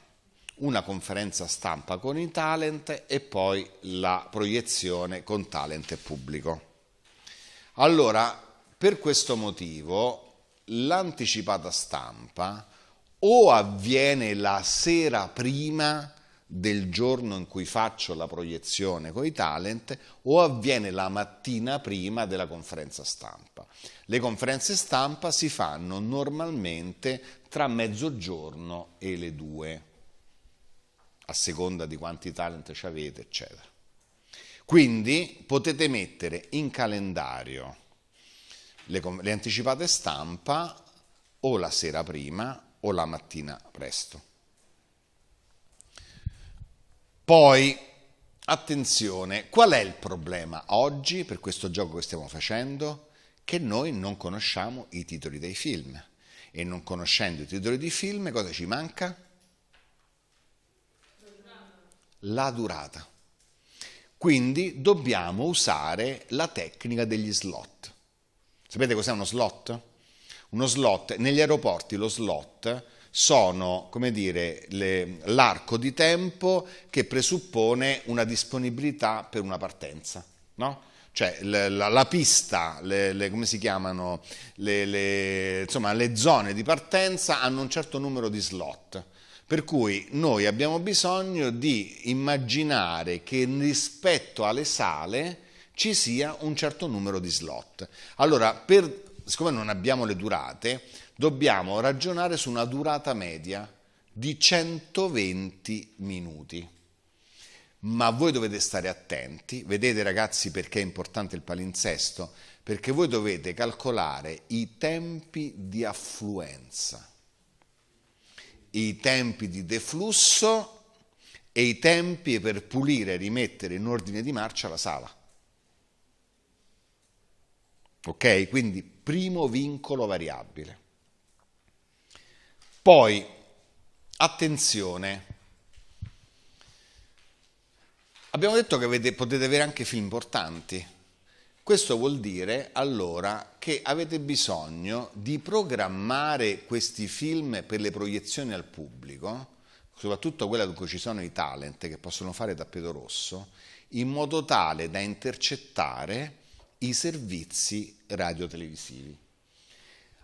una conferenza stampa con i talent e poi la proiezione con talent e pubblico. Allora, per questo motivo l'anticipata stampa o avviene la sera prima del giorno in cui faccio la proiezione con i talent o avviene la mattina prima della conferenza stampa. Le conferenze stampa si fanno normalmente tra mezzogiorno e le due, a seconda di quanti talent ci avete, eccetera. Quindi potete mettere in calendario le, le anticipate stampa o la sera prima o la mattina presto. Poi, attenzione, qual è il problema oggi per questo gioco che stiamo facendo? Che noi non conosciamo i titoli dei film. E non conoscendo i titoli dei film, cosa ci manca? La durata. Quindi dobbiamo usare la tecnica degli slot. Sapete cos'è uno slot? Uno slot, negli aeroporti lo slot sono, come dire, l'arco di tempo che presuppone una disponibilità per una partenza, no? Cioè la, la, la pista, le, le, come si chiamano, le, le, insomma, le zone di partenza hanno un certo numero di slot. Per cui noi abbiamo bisogno di immaginare che rispetto alle sale ci sia un certo numero di slot. Allora, per, siccome non abbiamo le durate, dobbiamo ragionare su una durata media di 120 minuti. Ma voi dovete stare attenti, vedete ragazzi perché è importante il palinsesto? Perché voi dovete calcolare i tempi di affluenza, i tempi di deflusso e i tempi per pulire e rimettere in ordine di marcia la sala. Ok? Quindi primo vincolo variabile. Poi, attenzione, abbiamo detto che avete, potete avere anche film importanti. Questo vuol dire allora che avete bisogno di programmare questi film per le proiezioni al pubblico, soprattutto quella dove ci sono i talent che possono fare tappeto rosso, in modo tale da intercettare i servizi radiotelevisivi.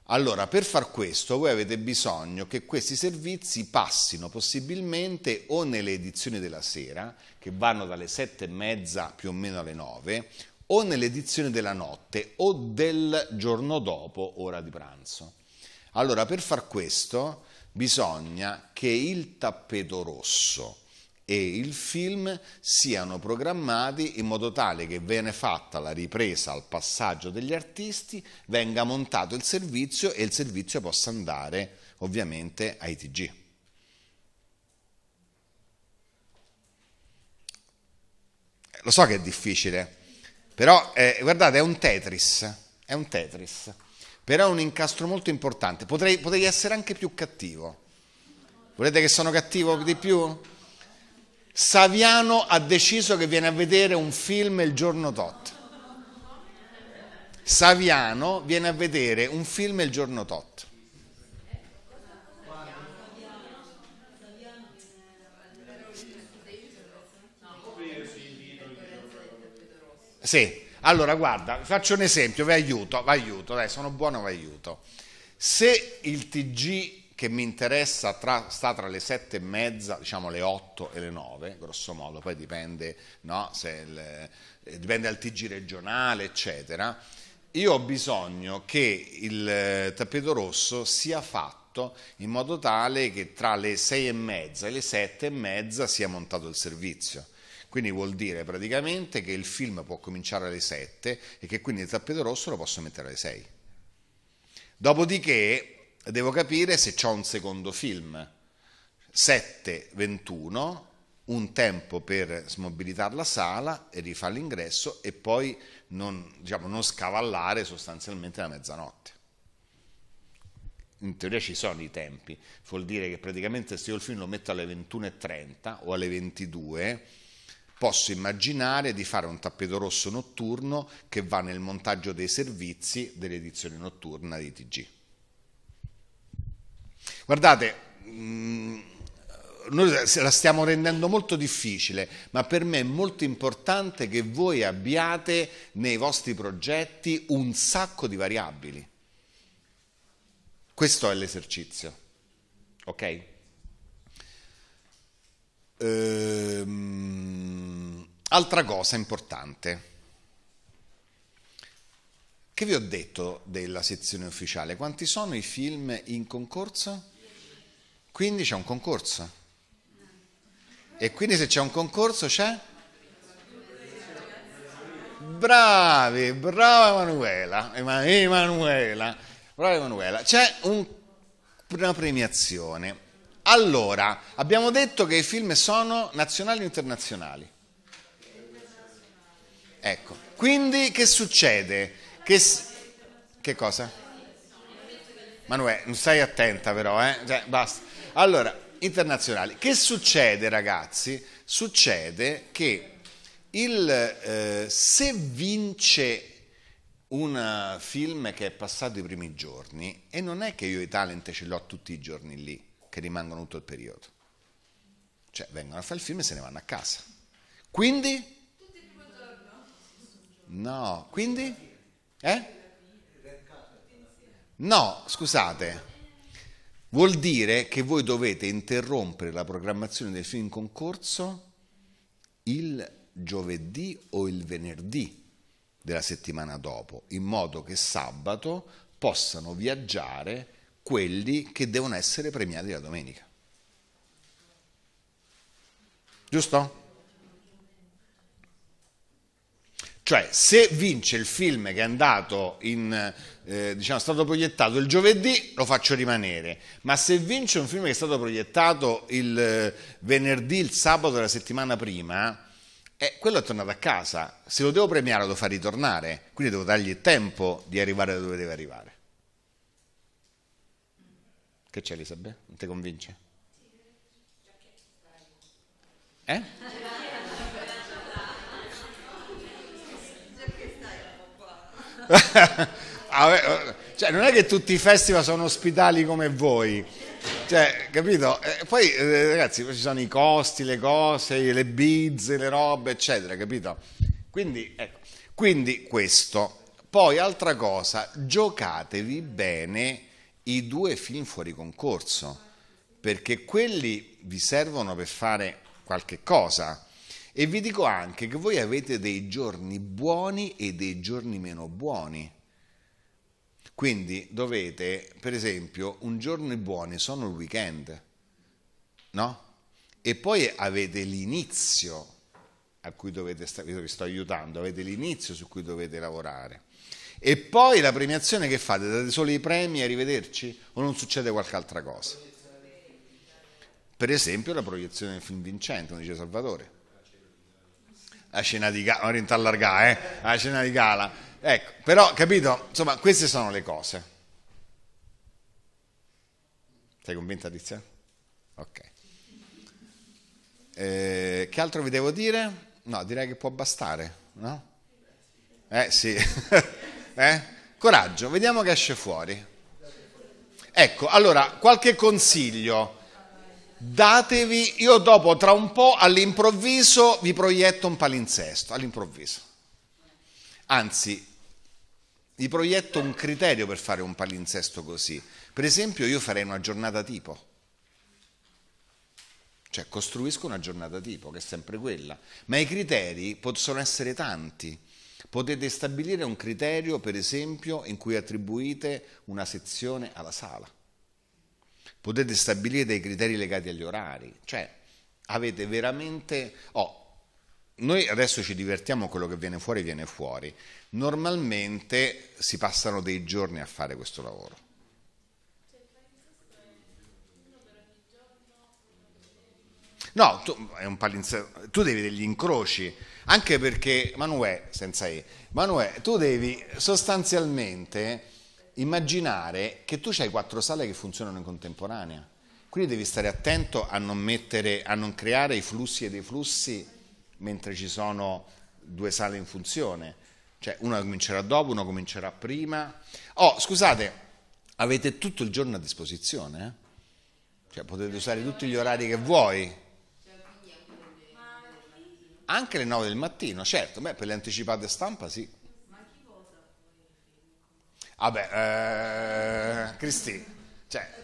Allora, per far questo voi avete bisogno che questi servizi passino possibilmente o nelle edizioni della sera, che vanno dalle sette e mezza più o meno alle nove, o nelle edizioni della notte o del giorno dopo ora di pranzo. Allora, per far questo bisogna che il tappeto rosso e il film siano programmati in modo tale che viene fatta la ripresa al passaggio degli artisti, venga montato il servizio e il servizio possa andare ovviamente ai TG. Lo so che è difficile, però eh, guardate è un Tetris, è un Tetris, però è un incastro molto importante, potrei, potrei essere anche più cattivo. Volete che sono cattivo di più? Saviano ha deciso che viene a vedere un film il giorno tot. Saviano viene a vedere un film il giorno tot. Sì, allora guarda, faccio un esempio, vi aiuto, vi aiuto, dai, sono buono, vi aiuto. Se il TG che mi interessa tra, sta tra le sette e mezza, diciamo le otto e le nove, grosso modo, poi dipende, no, il, eh, dipende dal TG regionale, eccetera. Io ho bisogno che il eh, tappeto rosso sia fatto in modo tale che tra le sei e mezza e le sette e mezza sia montato il servizio. Quindi vuol dire praticamente che il film può cominciare alle 7 e che quindi il tappeto rosso lo posso mettere alle 6. Dopodiché devo capire se c'è un secondo film. 7.21, un tempo per smobilitare la sala e rifare l'ingresso e poi non, diciamo, non scavallare sostanzialmente la mezzanotte. In teoria ci sono i tempi, vuol dire che praticamente se io il film lo metto alle 21.30 o alle 22 posso immaginare di fare un tappeto rosso notturno che va nel montaggio dei servizi dell'edizione notturna di TG. Guardate, mm, noi la stiamo rendendo molto difficile, ma per me è molto importante che voi abbiate nei vostri progetti un sacco di variabili. Questo è l'esercizio, ok? Ehm, altra cosa importante. Che vi ho detto della sezione ufficiale? Quanti sono i film in concorso? Quindi c'è un concorso. E quindi se c'è un concorso c'è? Bravi, brava Emanuela, Emanuela, brava Emanuela. C'è un, una premiazione. Allora, abbiamo detto che i film sono nazionali o internazionali. Ecco, quindi che succede? Che, che cosa? Manuela, non stai attenta però, eh? Cioè, basta. Allora, internazionali. Che succede ragazzi? Succede che il, eh, se vince un film che è passato i primi giorni, e non è che io i talent ce li ho tutti i giorni lì, che rimangono tutto il periodo. Cioè, vengono a fare il film e se ne vanno a casa. Quindi? No, quindi? Eh? No, scusate. Vuol dire che voi dovete interrompere la programmazione del film in concorso il giovedì o il venerdì della settimana dopo, in modo che sabato possano viaggiare quelli che devono essere premiati la domenica. Giusto? Cioè, se vince il film che è andato in eh, diciamo, stato proiettato il giovedì, lo faccio rimanere. Ma se vince un film che è stato proiettato il eh, venerdì, il sabato della settimana prima, eh, quello è tornato a casa. Se lo devo premiare, lo fa ritornare. Quindi devo dargli tempo di arrivare da dove deve arrivare. Che c'è, Elisabeth? Non ti convince? Eh? [LAUGHS] Eh, cioè, non è che tutti i festival sono ospitali come voi. Cioè, capito? E eh, poi, eh, ragazzi, poi ci sono i costi, le cose, le bizze, le robe, eccetera, capito? Quindi, ecco. Quindi questo. Poi, altra cosa, giocatevi bene i due film fuori concorso, perché quelli vi servono per fare qualche cosa. E vi dico anche che voi avete dei giorni buoni e dei giorni meno buoni. Quindi dovete, per esempio, un giorno i buoni sono il weekend, no? E poi avete l'inizio a cui dovete stare, vi sto aiutando, avete l'inizio su cui dovete lavorare. E poi la premiazione che fate? Date solo i premi e arrivederci? O non succede qualche altra cosa? Per esempio la proiezione del film vincente, come dice Salvatore. La cena di gala, orienta allargare, eh? La cena di gala Ecco, però capito, insomma, queste sono le cose. Sei convinta Tizia? Ok. Eh, che altro vi devo dire? No, direi che può bastare, no? Eh sì. [LAUGHS] eh? Coraggio, vediamo che esce fuori. Ecco, allora, qualche consiglio. Datevi, io dopo tra un po' all'improvviso vi proietto un palinsesto, all'improvviso. Anzi, gli proietto un criterio per fare un palinsesto così. Per esempio io farei una giornata tipo. Cioè costruisco una giornata tipo, che è sempre quella. Ma i criteri possono essere tanti. Potete stabilire un criterio, per esempio, in cui attribuite una sezione alla sala. Potete stabilire dei criteri legati agli orari. Cioè avete veramente... Oh, noi adesso ci divertiamo, quello che viene fuori viene fuori. Normalmente si passano dei giorni a fare questo lavoro. No, tu, tu, devi degli incroci, anche perché, Manuè, senza E, Manuè, tu devi sostanzialmente immaginare che tu hai quattro sale che funzionano in contemporanea, quindi devi stare attento a non, mettere, a non creare i flussi e dei flussi mentre ci sono due sale in funzione. Cioè una comincerà dopo, una comincerà prima. Oh, scusate, avete tutto il giorno a disposizione? Eh? Cioè potete usare tutti gli orari che vuoi. Anche le 9 del mattino, certo, beh, per le anticipate stampa sì. Vabbè, ah eh, Cristi, cioè,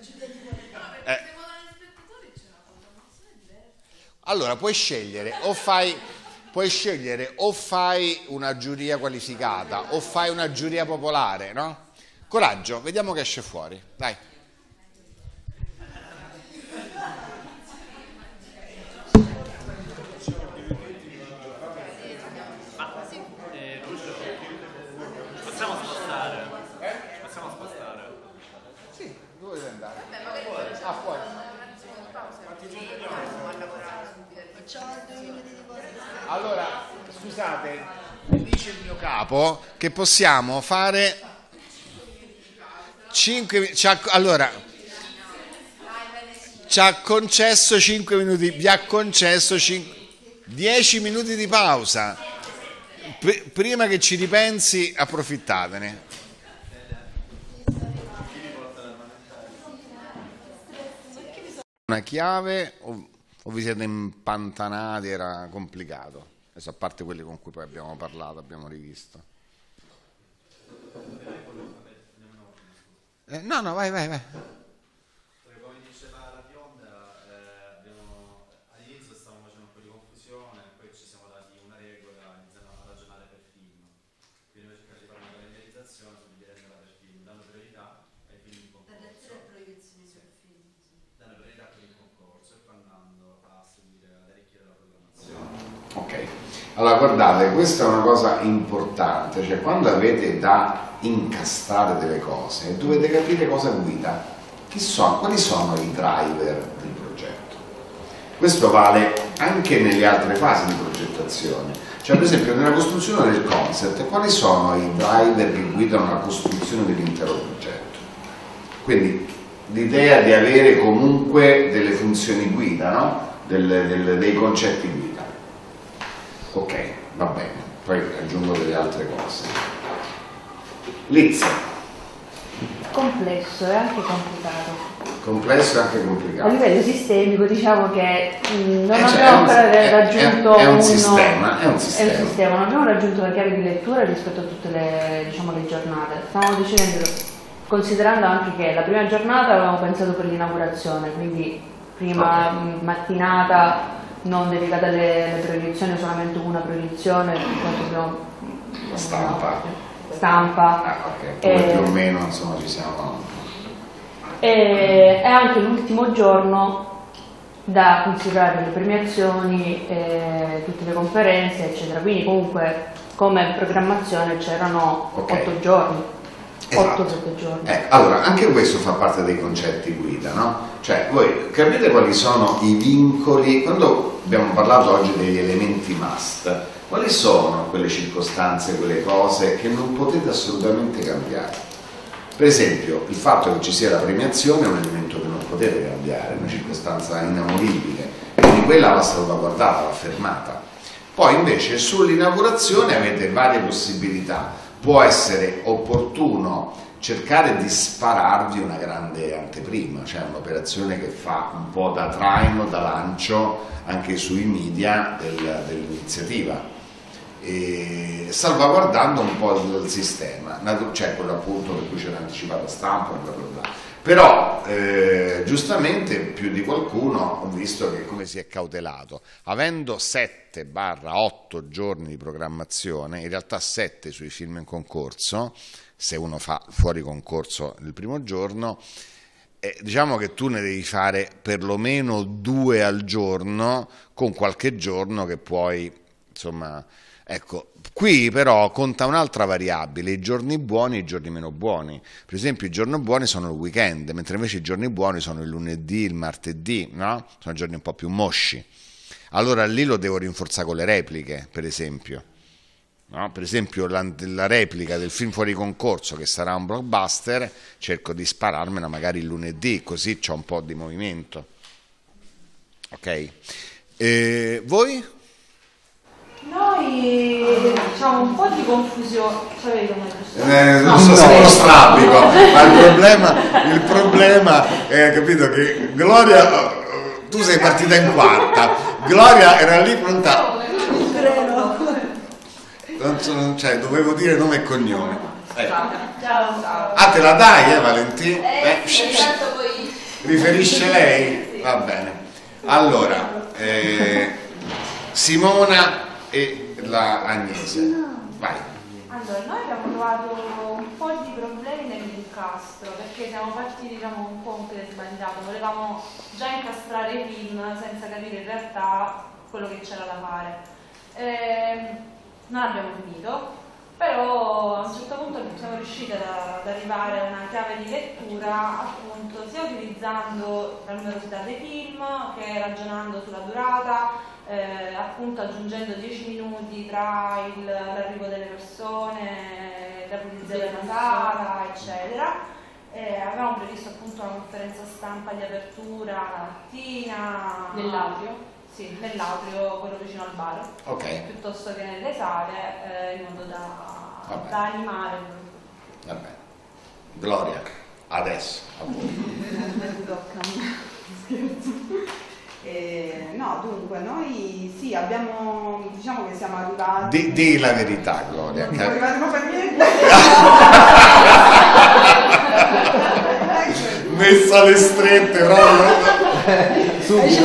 eh. allora puoi scegliere o fai puoi scegliere o fai una giuria qualificata o fai una giuria popolare, no? Coraggio, vediamo che esce fuori, dai. capo che possiamo fare 5 allora ci ha concesso 5 minuti vi ha concesso 10 minuti di pausa P prima che ci ripensi approfittatene una chiave o, o vi siete impantanati era complicato adesso a parte quelli con cui poi abbiamo parlato, abbiamo rivisto. Eh, no, no, vai, vai, vai. Allora guardate, questa è una cosa importante, cioè quando avete da incastrare delle cose dovete capire cosa guida, sono, quali sono i driver del progetto. Questo vale anche nelle altre fasi di progettazione, cioè per esempio nella costruzione del concept, quali sono i driver che guidano la costruzione dell'intero progetto? Quindi l'idea di avere comunque delle funzioni guida, no? Del, del, dei concetti guida Ok, va bene, poi aggiungo delle altre cose. Lizza. Complesso e anche complicato complesso e anche complicato. A livello sistemico diciamo che mm, non eh, cioè, abbiamo ancora un, raggiunto è, è un, uno, sistema, è un, sistema, è un sistema, non abbiamo raggiunto la chiave di lettura rispetto a tutte le, diciamo, le giornate. Stavo dicendo, considerando anche che la prima giornata avevamo pensato per l'inaugurazione, quindi prima okay. mattinata non dedicate alle, proiezioni, solamente una proiezione, quanto mm, stampa. Stampa. Stampa. Ah, okay. Eh, e, più o meno insomma ci siamo... E, eh, è anche l'ultimo giorno da considerare le premiazioni, eh, tutte le conferenze, eccetera. Quindi comunque come programmazione c'erano okay. 8 giorni. Esatto. 8 giorni. Eh, allora, anche questo fa parte dei concetti guida, no? Cioè, voi capite quali sono i vincoli, quando abbiamo parlato oggi degli elementi must, quali sono quelle circostanze, quelle cose che non potete assolutamente cambiare? Per esempio, il fatto che ci sia la premiazione è un elemento che non potete cambiare, è una circostanza inamovibile, quindi quella va salvaguardata, va fermata. Poi invece sull'inaugurazione avete varie possibilità, può essere opportuno cercare di spararvi una grande anteprima, cioè un'operazione che fa un po' da traino, da lancio anche sui media del, dell'iniziativa salvaguardando un po' il, sistema, cioè quello appunto per cui c'era anticipata stampa, bla bla bla. Però eh, giustamente più di qualcuno ho visto che come si è cautelato, avendo 7-8 giorni di programmazione, in realtà 7 sui film in concorso, se uno fa fuori concorso il primo giorno, eh, diciamo che tu ne devi fare perlomeno due al giorno con qualche giorno che puoi, insomma, ecco, Qui però conta un'altra variabile, i giorni buoni e i giorni meno buoni. Per esempio i giorni buoni sono il weekend, mentre invece i giorni buoni sono il lunedì, il martedì, no? Sono giorni un po' più mosci. Allora lì lo devo rinforzare con le repliche, per esempio. No? Per esempio la, la, replica del film fuori concorso che sarà un blockbuster, cerco di spararmela magari il lunedì, così c'è un po' di movimento. Ok? E eh, voi? Noi diciamo un po' di confusione, sapete come eh, non so se no. strabico, ma il problema, il problema è capito che Gloria, tu sei partita in quarta, Gloria era lì pronta non sono, cioè, dovevo dire nome e cognome. Eh. Ciao, ciao. Ah, te la dai, eh, Valentina? Eh, eh, riferisce lei? Va bene. Allora, eh, Simona e la Agnese. Vai. Allora, noi abbiamo trovato un po' di problemi nell'incastro perché siamo partiti diciamo, un po' un sbagliato, volevamo già incastrare il film senza capire in realtà quello che c'era da fare. Eh, non abbiamo finito, però a un certo punto siamo riusciti ad, ad arrivare a una chiave di lettura appunto sia utilizzando la numerosità dei film che ragionando sulla durata, eh, appunto aggiungendo 10 minuti tra l'arrivo delle persone, la pulizia della sala, eccetera. Eh, avevamo previsto appunto una conferenza stampa di apertura la mattina. Nell'audio? Sì, nell'atrio, quello vicino al bar, okay. piuttosto che nelle sale, eh, in modo da, da animare. Va bene. Gloria, adesso. A voi. [LAUGHS] Eh, no, dunque, noi sì, abbiamo, diciamo che siamo arrivati... Di, di la verità, Gloria. Non siamo arrivati per niente. [LAUGHS] Messa alle strette, no? [LAUGHS] [LAUGHS] subito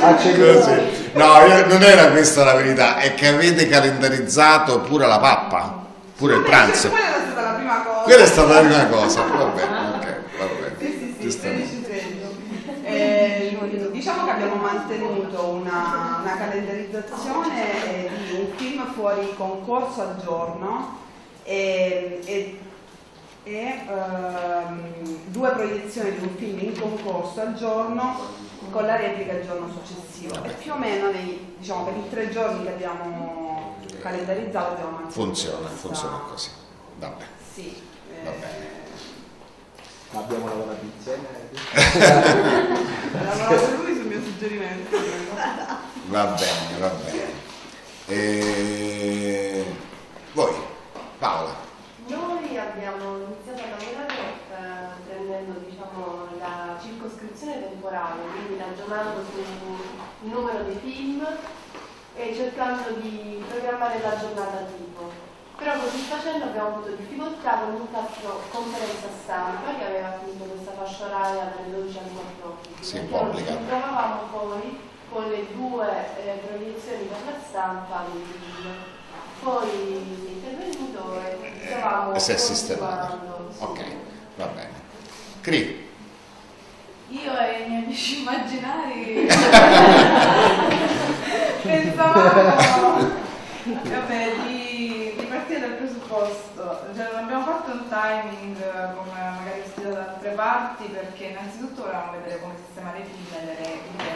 acceduto. Ah, no, non era questa la verità, è che avete calendarizzato pure la pappa, pure sì, il pranzo. Cioè, quella è stata la prima cosa. Quella è stata la prima cosa, vabbè, ok, vabbè. Sì, sì, sì, eh, diciamo che abbiamo mantenuto una, una calendarizzazione eh, di un film fuori concorso al giorno ehm, e, e e ehm, due proiezioni di un film in concorso al giorno con la replica il giorno successivo e più o meno nei, diciamo, per i tre giorni che abbiamo calendarizzato abbiamo funziona, questa... funziona così va bene, sì, eh... va bene. abbiamo lavorato insieme ha lavorato lui sul mio suggerimento va bene va bene e... voi Paola abbiamo iniziato a lavorare eh, prendendo diciamo, la circoscrizione temporale, quindi ragionando sul numero di film e cercando di programmare la giornata tipo. Però così facendo abbiamo avuto difficoltà con un l'ultima conferenza stampa che aveva finito questa fascia oraria dalle 12 alle 14. Sì, pubblica. Ci trovavamo poi con le due eh, proiezioni per la stampa del film poi l'intervenuto e eh, stavamo eh, si è sistemato. Sì. Ok, va bene. Cri. Io e i miei amici immaginari [LAUGHS] pensavamo vabbè, di, di, partire dal presupposto, cioè non abbiamo fatto un timing come magari studiato da altre parti perché innanzitutto volevamo vedere come sistemare i film, e le regole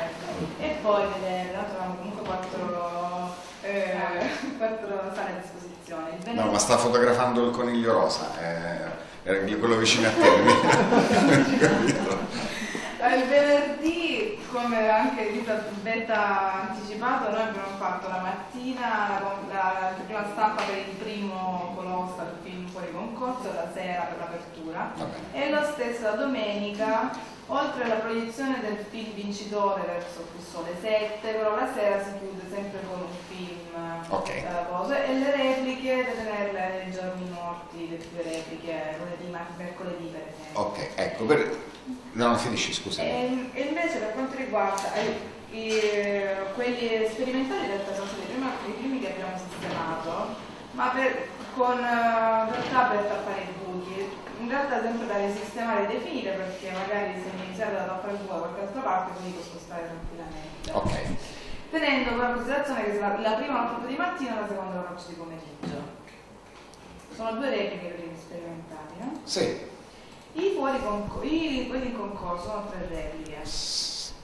e poi vedere, dato avevamo comunque quattro eh, quattro [LAUGHS] sale a disposizione. No, ma sta fotografando il coniglio rosa, eh, quello vicino a te. [LAUGHS] il venerdì, come anche Elisabetta ha anticipato, noi abbiamo fatto la mattina la, la, stampa per il primo Colossal film fuori concorso, la sera per l'apertura e lo stesso la domenica Oltre alla proiezione del film vincitore verso il Sole 7, però la sera si chiude sempre con un film okay. eh, e le repliche da tenerle nei giorni morti, le più repliche, quelle mercoledì per esempio. Ok, ecco, per... no, finisci, scusa. E, e, invece per quanto riguarda i, eh, i, quelli sperimentali, in realtà sono stati i primi che abbiamo sistemato, ma per, con uh, per tablet fare i buchi in realtà sempre da risistemare e definire perché magari se mi serve da fare un po' da qualche altra parte quindi posso stare tranquillamente. Ok. Tenendo poi in considerazione che la, la prima la di mattina e la seconda la faccio di pomeriggio. Sono due repliche prima sperimentali, no? Sì. I fuori concorso, quelli in concorso sono tre repliche.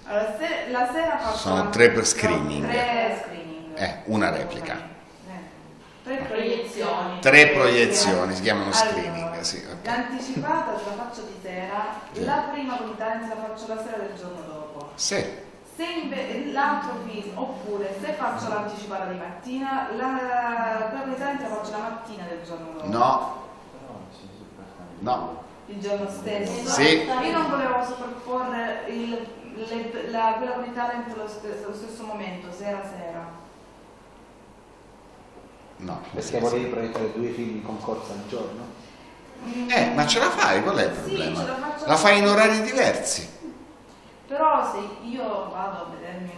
Allora, se, la sera faccio... Sono tre per screening. No, tre screening. Eh, una replica. Tre proiezioni. Tre proiezioni, si chiamano allora, screening. Sì, okay. L'anticipata la faccio di sera, sì. la prima contanza la faccio la sera del giorno dopo. Sì. Se l'altro film, oppure se faccio l'anticipata di mattina, la, prima presenza la faccio la mattina del giorno dopo. No. No. Il giorno stesso. Sì. Io non volevo sovrapporre la, quella qualità entro lo stesso, lo stesso momento, sera sera. No. Perché eh, volevi proiettare due film in concorso al giorno? Eh, ma ce la fai, qual è il problema? Sì, la, la fai in orari diversi. Però se io vado a vedermi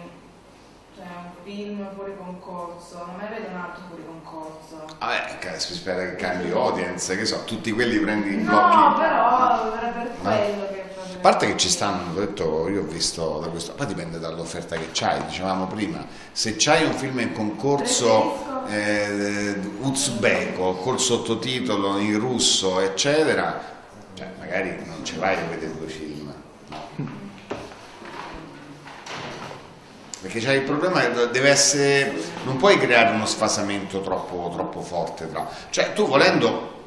cioè, un film fuori concorso, non me ne vedo un altro fuori concorso. Vabbè, ah, si spera che cambi audience, che so, tutti quelli prendi in no, blocchi. No, però era per quello che a parte che ci stanno, ho detto, io ho visto da questo, poi dipende dall'offerta che c'hai, dicevamo prima, se c'hai un film in concorso eh, uzbeko col sottotitolo in russo, eccetera, cioè magari non ce vai a vedere due film. Perché c'è il problema deve essere. non puoi creare uno sfasamento troppo, troppo forte tra. Cioè, tu volendo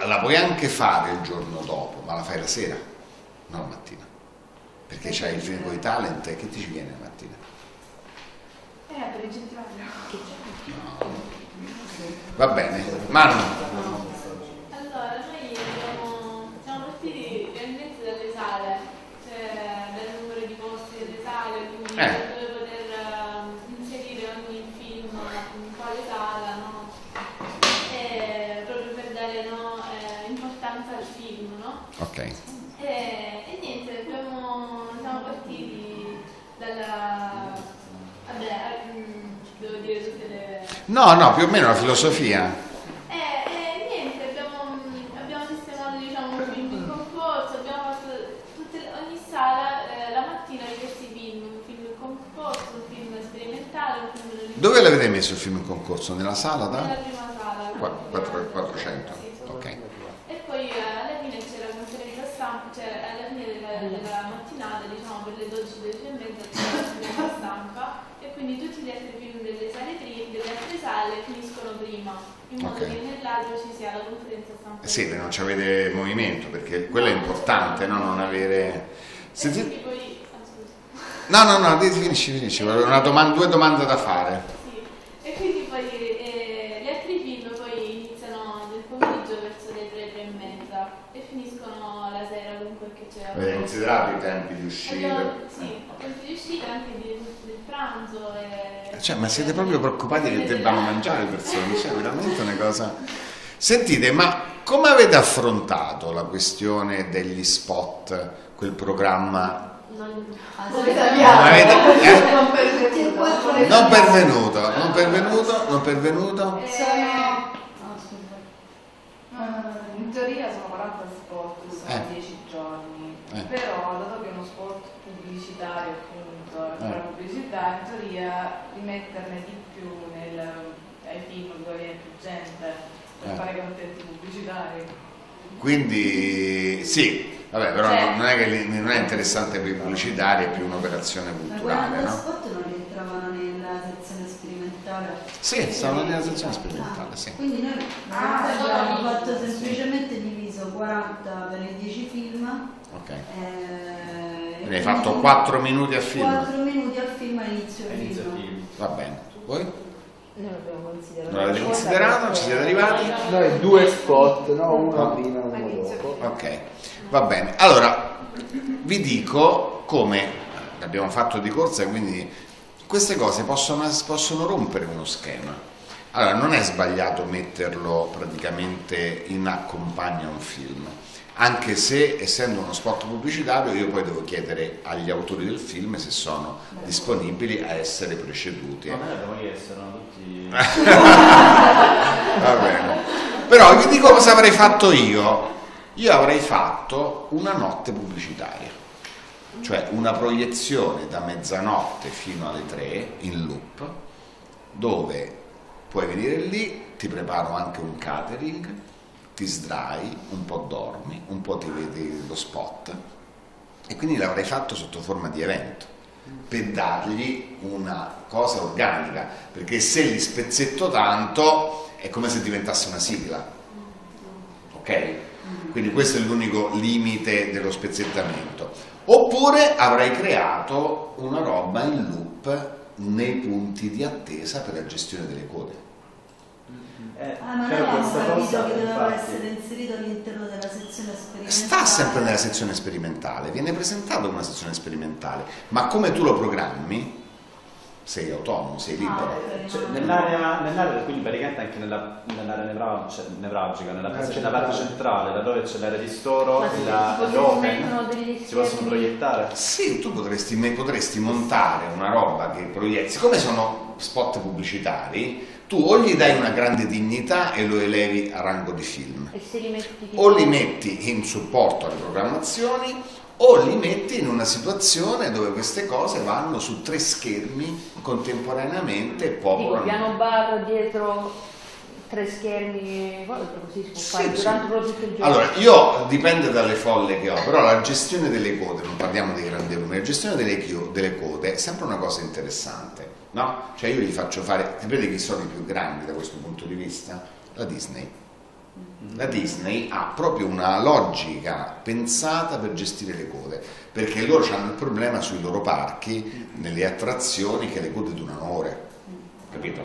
eh, la puoi anche fare il giorno dopo, ma la fai la sera non la mattina, perché c'hai il film con i talent e che ti ci viene la mattina? Eh, per incentivarlo. No. Va bene, Manu. Allora, noi siamo, siamo partiti realmente dalle sale, cioè dal numero di posti delle sale, quindi... Eh. No, no, più o meno la filosofia. Eh, eh niente, mm, abbiamo, sistemato diciamo, mm. concorso, abbiamo fatto ogni sala eh, la mattina diversi film, un film in concorso, un film sperimentale, Dove l'avete messo il film in concorso? Nella sala da? Nella prima sala. Qua, 400. 400. Sì, ok. E poi eh, alla fine c'era la conferenza stampa, cioè alla fine della, mm. della generale finiscono prima, in modo okay. che nell'altro ci sia la conferenza stampa. sì, per non ci avete movimento, perché quello è importante, no? Non avere... Eh, Se ti... poi... Ah, no, no, no, finisci, finisci, una domanda, due domande da fare. Sì, e quindi poi eh, gli altri film poi iniziano nel pomeriggio verso le tre e mezza e finiscono la sera con quel che c'è. considerate i tempi di uscita? Abbiamo, sì, i tempi di uscita anche di pranzo. E... Cioè, ma siete proprio preoccupati che debbano mangiare le persone? Cioè, veramente una cosa. Sentite, ma come avete affrontato la questione degli spot, quel programma? Non, non avete, eh? non pervenuto, non pervenuto, non eh, pervenuto. Sono... In teoria sono 40 spot, sono eh. 10 giorni, eh. però dato che è uno spot pubblicitario appunto eh. la pubblicità in teoria di metterne di più nel, ai film dove viene più gente per eh. fare contenti pubblicitari quindi sì Vabbè, però cioè, non, è che, non, è interessante per i pubblicitari, è più un'operazione culturale, ma no? spot non rientravano nella sezione sperimentale? Sì, stavano nella sezione sperimentale, sì. Quindi noi ah, abbiamo sì. fatto semplicemente diviso 40 per i 10 film. Ok. Eh, ne hai fatto 4 minuti a film 4 minuti a film all'inizio del film. film va bene voi? Noi l'abbiamo considerato. Non Ci siete arrivati? Noi due spot, no? Uno prima uno dopo. Ok, va bene. Allora, vi dico come abbiamo fatto di corsa, quindi queste cose possono, possono rompere uno schema. Allora, non è sbagliato metterlo praticamente in accompagno a un film anche se essendo uno spot pubblicitario io poi devo chiedere agli autori del film se sono Beh, disponibili a essere preceduti. Ma non noi essere tutti... [LAUGHS] Va bene. Però vi dico cosa avrei fatto io. Io avrei fatto una notte pubblicitaria, cioè una proiezione da mezzanotte fino alle tre in loop, dove puoi venire lì, ti preparo anche un catering ti sdrai, un po' dormi, un po' ti vedi lo spot e quindi l'avrei fatto sotto forma di evento per dargli una cosa organica, perché se li spezzetto tanto è come se diventasse una sigla. Ok? Quindi questo è l'unico limite dello spezzettamento. Oppure avrei creato una roba in loop nei punti di attesa per la gestione delle code. Eh, ah, ma noi cioè, abbiamo capito che doveva essere inserito all'interno della sezione sperimentale. Sta sempre nella sezione sperimentale, viene presentato come una sezione sperimentale, ma come tu lo programmi sei autonomo, sei ah, libero. cioè, nell'area, nell quindi praticamente anche nell'area nevralgica, nevralgica, nella parte, nella parte centrale, dove c'è l'area di storo, la, si, si possono proiettare? Sì, tu potresti, potresti montare una roba che proietti, siccome sono spot pubblicitari, tu o gli dai una grande dignità e lo elevi a rango di film, li o li metti in supporto alle programmazioni o li metti in una situazione dove queste cose vanno su tre schermi contemporaneamente e popolano. Sì, piano bar dietro tre schermi così si può fare sì, durante sì. tutto il giorno? Allora, io dipende dalle folle che ho, però la gestione delle code, non parliamo dei grandi la gestione delle, delle, code è sempre una cosa interessante, no? Cioè io gli faccio fare, sapete chi sono i più grandi da questo punto di vista? La Disney. Mm-hmm. La Disney ha proprio una logica pensata per gestire le code, perché loro hanno il problema sui loro parchi, mm-hmm. nelle attrazioni, che le code durano ore, mm-hmm. capito?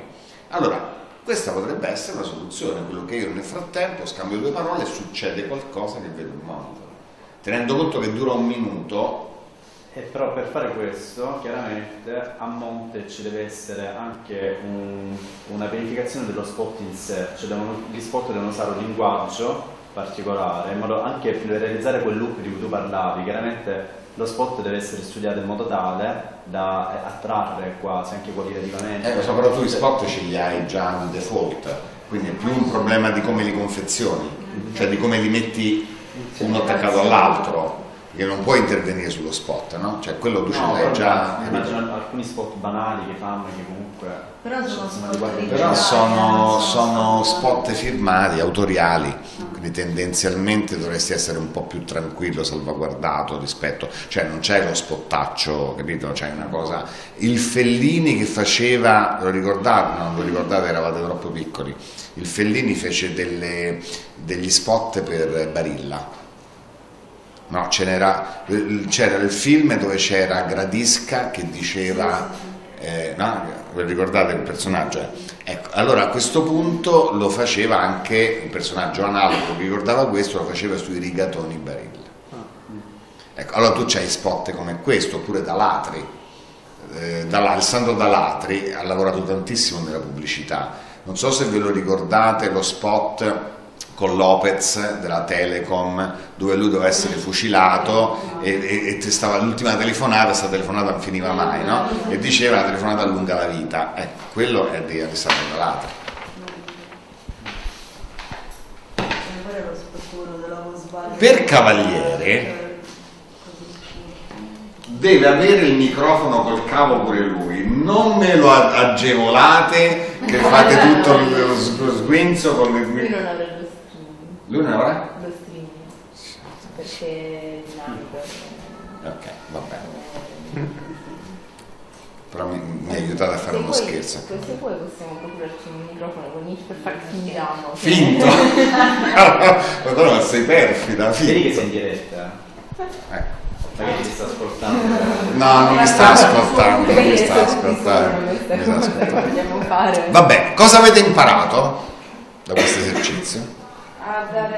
Allora, questa potrebbe essere una soluzione, quello che io nel frattempo scambio due parole e succede qualcosa che vedo un mondo. Tenendo conto che dura un minuto... E però per fare questo, chiaramente a monte ci deve essere anche un, una pianificazione dello spot in sé, cioè devono, gli spot devono usare un linguaggio particolare, in modo anche per realizzare quel loop di cui tu parlavi, chiaramente lo spot deve essere studiato in modo tale da eh, attrarre quasi anche qualitativamente. Eh, so, però tu i spot ce li hai già di default, quindi è più un problema di come li confezioni, cioè di come li metti uno attaccato all'altro io non puoi intervenire sullo spot, no? Cioè quello tu no, ce l'hai già. Immagino alcuni spot banali che fanno che comunque. Però sono, spot, però sono, sono spot firmati, autoriali, no. Ah. quindi tendenzialmente dovresti essere un po' più tranquillo, salvaguardato rispetto. Cioè non c'è lo spottaccio, capito? C'è una cosa. Il Fellini che faceva, lo ricordate, non lo ricordate, eravate troppo piccoli. Il Fellini fece delle, degli spot per Barilla No, c'era il film dove c'era Gradisca che diceva, eh, no, ricordate il personaggio? Ecco, allora a questo punto lo faceva anche un personaggio analogo che ricordava questo, lo faceva sui rigatoni Barilla. Ecco, allora tu c'hai spot come questo, oppure da Latri. Eh, Alessandro Dalatri ha lavorato tantissimo nella pubblicità. Non so se ve lo ricordate lo spot con Lopez della Telecom dove lui doveva essere fucilato e, e, e l'ultima telefonata, questa telefonata non finiva mai no? e diceva la telefonata allunga la vita ecco, quello è di Alessandro Galata per Cavaliere deve avere il microfono col cavo pure lui non me lo agevolate che fate tutto lo sguinzo con il microfono L'un'ora? Lo streaming, perché dinamico. Ok, va bene. Però mi, mi ha aiutato a fare se uno poi, scherzo. Se poi possiamo procurarci un microfono con Nick per far fingiamo. Finto? [LAUGHS] ma allora sei perfida, finto. Vedi che sei in diretta? Ecco. Eh. Perché ti sta ascoltando? No, non mi sta ascoltando, non mi sta ascoltando. Mi sta ascoltando. Vabbè, cosa avete imparato da questo esercizio? a, dare,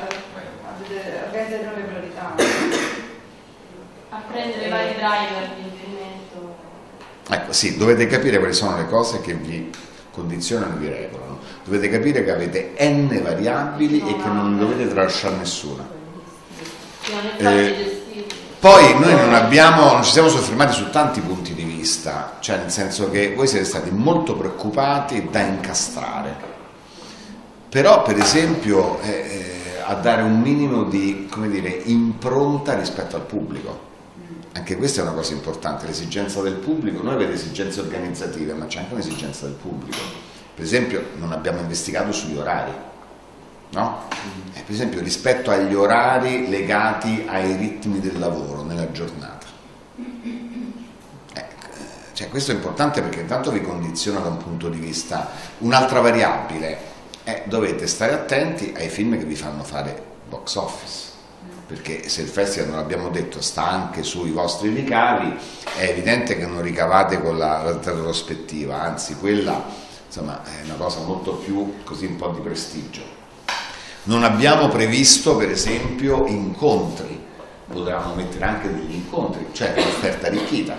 a, a, vedere, nuove priorità. A prendere i vari driver di riferimento. Ecco, sì, dovete capire quali sono le cose che vi condizionano e vi regolano. Dovete capire che avete n variabili no, e che non dovete tralasciare nessuna. Eh, poi noi non, abbiamo, non ci siamo soffermati su tanti punti di vista, cioè nel senso che voi siete stati molto preoccupati da incastrare però per esempio eh, eh, a dare un minimo di dire, impronta rispetto al pubblico. Anche questa è una cosa importante, l'esigenza del pubblico, noi abbiamo esigenze organizzative, ma c'è anche un'esigenza del pubblico. Per esempio non abbiamo investigato sugli orari, no? Eh, per esempio rispetto agli orari legati ai ritmi del lavoro nella giornata. Ecco, eh, cioè, questo è importante perché intanto vi condiziona da un punto di vista, un'altra variabile eh, dovete stare attenti ai film che vi fanno fare box office perché se il festival, non l'abbiamo detto, sta anche sui vostri ricavi, è evidente che non ricavate con la retrospettiva, anzi quella insomma, è una cosa molto più così un po' di prestigio. Non abbiamo previsto per esempio incontri, potevamo mettere anche degli incontri, cioè un'offerta arricchita.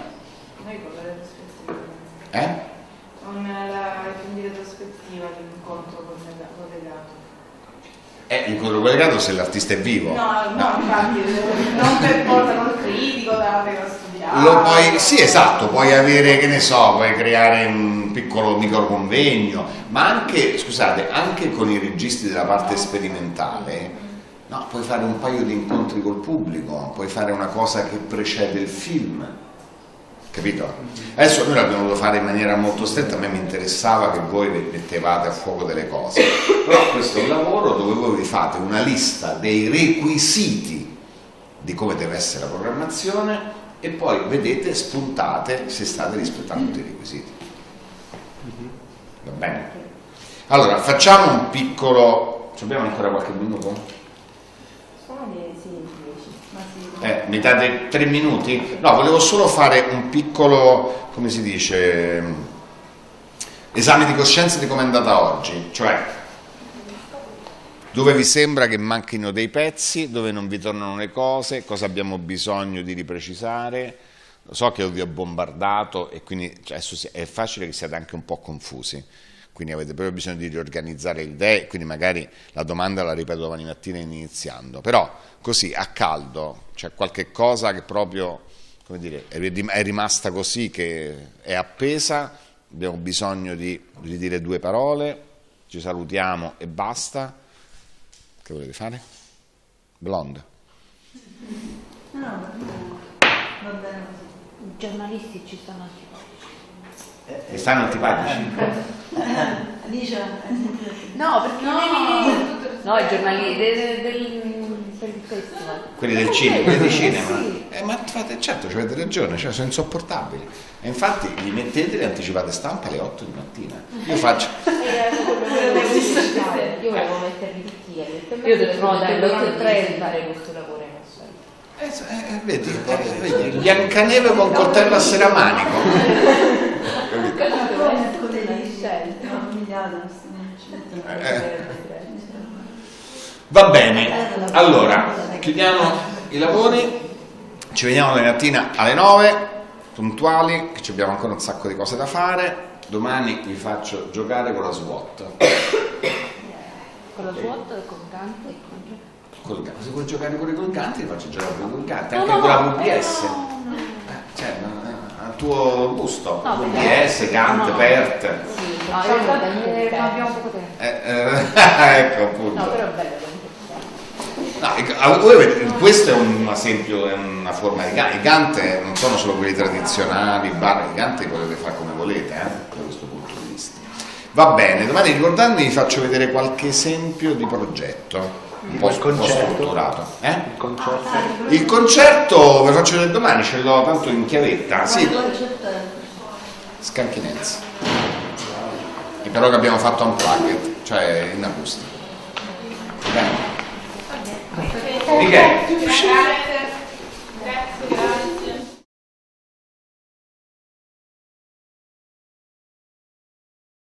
Noi con la retrospettiva. Eh? È eh, in quello caso se l'artista è vivo. No, no, no. infatti, non per forza col critico, da lo puoi, sì esatto, puoi avere, che ne so, puoi creare un piccolo micro convegno, ma anche, scusate, anche con i registi della parte sperimentale, no, puoi fare un paio di incontri col pubblico, puoi fare una cosa che precede il film, capito? Adesso noi l'abbiamo dovuto fare in maniera molto stretta, a me mi interessava che voi mettevate a fuoco delle cose, però questo è un lavoro dove voi vi fate una lista dei requisiti di come deve essere la programmazione e poi vedete, spuntate se state rispettando tutti i requisiti. Mm-hmm. Va bene? Allora, facciamo un piccolo... Ci abbiamo ancora qualche minuto? Eh, mi date tre minuti? No, volevo solo fare un piccolo, come si dice, mm, esame di coscienza di come è andata oggi, cioè dove vi sembra che manchino dei pezzi, dove non vi tornano le cose, cosa abbiamo bisogno di riprecisare. Lo so che vi ho bombardato e quindi cioè, è facile che siate anche un po' confusi quindi avete proprio bisogno di riorganizzare le idee, quindi magari la domanda la ripeto domani mattina iniziando, però così a caldo c'è qualche cosa che proprio dire, è rimasta così, che è appesa, abbiamo bisogno di ridire due parole, ci salutiamo e basta. Che volete fare? Blonde. No, va bene. I giornalisti ci stanno sono ti stanno antipatici? Alicia? No, perché no, no, i giornalisti del, del, festival. Quelli del cinema, eh, quelli di cinema. Sì. Eh, eh, ma fate, certo, avete ragione, cioè, sono insopportabili. E infatti li mettete le anticipate stampa alle 8 di mattina. Io faccio... [LAUGHS] Eh, io volevo [LAUGHS] metterli tutti ieri. Io ho detto no, dai, alle 8.30 fare questo lavoro. Eh, eh, eh, vedi, eh, vedi, Biancaneve con coltello a seramanico. Eh. Va bene, allora chiudiamo i lavori, ci vediamo domani mattina alle 9, puntuali, che abbiamo ancora un sacco di cose da fare. Domani vi faccio giocare con la SWOT. Con la SWOT e con Dante? col, se vuoi giocare pure col Gante, ti faccio giocare pure col Gante, anche no, con la VPS. No, no. Eh, cioè, al tuo gusto, no, VPS, Gante, Pert. Sì, no, io non abbiamo poco tempo. Eh, eh, [LAUGHS] ecco appunto. No, però è bello. No, ah, questo è un esempio, è una forma di Gante. I Gante non sono solo quelli tradizionali, bar, i Gante potete fare come volete, eh, da questo punto di vista. Va bene, domani ricordandomi vi faccio vedere qualche esempio di progetto un po', strutturato. Eh? Il concerto? Ah, Il concerto ve lo faccio vedere domani, ce l'ho tanto in chiavetta. Sì. Certo. Scanchinense. Che però che abbiamo fatto un plug, cioè in acustica. Bene. Michele. Grazie.